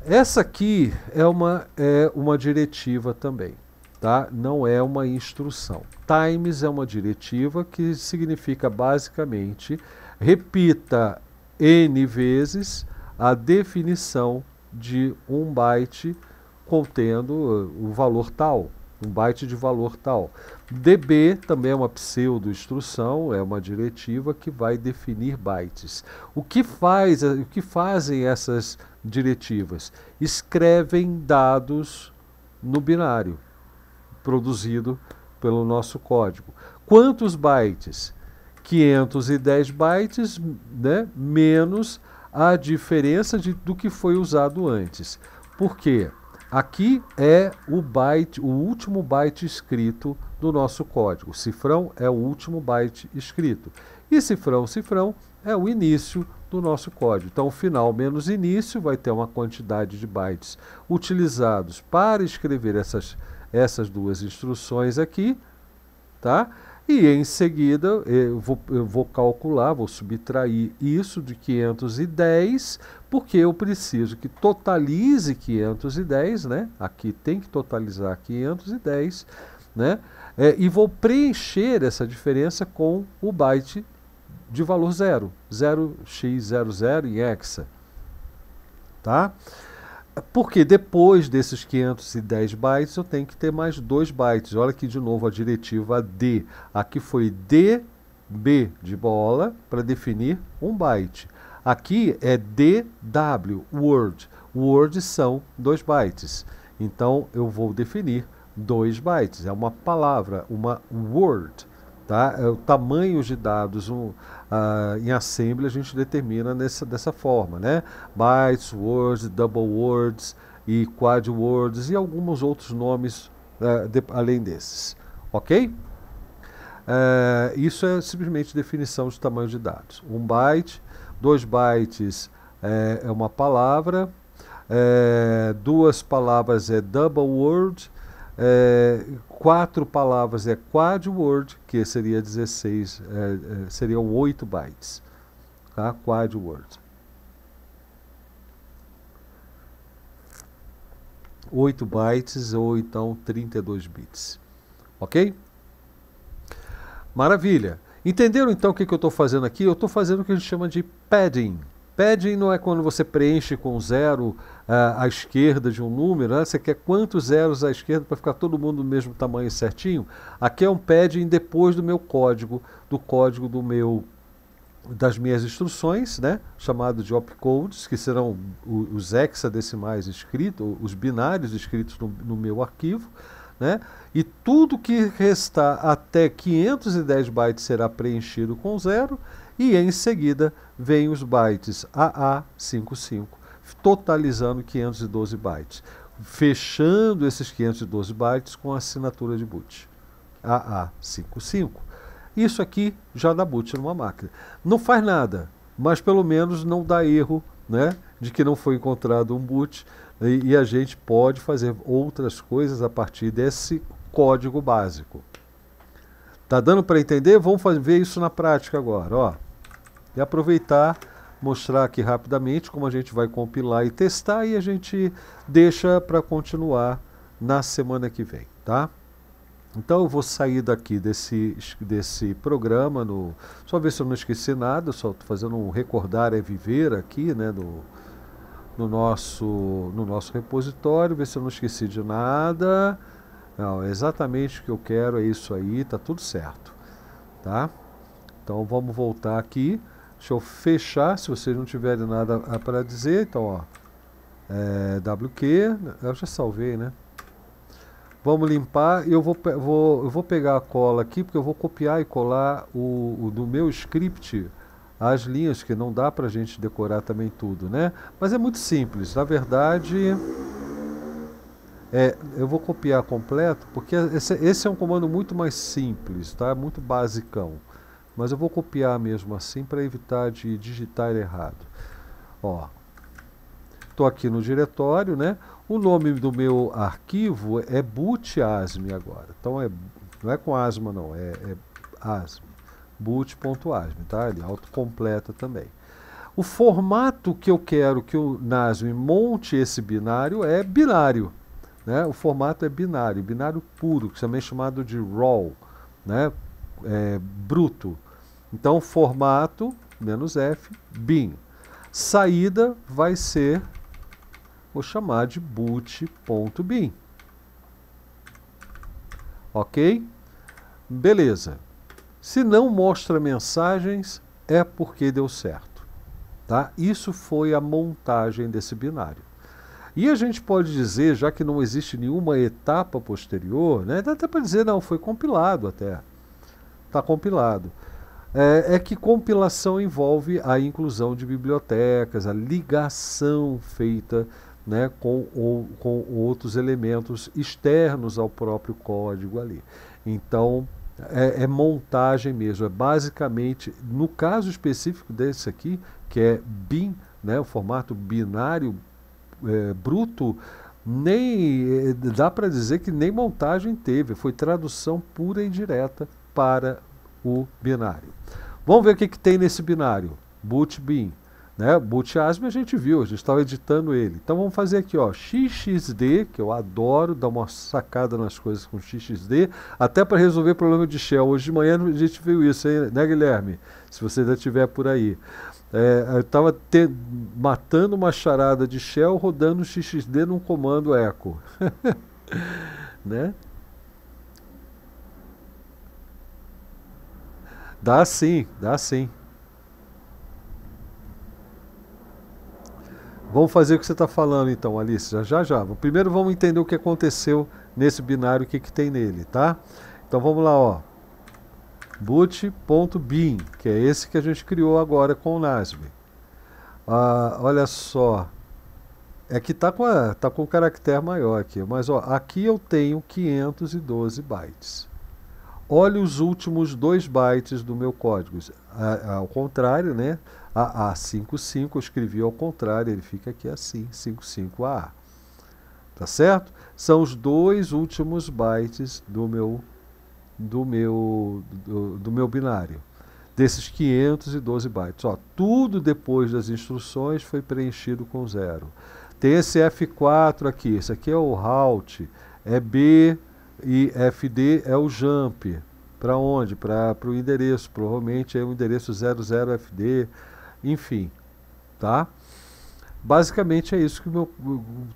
Essa aqui é uma, é uma diretiva também, tá? não é uma instrução. Times é uma diretiva que significa basicamente repita N vezes a definição de um byte contendo uh, o valor tal um byte de valor tal. DB também é uma pseudo-instrução, é uma diretiva que vai definir bytes. O que, faz, eh, o que fazem essas diretivas? Escrevem dados no binário produzido pelo nosso código. Quantos bytes? 510 bytes, né, menos a diferença de, do que foi usado antes. Por quê? Aqui é o byte, o último byte escrito do nosso código. cifrão é o último byte escrito. E cifrão, cifrão é o início do nosso código. Então, final menos início vai ter uma quantidade de bytes utilizados para escrever essas, essas duas instruções aqui, tá? E em seguida eu vou, eu vou calcular, vou subtrair isso de 510 porque eu preciso que totalize 510, né? Aqui tem que totalizar 510, né? É, e vou preencher essa diferença com o byte de valor 0, 0x00 em hexa, tá? Porque depois desses 510 bytes eu tenho que ter mais 2 bytes. Olha aqui de novo a diretiva D. Aqui foi D, B de bola para definir um byte. Aqui é DW, Word. Word são dois bytes. Então eu vou definir dois bytes. É uma palavra, uma word. Tá? É o tamanho de dados um, uh, em assembly a gente determina nessa, dessa forma. Né? Bytes, words, double words e quad words e alguns outros nomes uh, de, além desses. Ok? Uh, isso é simplesmente definição de tamanho de dados. Um byte 2 bytes é, é uma palavra, é, duas palavras é double word, é, quatro palavras é quad word, que seria 16, é, é, seriam 8 bytes. Tá? Quad word. 8 bytes ou então 32 bits. Ok? Maravilha! Entenderam então o que, que eu estou fazendo aqui? Eu estou fazendo o que a gente chama de padding. Padding não é quando você preenche com zero uh, à esquerda de um número, né? você quer quantos zeros à esquerda para ficar todo mundo do mesmo tamanho certinho. Aqui é um padding depois do meu código, do código do meu das minhas instruções, né? chamado de opcodes, que serão os hexadecimais escritos, os binários escritos no, no meu arquivo. Né? E tudo que restar até 510 bytes será preenchido com zero e em seguida vem os bytes AA55, totalizando 512 bytes, fechando esses 512 bytes com a assinatura de boot AA55. Isso aqui já dá boot numa máquina. Não faz nada, mas pelo menos não dá erro, né, de que não foi encontrado um boot e, e a gente pode fazer outras coisas a partir desse código básico. Tá dando para entender? Vamos fazer, ver isso na prática agora. Ó. E aproveitar, mostrar aqui rapidamente como a gente vai compilar e testar e a gente deixa para continuar na semana que vem, tá? Então eu vou sair daqui desse, desse programa, no, só ver se eu não esqueci nada, só estou fazendo um recordar é viver aqui, né, do, no nosso, no nosso repositório, ver se eu não esqueci de nada. Não, é exatamente o que eu quero, é isso aí, tá tudo certo. Tá? Então vamos voltar aqui. Deixa eu fechar, se vocês não tiverem nada ah, para dizer, então ó, é, WQ, eu já salvei, né? Vamos limpar, eu vou, vou, eu vou pegar a cola aqui, porque eu vou copiar e colar o, o do meu script as linhas que não dá para a gente decorar também tudo, né? Mas é muito simples. Na verdade, é, eu vou copiar completo, porque esse, esse, é um comando muito mais simples, tá? Muito basicão. Mas eu vou copiar mesmo assim para evitar de digitar errado. Ó, estou aqui no diretório, né? O nome do meu arquivo é bootasm agora. Então é, não é com asma não, é, é asm boot.asm, tá? Ele autocompleta também. O formato que eu quero que o NASM monte esse binário é binário. Né? O formato é binário, binário puro, que também é chamado de raw, né? É, bruto. Então, formato, menos F, bin. Saída vai ser, vou chamar de boot.bin. Ok? Beleza. Se não mostra mensagens, é porque deu certo. Tá? Isso foi a montagem desse binário. E a gente pode dizer, já que não existe nenhuma etapa posterior, né, dá até para dizer, não, foi compilado até. Está compilado. É, é, que compilação envolve a inclusão de bibliotecas, a ligação feita né, com, ou, com outros elementos externos ao próprio código ali. Então, é, é, montagem mesmo, é basicamente, no caso específico desse aqui, que é BIM, né, o formato binário é, bruto, nem é, dá para dizer que nem montagem teve, foi tradução pura e direta para o binário. Vamos ver o que, que tem nesse binário, boot né? Multiasme a gente viu, a gente estava editando ele. Então vamos fazer aqui, ó, XXD, que eu adoro dar uma sacada nas coisas com XXD, até para resolver problema de shell. Hoje de manhã a gente viu isso, né, Guilherme? Se você ainda estiver por aí. É, eu estava matando uma charada de shell rodando XXD num comando echo. né? Dá sim, dá sim. Vamos fazer o que você está falando então, Alice, já já já. Primeiro vamos entender o que aconteceu nesse binário, o que, que tem nele, tá? Então vamos lá, ó. boot.bin, que é esse que a gente criou agora com o NASB. Ah, olha só, é que tá com, tá com caractere maior aqui, mas ó, aqui eu tenho 512 bytes. Olha os últimos dois bytes do meu código. Ah, ao contrário, né? A A55 eu escrevi ao contrário, ele fica aqui assim, 55AA. Tá certo? São os dois últimos bytes do meu do meu do, do meu binário. Desses 512 bytes, ó, tudo depois das instruções foi preenchido com zero. Tem esse F4 aqui, esse aqui é o halt, é B e FD é o jump. Para onde? Para o endereço, provavelmente é o endereço 00FD enfim, tá? Basicamente é isso que meu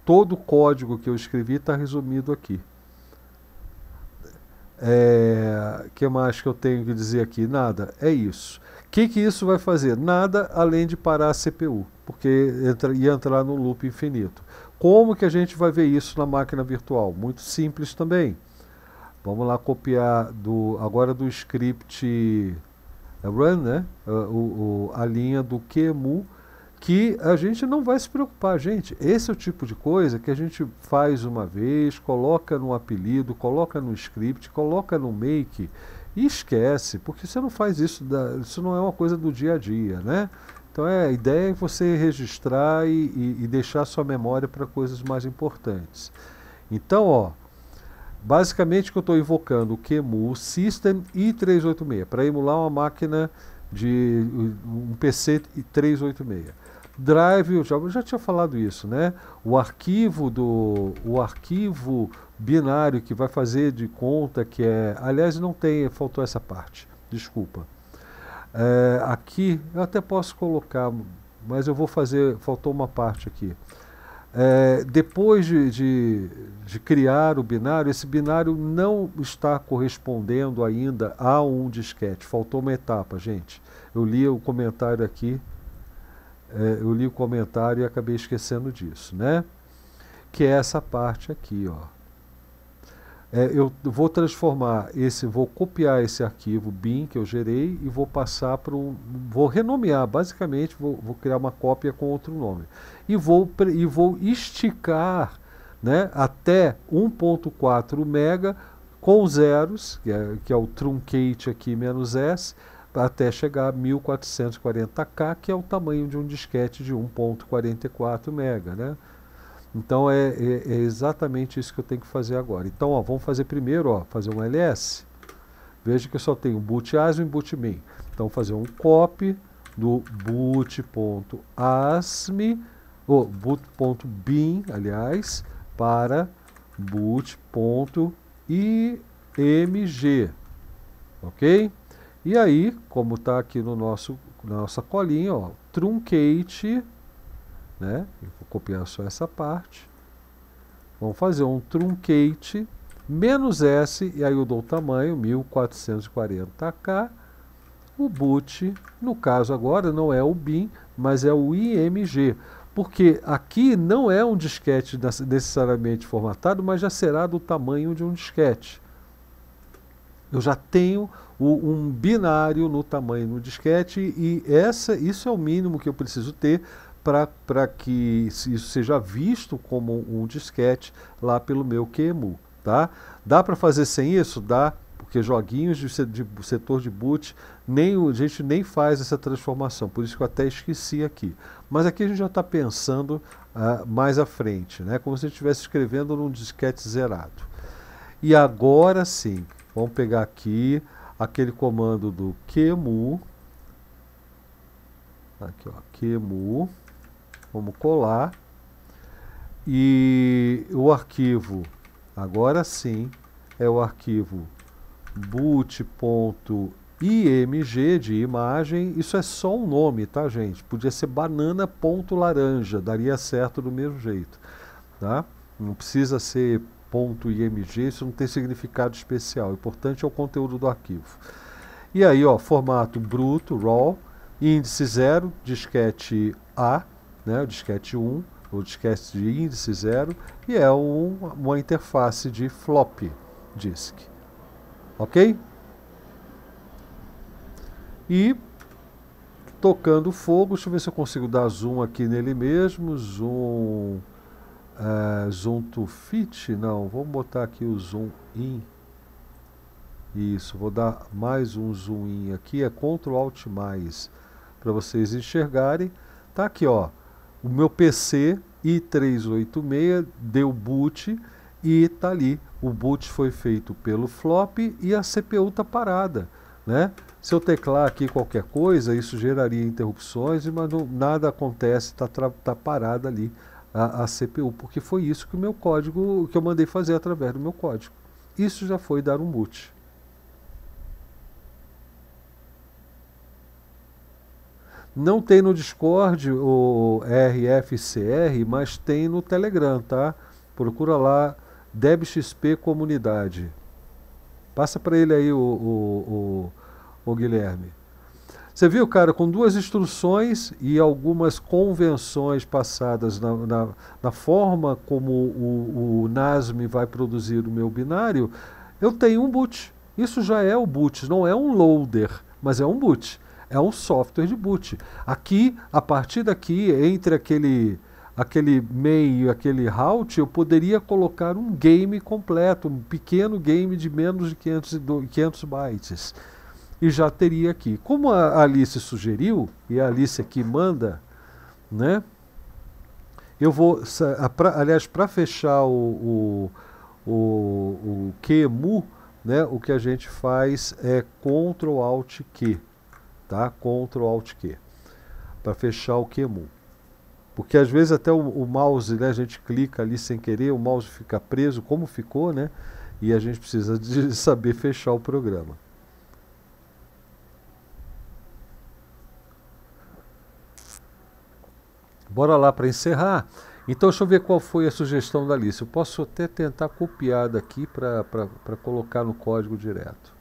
todo o código que eu escrevi está resumido aqui. É, que mais que eu tenho que dizer aqui? Nada. É isso. O que, que isso vai fazer? Nada além de parar a CPU, porque entra, ia entrar no loop infinito. Como que a gente vai ver isso na máquina virtual? Muito simples também. Vamos lá copiar do agora do script é run, né? É o, o, a linha do QEMU, que a gente não vai se preocupar, gente. Esse é o tipo de coisa que a gente faz uma vez, coloca no apelido, coloca no script, coloca no make e esquece, porque você não faz isso, da, isso não é uma coisa do dia a dia, né? Então é, a ideia é você registrar e, e, e deixar sua memória para coisas mais importantes. Então, ó, Basicamente, que eu estou invocando o QEMU System i386 para emular uma máquina de um PC i 386. Drive, eu já, eu já tinha falado isso, né? O arquivo do o arquivo binário que vai fazer de conta que é, aliás, não tem, faltou essa parte. Desculpa. É, aqui eu até posso colocar, mas eu vou fazer, faltou uma parte aqui. É, depois de, de, de, criar o binário, esse binário não está correspondendo ainda a um disquete. Faltou uma etapa, gente. Eu li o comentário aqui, é, eu li o comentário e acabei esquecendo disso, né? Que é essa parte aqui, ó é, eu vou transformar esse, vou copiar esse arquivo bin que eu gerei e vou passar para um, vou renomear, basicamente vou, vou criar uma cópia com outro nome e vou e vou esticar, né, até 1.4 mega com zeros, que é, que é o truncate aqui menos s até chegar a 1440K, que é o tamanho de um disquete de 1.44 mega, né? Então é, é, é, exatamente isso que eu tenho que fazer agora. Então ó, vamos fazer primeiro, ó, fazer um ls. Veja que eu só tenho boot as e boot min. Então fazer um copy do boot.asme ou boot.bin, aliás, para boot.img. OK? E aí, como está aqui no nosso na nossa colinha, ó, truncate né? Eu vou copiar só essa parte. Vamos fazer um truncate, menos S, e aí eu dou o tamanho, 1440K. O boot, no caso agora, não é o BIM, mas é o IMG. Porque aqui não é um disquete necessariamente formatado, mas já será do tamanho de um disquete. Eu já tenho o, um binário no tamanho do disquete e essa, isso é o mínimo que eu preciso ter para que isso seja visto como um disquete lá pelo meu QEMU. Tá? Dá para fazer sem isso? Dá, porque joguinhos de, de, setor de boot, nem, a gente nem faz essa transformação, por isso que eu até esqueci aqui. Mas aqui a gente já está pensando uh, mais à frente, né? como se a gente estivesse escrevendo num disquete zerado. E agora sim, vamos pegar aqui aquele comando do QEMU, tá aqui ó, QEMU, Vamos colar. E o arquivo, agora sim, é o arquivo boot.img de imagem. Isso é só um nome, tá, gente? Podia ser banana.laranja, daria certo do mesmo jeito, tá? Não precisa ser ponto .img, isso não tem significado especial. O importante é o conteúdo do arquivo. E aí, ó, formato bruto, RAW, índice 0, disquete A, né, o disquete 1, o disquete de índice 0, e é um, uma interface de floppy disk. Ok? E tocando fogo, deixa eu ver se eu consigo dar zoom aqui nele mesmo, zoom, eh, zoom to fit, não, vamos botar aqui o zoom in, isso, vou dar mais um zoom in aqui, é Ctrl Alt mais, para vocês enxergarem, tá aqui ó, o meu PC i386 deu boot e está ali. O boot foi feito pelo flop e a CPU está parada, né? Se eu teclar aqui qualquer coisa, isso geraria interrupções, mas não, nada acontece, está tá parada ali a, a CPU, porque foi isso que o meu código, que eu mandei fazer através do meu código. Isso já foi dar um boot. Não tem no Discord o RFCR, mas tem no Telegram, tá? Procura lá DebXP Comunidade. Passa para ele aí o, o, o, o Guilherme. Você viu, cara, com duas instruções e algumas convenções passadas na, na, na forma como o, o, NASM vai produzir o meu binário, eu tenho um boot. Isso já é o boot, não é um loader, mas é um boot é um software de boot. Aqui, a partir daqui, entre aquele aquele e aquele route, eu poderia colocar um game completo, um pequeno game de menos de 500, 500 bytes. E já teria aqui. Como a Alice sugeriu, e a Alice aqui manda, né? Eu vou, pra, aliás, para fechar o, o, o, o QEMU, né, o que a gente faz é Ctrl Alt Q tá? Ctrl Alt Q, para fechar o QEMU. Porque às vezes até o, o, mouse, né, a gente clica ali sem querer, o mouse fica preso, como ficou, né? E a gente precisa de saber fechar o programa. Bora lá para encerrar. Então, deixa eu ver qual foi a sugestão da Alice. Eu posso até tentar copiar daqui para colocar no código direto.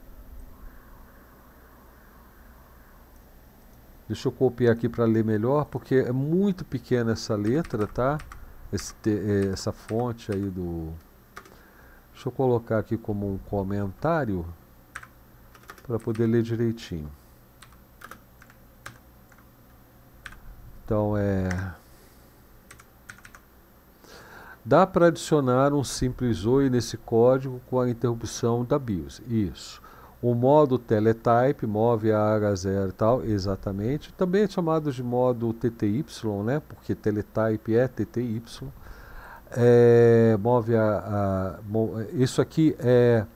Deixa eu copiar aqui para ler melhor, porque é muito pequena essa letra, tá? É, essa fonte aí do... Deixa eu colocar aqui como um comentário para poder ler direitinho. Então é... Dá para adicionar um simples OI nesse código com a interrupção da BIOS. Isso. O modo teletype move a H0 e tal, exatamente. Também é chamado de modo TTY, né? porque teletype é TTY. É, move a, a, Isso aqui é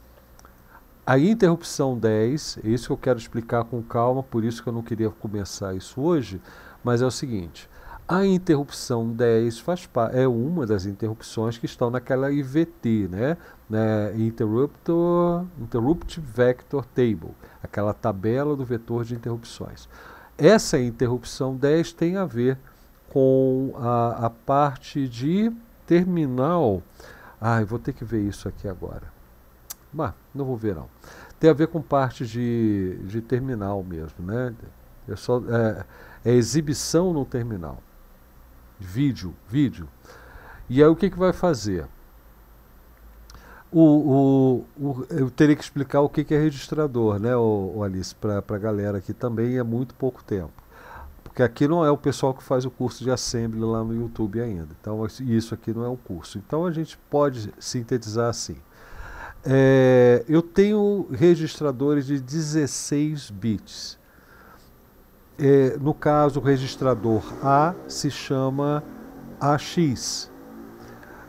a interrupção 10, é isso que eu quero explicar com calma, por isso que eu não queria começar isso hoje, mas é o seguinte. A interrupção 10 faz, é uma das interrupções que estão naquela IVT, né? né? Interruptor, Interrupt Vector Table, aquela tabela do vetor de interrupções. Essa interrupção 10 tem a ver com a, a parte de terminal. Ah, eu vou ter que ver isso aqui agora. Bah, não vou ver não. Tem a ver com parte de, de terminal mesmo, né? É, só, é, é exibição no terminal vídeo, vídeo. E aí o que, que vai fazer? O, o, o, eu teria que explicar o que, que é registrador, né, o, o Alice, para a galera aqui também é muito pouco tempo. Porque aqui não é o pessoal que faz o curso de Assembly lá no YouTube ainda. Então, isso aqui não é um curso. Então, a gente pode sintetizar assim. É, eu tenho registradores de 16 bits. É, no caso, o registrador A se chama AX.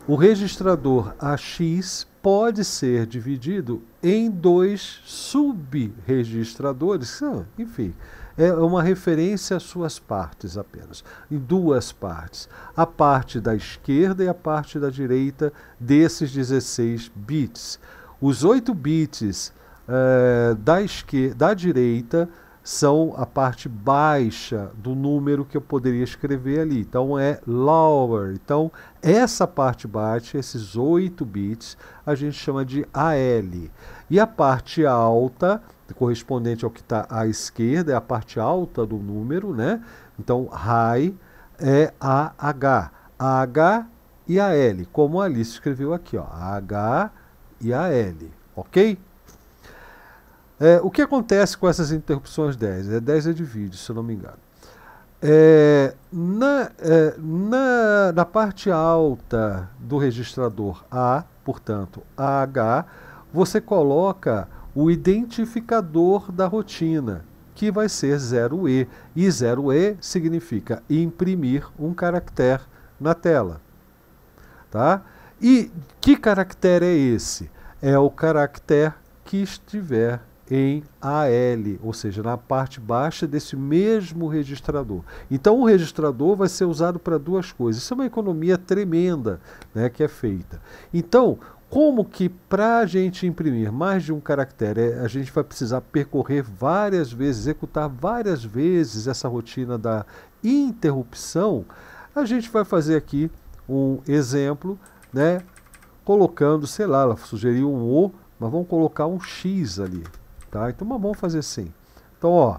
O registrador AX pode ser dividido em dois subregistradores, ah, enfim, é uma referência às suas partes apenas, em duas partes, a parte da esquerda e a parte da direita desses 16 bits. Os 8 bits é, da, esquerda, da direita são a parte baixa do número que eu poderia escrever ali. Então é lower. Então essa parte baixa, esses 8 bits, a gente chama de AL. E a parte alta, correspondente ao que está à esquerda, é a parte alta do número, né? Então high é AH. AH e AL, como a Alice escreveu aqui, ó. AH e AL, ok? É, o que acontece com essas interrupções 10? É 10 é de vídeo, se eu não me engano. É, na, é, na, na parte alta do registrador A, portanto, AH, você coloca o identificador da rotina, que vai ser 0E. E 0E significa imprimir um caractere na tela. Tá? E que caractere é esse? É o caractere que estiver em AL, ou seja, na parte baixa desse mesmo registrador. Então o registrador vai ser usado para duas coisas. Isso é uma economia tremenda né, que é feita. Então, como que para a gente imprimir mais de um caractere, é, a gente vai precisar percorrer várias vezes, executar várias vezes essa rotina da interrupção, a gente vai fazer aqui um exemplo, né, colocando, sei lá, ela sugeriu um O, mas vamos colocar um X ali, Tá? Então vamos fazer assim. Então, ó,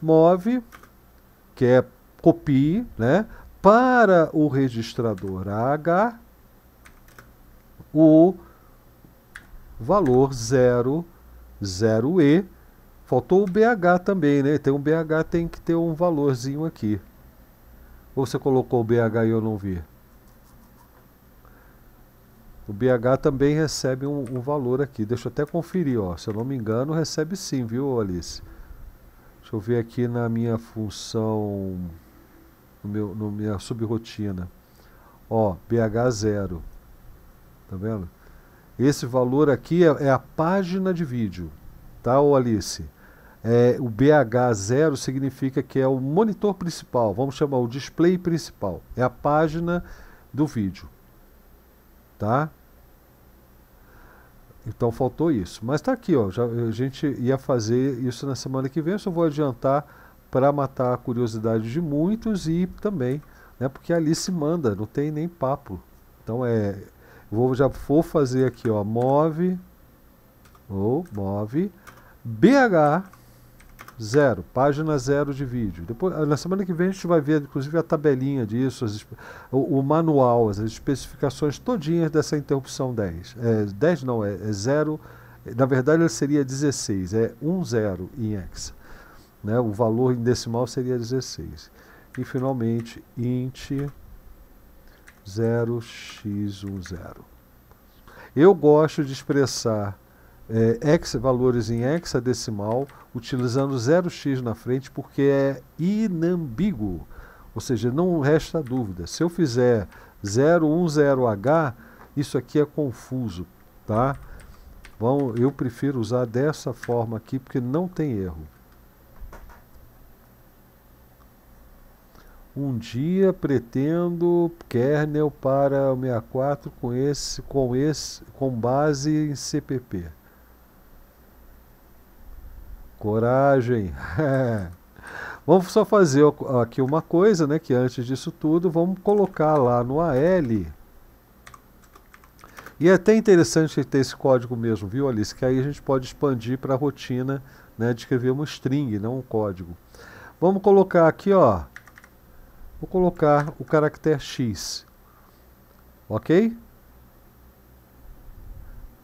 move, que é copie, né? Para o registrador H, o valor 00 e Faltou o BH também, né? Tem um BH, tem que ter um valorzinho aqui. Ou você colocou o BH e eu não vi? O BH também recebe um, um, valor aqui. Deixa eu até conferir, ó. Se eu não me engano, recebe sim, viu, Alice? Deixa eu ver aqui na minha função, no meu, no minha subrotina. Ó, BH zero. Tá vendo? Esse valor aqui é, é a página de vídeo, tá, Alice? É, o BH0 significa que é o monitor principal, vamos chamar o display principal, é a página do vídeo, tá? Então faltou isso. Mas está aqui, ó, já, a gente ia fazer isso na semana que vem, eu só vou adiantar para matar a curiosidade de muitos e também, né, porque ali se manda, não tem nem papo. Então é, vou já vou fazer aqui, ó, move ou move bh zero, página zero de vídeo. Depois, ah, na semana que vem a gente vai ver, inclusive, a tabelinha disso, as, o, o, manual, as especificações todinhas dessa interrupção 10. É, 10 não, é, é zero. Na verdade, ele seria 16, é 10 em hexa. Né? O valor em decimal seria 16. E, finalmente, int 0x10. Eu gosto de expressar é, hexa, valores em hexadecimal, utilizando 0x na frente, porque é inambíguo. Ou seja, não resta dúvida. Se eu fizer 010H, isso aqui é confuso, tá? Bom, eu prefiro usar dessa forma aqui, porque não tem erro. um dia pretendo kernel para o 64 com esse com esse com base em CPP. Coragem. vamos só fazer aqui uma coisa, né? Que antes disso tudo, vamos colocar lá no AL. E é até interessante ter esse código mesmo, viu, Alice? Que aí a gente pode expandir para a rotina né, de escrever uma string, não um código. Vamos colocar aqui, ó. Vou colocar o caractere X. Ok?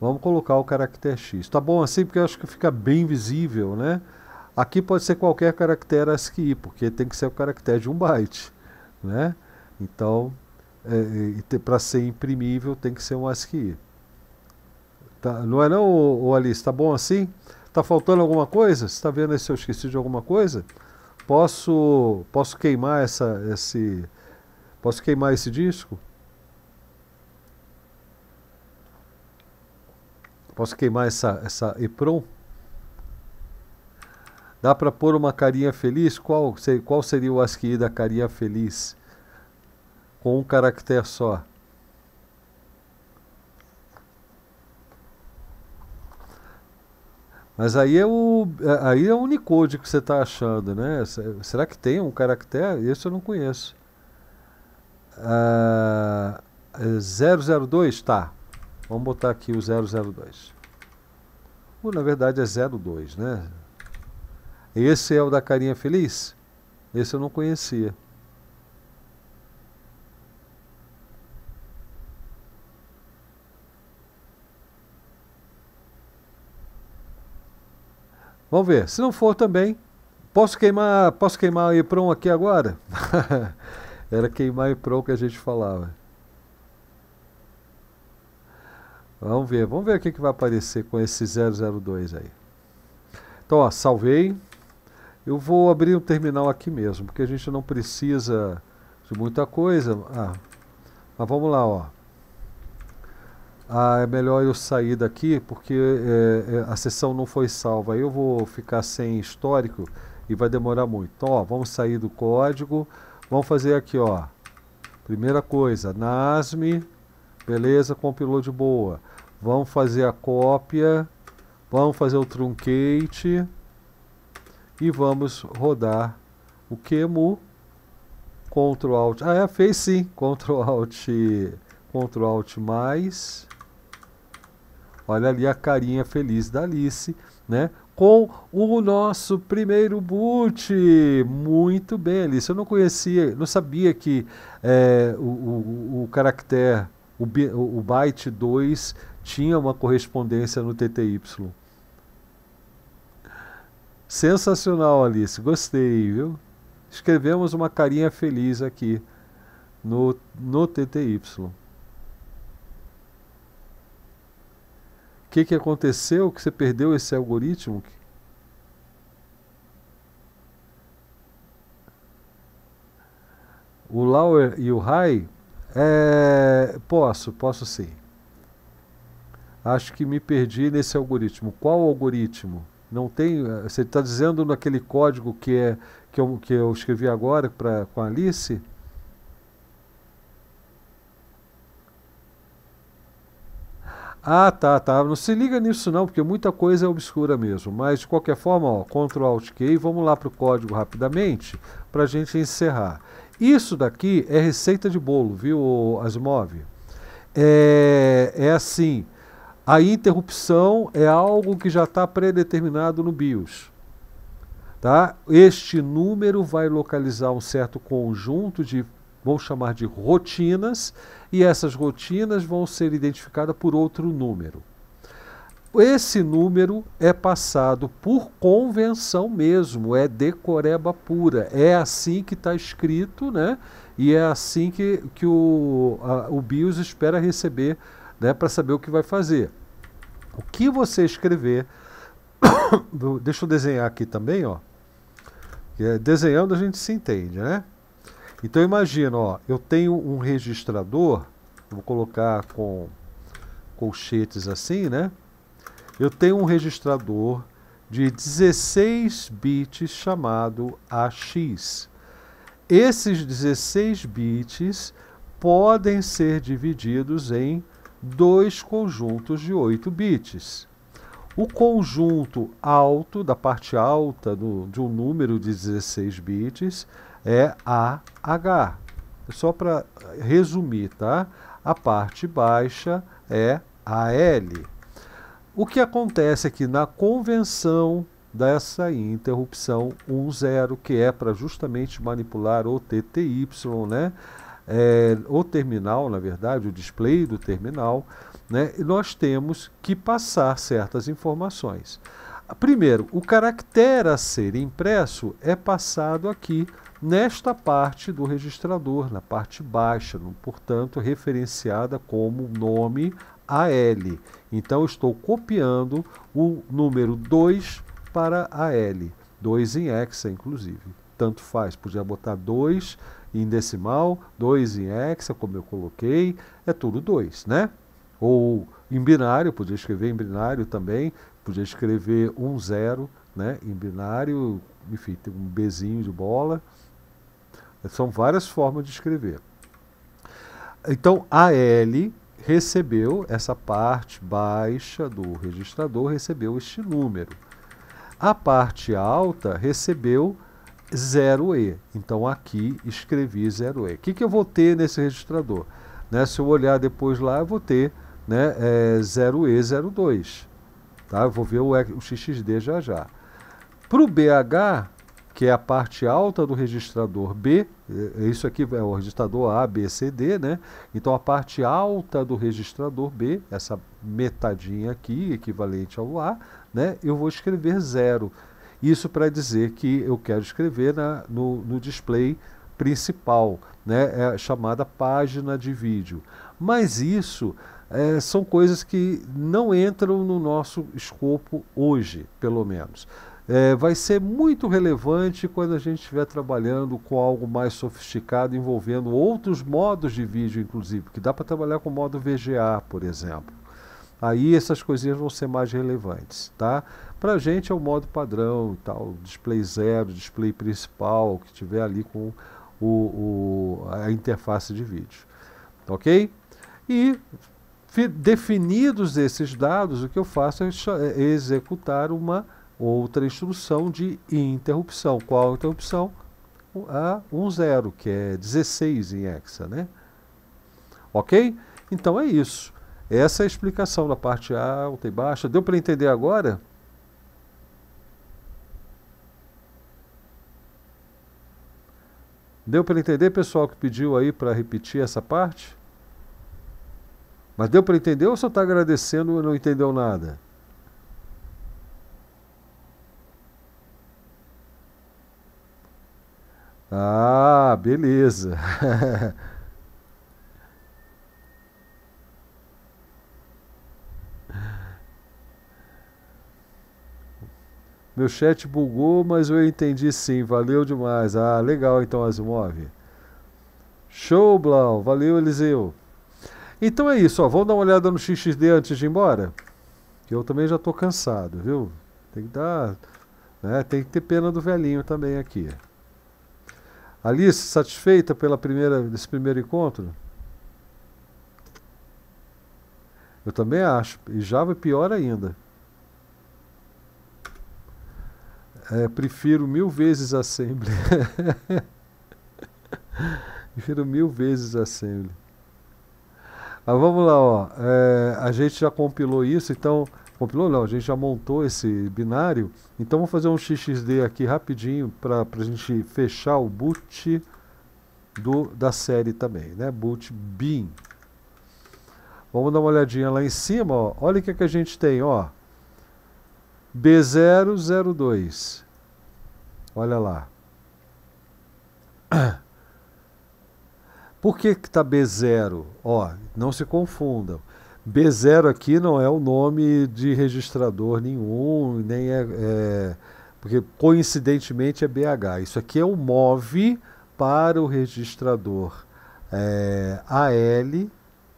Vamos colocar o caractere X. Tá bom assim porque eu acho que fica bem visível, né? Aqui pode ser qualquer caractere ASCII, porque tem que ser o caractere de um byte, né? Então, é, é para ser imprimível tem que ser um ASCII. Tá, não é não, o ô Alice? Tá bom assim? Tá faltando alguma coisa? Você está vendo aí se eu esqueci de alguma coisa? Posso, posso queimar essa, esse, posso queimar esse disco? Posso queimar essa, essa EPROM? Dá para pôr uma carinha feliz? Qual, qual seria o ASCII da carinha feliz? Com um caractere só. Mas aí é o é, aí é o Unicode que você está achando, né? Será que tem um caractere? Esse eu não conheço. Uh, ah, 002, é tá. Vamos botar aqui o 002. Ou, na verdade é 02, né? Esse é o da carinha feliz? Esse eu não conhecia. Vamos ver. Se não for também, posso queimar, posso queimar o EPROM aqui agora? Era queimar EPROM que a gente falava. Vamos ver, vamos ver o que, que vai aparecer com esse 002 aí. Então, ó, salvei. Eu vou abrir um terminal aqui mesmo, porque a gente não precisa de muita coisa. Ah, mas vamos lá, ó. Ah, é melhor eu sair daqui, porque é, é a sessão não foi salva. Aí eu vou ficar sem histórico e vai demorar muito. Então, ó, vamos sair do código. Vamos fazer aqui, ó. Primeira coisa, NASM, beleza, compilou de boa. Vamos fazer a cópia, vamos fazer o truncate e vamos rodar o QEMU. Ctrl Alt. Ah, é, fez sim. Ctrl Alt, Ctrl Alt mais. Olha ali a carinha feliz da Alice, né? Com o nosso primeiro boot. Muito bem, Alice. Eu não conhecia, não sabia que é, o, o, o caractere, o, o byte 2 tinha uma correspondência no TTY. Sensacional, Alice. Gostei, viu? Escrevemos uma carinha feliz aqui no, no TTY. O que, que aconteceu? Que você perdeu esse algoritmo? O Lauer e o High? É, posso, posso sim acho que me perdi nesse algoritmo. Qual algoritmo? Não tem. Eh, você está dizendo naquele código que é que eu, que eu escrevi agora para com a Alice? Ah, tá, tá. Não se liga nisso não, porque muita coisa é obscura mesmo. Mas de qualquer forma, ó, Ctrl Alt Q, vamos lá para o código rapidamente para a gente encerrar. Isso daqui é receita de bolo, viu, Asimov? É, é assim, a interrupção é algo que já está predeterminado no BIOS. Tá? Este número vai localizar um certo conjunto de, vamos chamar de rotinas, e essas rotinas vão ser identificadas por outro número. Esse número é passado por convenção mesmo, é decoreba pura. É assim que está escrito, né? E é assim que, que o, a, o BIOS espera receber né, para saber o que vai fazer. O que você escrever. deixa eu desenhar aqui também, ó. É, desenhando a gente se entende, né? Então imagina, ó, eu tenho um registrador, vou colocar com colchetes assim, né? Eu tenho um registrador de 16 bits chamado AX. Esses 16 bits podem ser divididos em dois conjuntos de 8 bits. O conjunto alto, da parte alta do, de um número de 16 bits, é AH. Só para resumir, tá? A parte baixa é AL. O que acontece aqui é na convenção dessa interrupção 10, que é para justamente manipular o TTY, né? é, o terminal, na verdade, o display do terminal, né, nós temos que passar certas informações. Primeiro, o caractere a ser impresso é passado aqui nesta parte do registrador, na parte baixa, no, portanto, referenciada como nome AL. Então, estou copiando o número 2 para AL, 2 em hexa, inclusive. Tanto faz, podia botar 2 em decimal, 2 em hexa, como eu coloquei, é tudo 2, né? Ou em binário, podia escrever em binário também, podia escrever 1, um 0, né? Em binário, enfim, tem um Bzinho de bola. São várias formas de escrever. Então, a L recebeu essa parte baixa do registrador, recebeu este número. A parte alta recebeu 0E. Então aqui escrevi 0E. O que, que eu vou ter nesse registrador? Né? Se eu olhar depois lá, eu vou ter né, é, 0E02. Tá? Eu vou ver o, o XXD já já. Para o BH, que é a parte alta do registrador B, é, é isso aqui é o registrador A, B, C, D, né? Então a parte alta do registrador B, essa metadinha aqui, equivalente ao A, né? Eu vou escrever zero. Isso para dizer que eu quero escrever na, no, no display principal, né, é chamada página de vídeo. Mas isso é, são coisas que não entram no nosso escopo hoje, pelo menos. É, vai ser muito relevante quando a gente estiver trabalhando com algo mais sofisticado, envolvendo outros modos de vídeo, inclusive, que dá para trabalhar com modo VGA, por exemplo. Aí essas coisinhas vão ser mais relevantes, tá? Para a gente é o modo padrão e tal, display zero, display principal, que tiver ali com o, o a interface de vídeo. Ok? E definidos esses dados, o que eu faço é, é executar uma outra instrução de interrupção. Qual a interrupção? A 10, que é 16 em hexa, né? Ok? Então é isso. Essa é a explicação da parte alta e baixa. Deu para entender agora? Deu para entender, pessoal, que pediu aí para repetir essa parte? Mas deu para entender ou só está agradecendo e não entendeu nada? Ah, beleza. Meu chat bugou, mas eu entendi sim. Valeu demais. Ah, legal então, Asimov. Show, Blau. Valeu, Eliseu. Então é isso, ó. Vamos dar uma olhada no XXD antes de ir embora? Que eu também já estou cansado, viu? Tem que dar... Né? Tem que ter pena do velhinho também aqui. Alice, satisfeita pela primeira, desse primeiro encontro? Eu também acho. E Java é pior ainda. É, prefiro mil vezes Assembly. prefiro mil vezes Assembly. Mas ah, vamos lá, ó. É, a gente já compilou isso, então. Compilou não, a gente já montou esse binário. Então vou fazer um XXD aqui rapidinho para a gente fechar o boot do, da série também, né? Boot bin. Vamos dar uma olhadinha lá em cima, ó. Olha o que, que a gente tem, ó. B002. Olha lá. Por que que tá B0? Ó, não se confundam. B0 aqui não é o nome de registrador nenhum, nem é, é porque coincidentemente é BH. Isso aqui é o MOV para o registrador é, AL,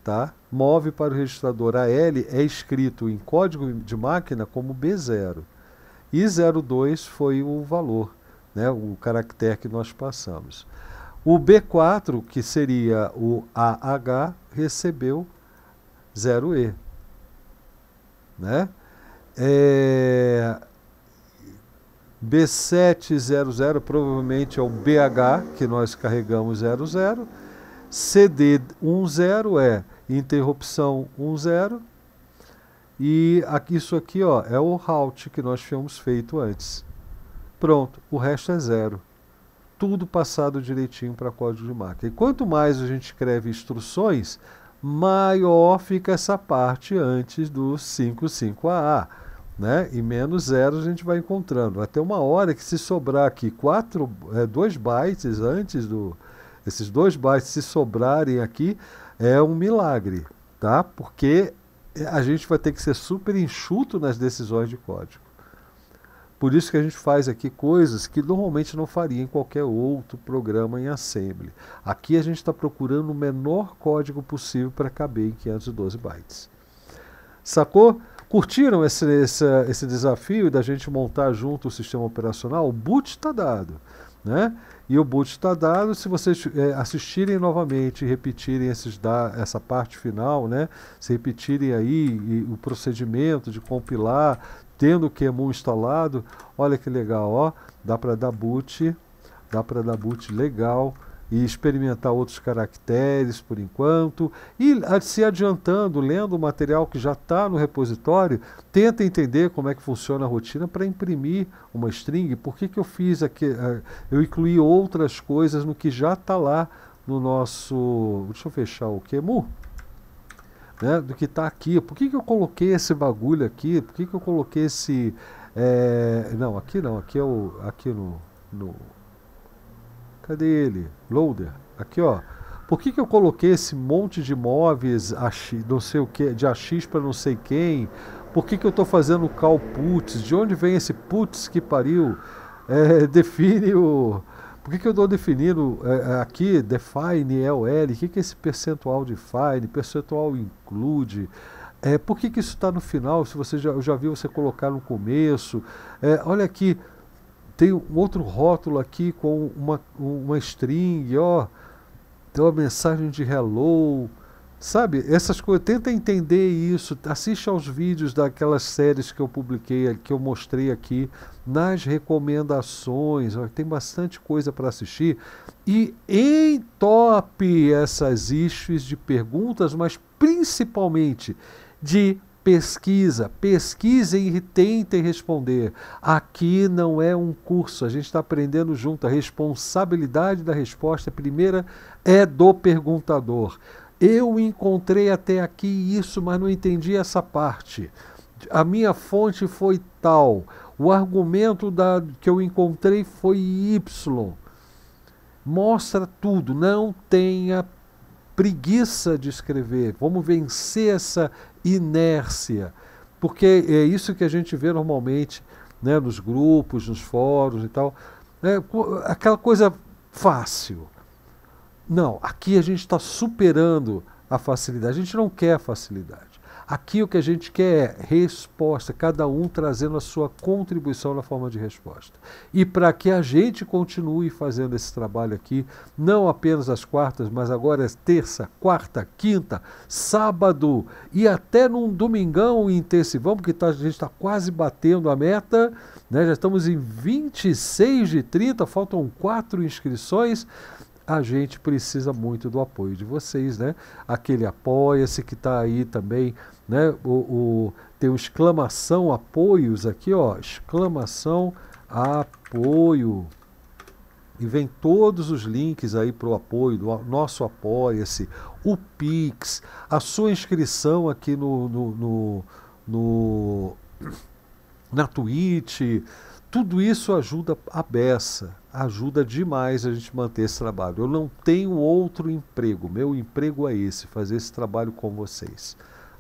tá? move para o registrador AL é escrito em código de máquina como B0. E 02 foi o valor, né, o caractere que nós passamos. O B4, que seria o AH, recebeu 0E. Né? É... B700 provavelmente é o BH que nós carregamos 00. CD10 é interrupção 10 e aqui, isso aqui ó, é o route que nós tínhamos feito antes. Pronto, o resto é zero. Tudo passado direitinho para código de marca. E quanto mais a gente escreve instruções, maior fica essa parte antes do 55AA. Né? E menos zero a gente vai encontrando. Até uma hora que se sobrar aqui quatro é, bytes antes do... Esses dois bytes se sobrarem aqui, é um milagre, tá? Porque a gente vai ter que ser super enxuto nas decisões de código. Por isso que a gente faz aqui coisas que normalmente não faria em qualquer outro programa em assembly. Aqui a gente está procurando o menor código possível para caber em 512 bytes. Sacou? Curtiram esse, esse, esse desafio da gente montar junto o sistema operacional? O boot está dado. Né? E o boot está dado. Se vocês é, assistirem novamente e repetirem esses da, essa parte final, né? se repetirem aí o procedimento de compilar, tendo o QEMU instalado, olha que legal, ó, dá para dar boot, dá para dar boot legal e experimentar outros caracteres por enquanto, e se adiantando, lendo o material que já está no repositório, tenta entender como é que funciona a rotina para imprimir uma string, por que, que eu fiz aqui, eu incluí outras coisas no que já está lá no nosso, deixa eu fechar o Kemu, né, do que está aqui, por que, que eu coloquei esse bagulho aqui, por que, que eu coloquei esse, é, não, aqui não, aqui é o, aqui no, no Cadê ele? Loader. Aqui, ó. Por que, que eu coloquei esse monte de imóveis, não sei o que, de AX para não sei quem? Por que, que eu estou fazendo cal puts? De onde vem esse puts que pariu? É, define o. Por que, que eu estou definindo é, é, aqui, define é l. O que, que é esse percentual define? Percentual include? É, por que, que isso está no final? Se você já, eu já vi você colocar no começo. É, olha aqui, tem um outro rótulo aqui com uma, uma string, ó. Tem uma mensagem de hello. Sabe, essas coisas, tenta entender isso, assiste aos vídeos daquelas séries que eu publiquei, que eu mostrei aqui, nas recomendações, ó, tem bastante coisa para assistir. E entope essas issues de perguntas, mas principalmente de pesquisa, pesquisem e tentem responder. Aqui não é um curso, a gente está aprendendo junto. A responsabilidade da resposta primeira é do perguntador. Eu encontrei até aqui isso, mas não entendi essa parte. A minha fonte foi tal, o argumento da, que eu encontrei foi Y. Mostra tudo, não tenha preguiça de escrever, vamos vencer essa inércia, porque é isso que a gente vê normalmente né, nos grupos, nos fóruns e tal, é aquela coisa fácil. Não, aqui a gente está superando a facilidade, a gente não quer facilidade. Aqui o que a gente quer é resposta, cada um trazendo a sua contribuição na forma de resposta. E para que a gente continue fazendo esse trabalho aqui, não apenas às quartas, mas agora é terça, quarta, quinta, sábado e até num domingão intensivão, porque tá, a gente está quase batendo a meta, né? já estamos em 26 de 30, faltam quatro inscrições a gente precisa muito do apoio de vocês, né? Aquele apoia-se que está aí também né? O, o, tem o exclamação apoios aqui, ó, exclamação apoio. E vem todos os links aí para o apoio, do nosso apoia-se, o Pix, a sua inscrição aqui no, no, no, no na Twitch, tudo isso ajuda a beça, ajuda demais a gente manter esse trabalho. Eu não tenho outro emprego, meu emprego é esse, fazer esse trabalho com vocês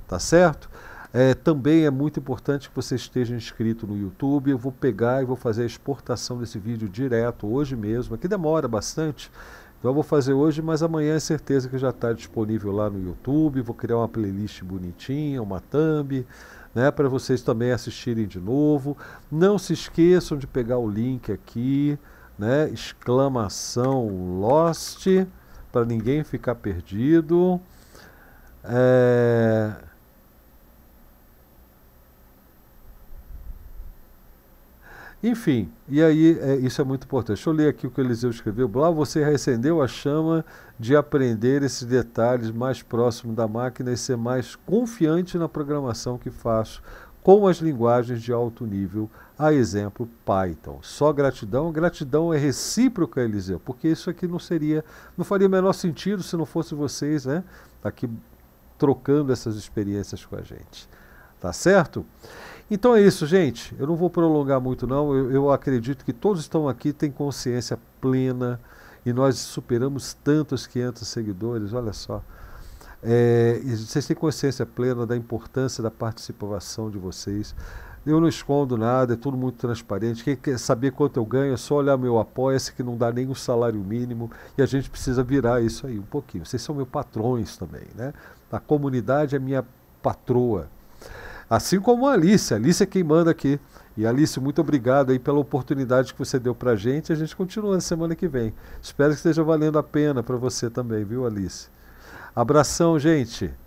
tá certo? É, também é muito importante que você esteja inscrito no YouTube. Eu vou pegar e vou fazer a exportação desse vídeo direto hoje mesmo. Aqui demora bastante, então eu vou fazer hoje, mas amanhã é certeza que já está disponível lá no YouTube. Vou criar uma playlist bonitinha, uma thumb, né, para vocês também assistirem de novo. Não se esqueçam de pegar o link aqui, né, exclamação Lost, para ninguém ficar perdido. É... Enfim, e aí é, isso é muito importante. Deixa eu ler aqui o que o Eliseu escreveu. Blau, você recendeu a chama de aprender esses detalhes mais próximo da máquina e ser mais confiante na programação que faço com as linguagens de alto nível, a exemplo Python. Só gratidão, gratidão é recíproca, Eliseu, porque isso aqui não seria, não faria o menor sentido se não fosse vocês, né, aqui trocando essas experiências com a gente. Tá certo? Então é isso, gente. Eu não vou prolongar muito, não. Eu, eu acredito que todos estão aqui têm consciência plena e nós superamos tantos 500 seguidores. Olha só. É, vocês têm consciência plena da importância da participação de vocês. Eu não escondo nada, é tudo muito transparente. Quem quer saber quanto eu ganho é só olhar meu apoia-se, que não dá nem o um salário mínimo, e a gente precisa virar isso aí um pouquinho. Vocês são meus patrões também, né? A comunidade é minha patroa. Assim como a Alice. A Alice é quem manda aqui. E Alice, muito obrigado aí pela oportunidade que você deu para a gente. A gente continua na semana que vem. Espero que esteja valendo a pena para você também, viu, Alice? Abração, gente.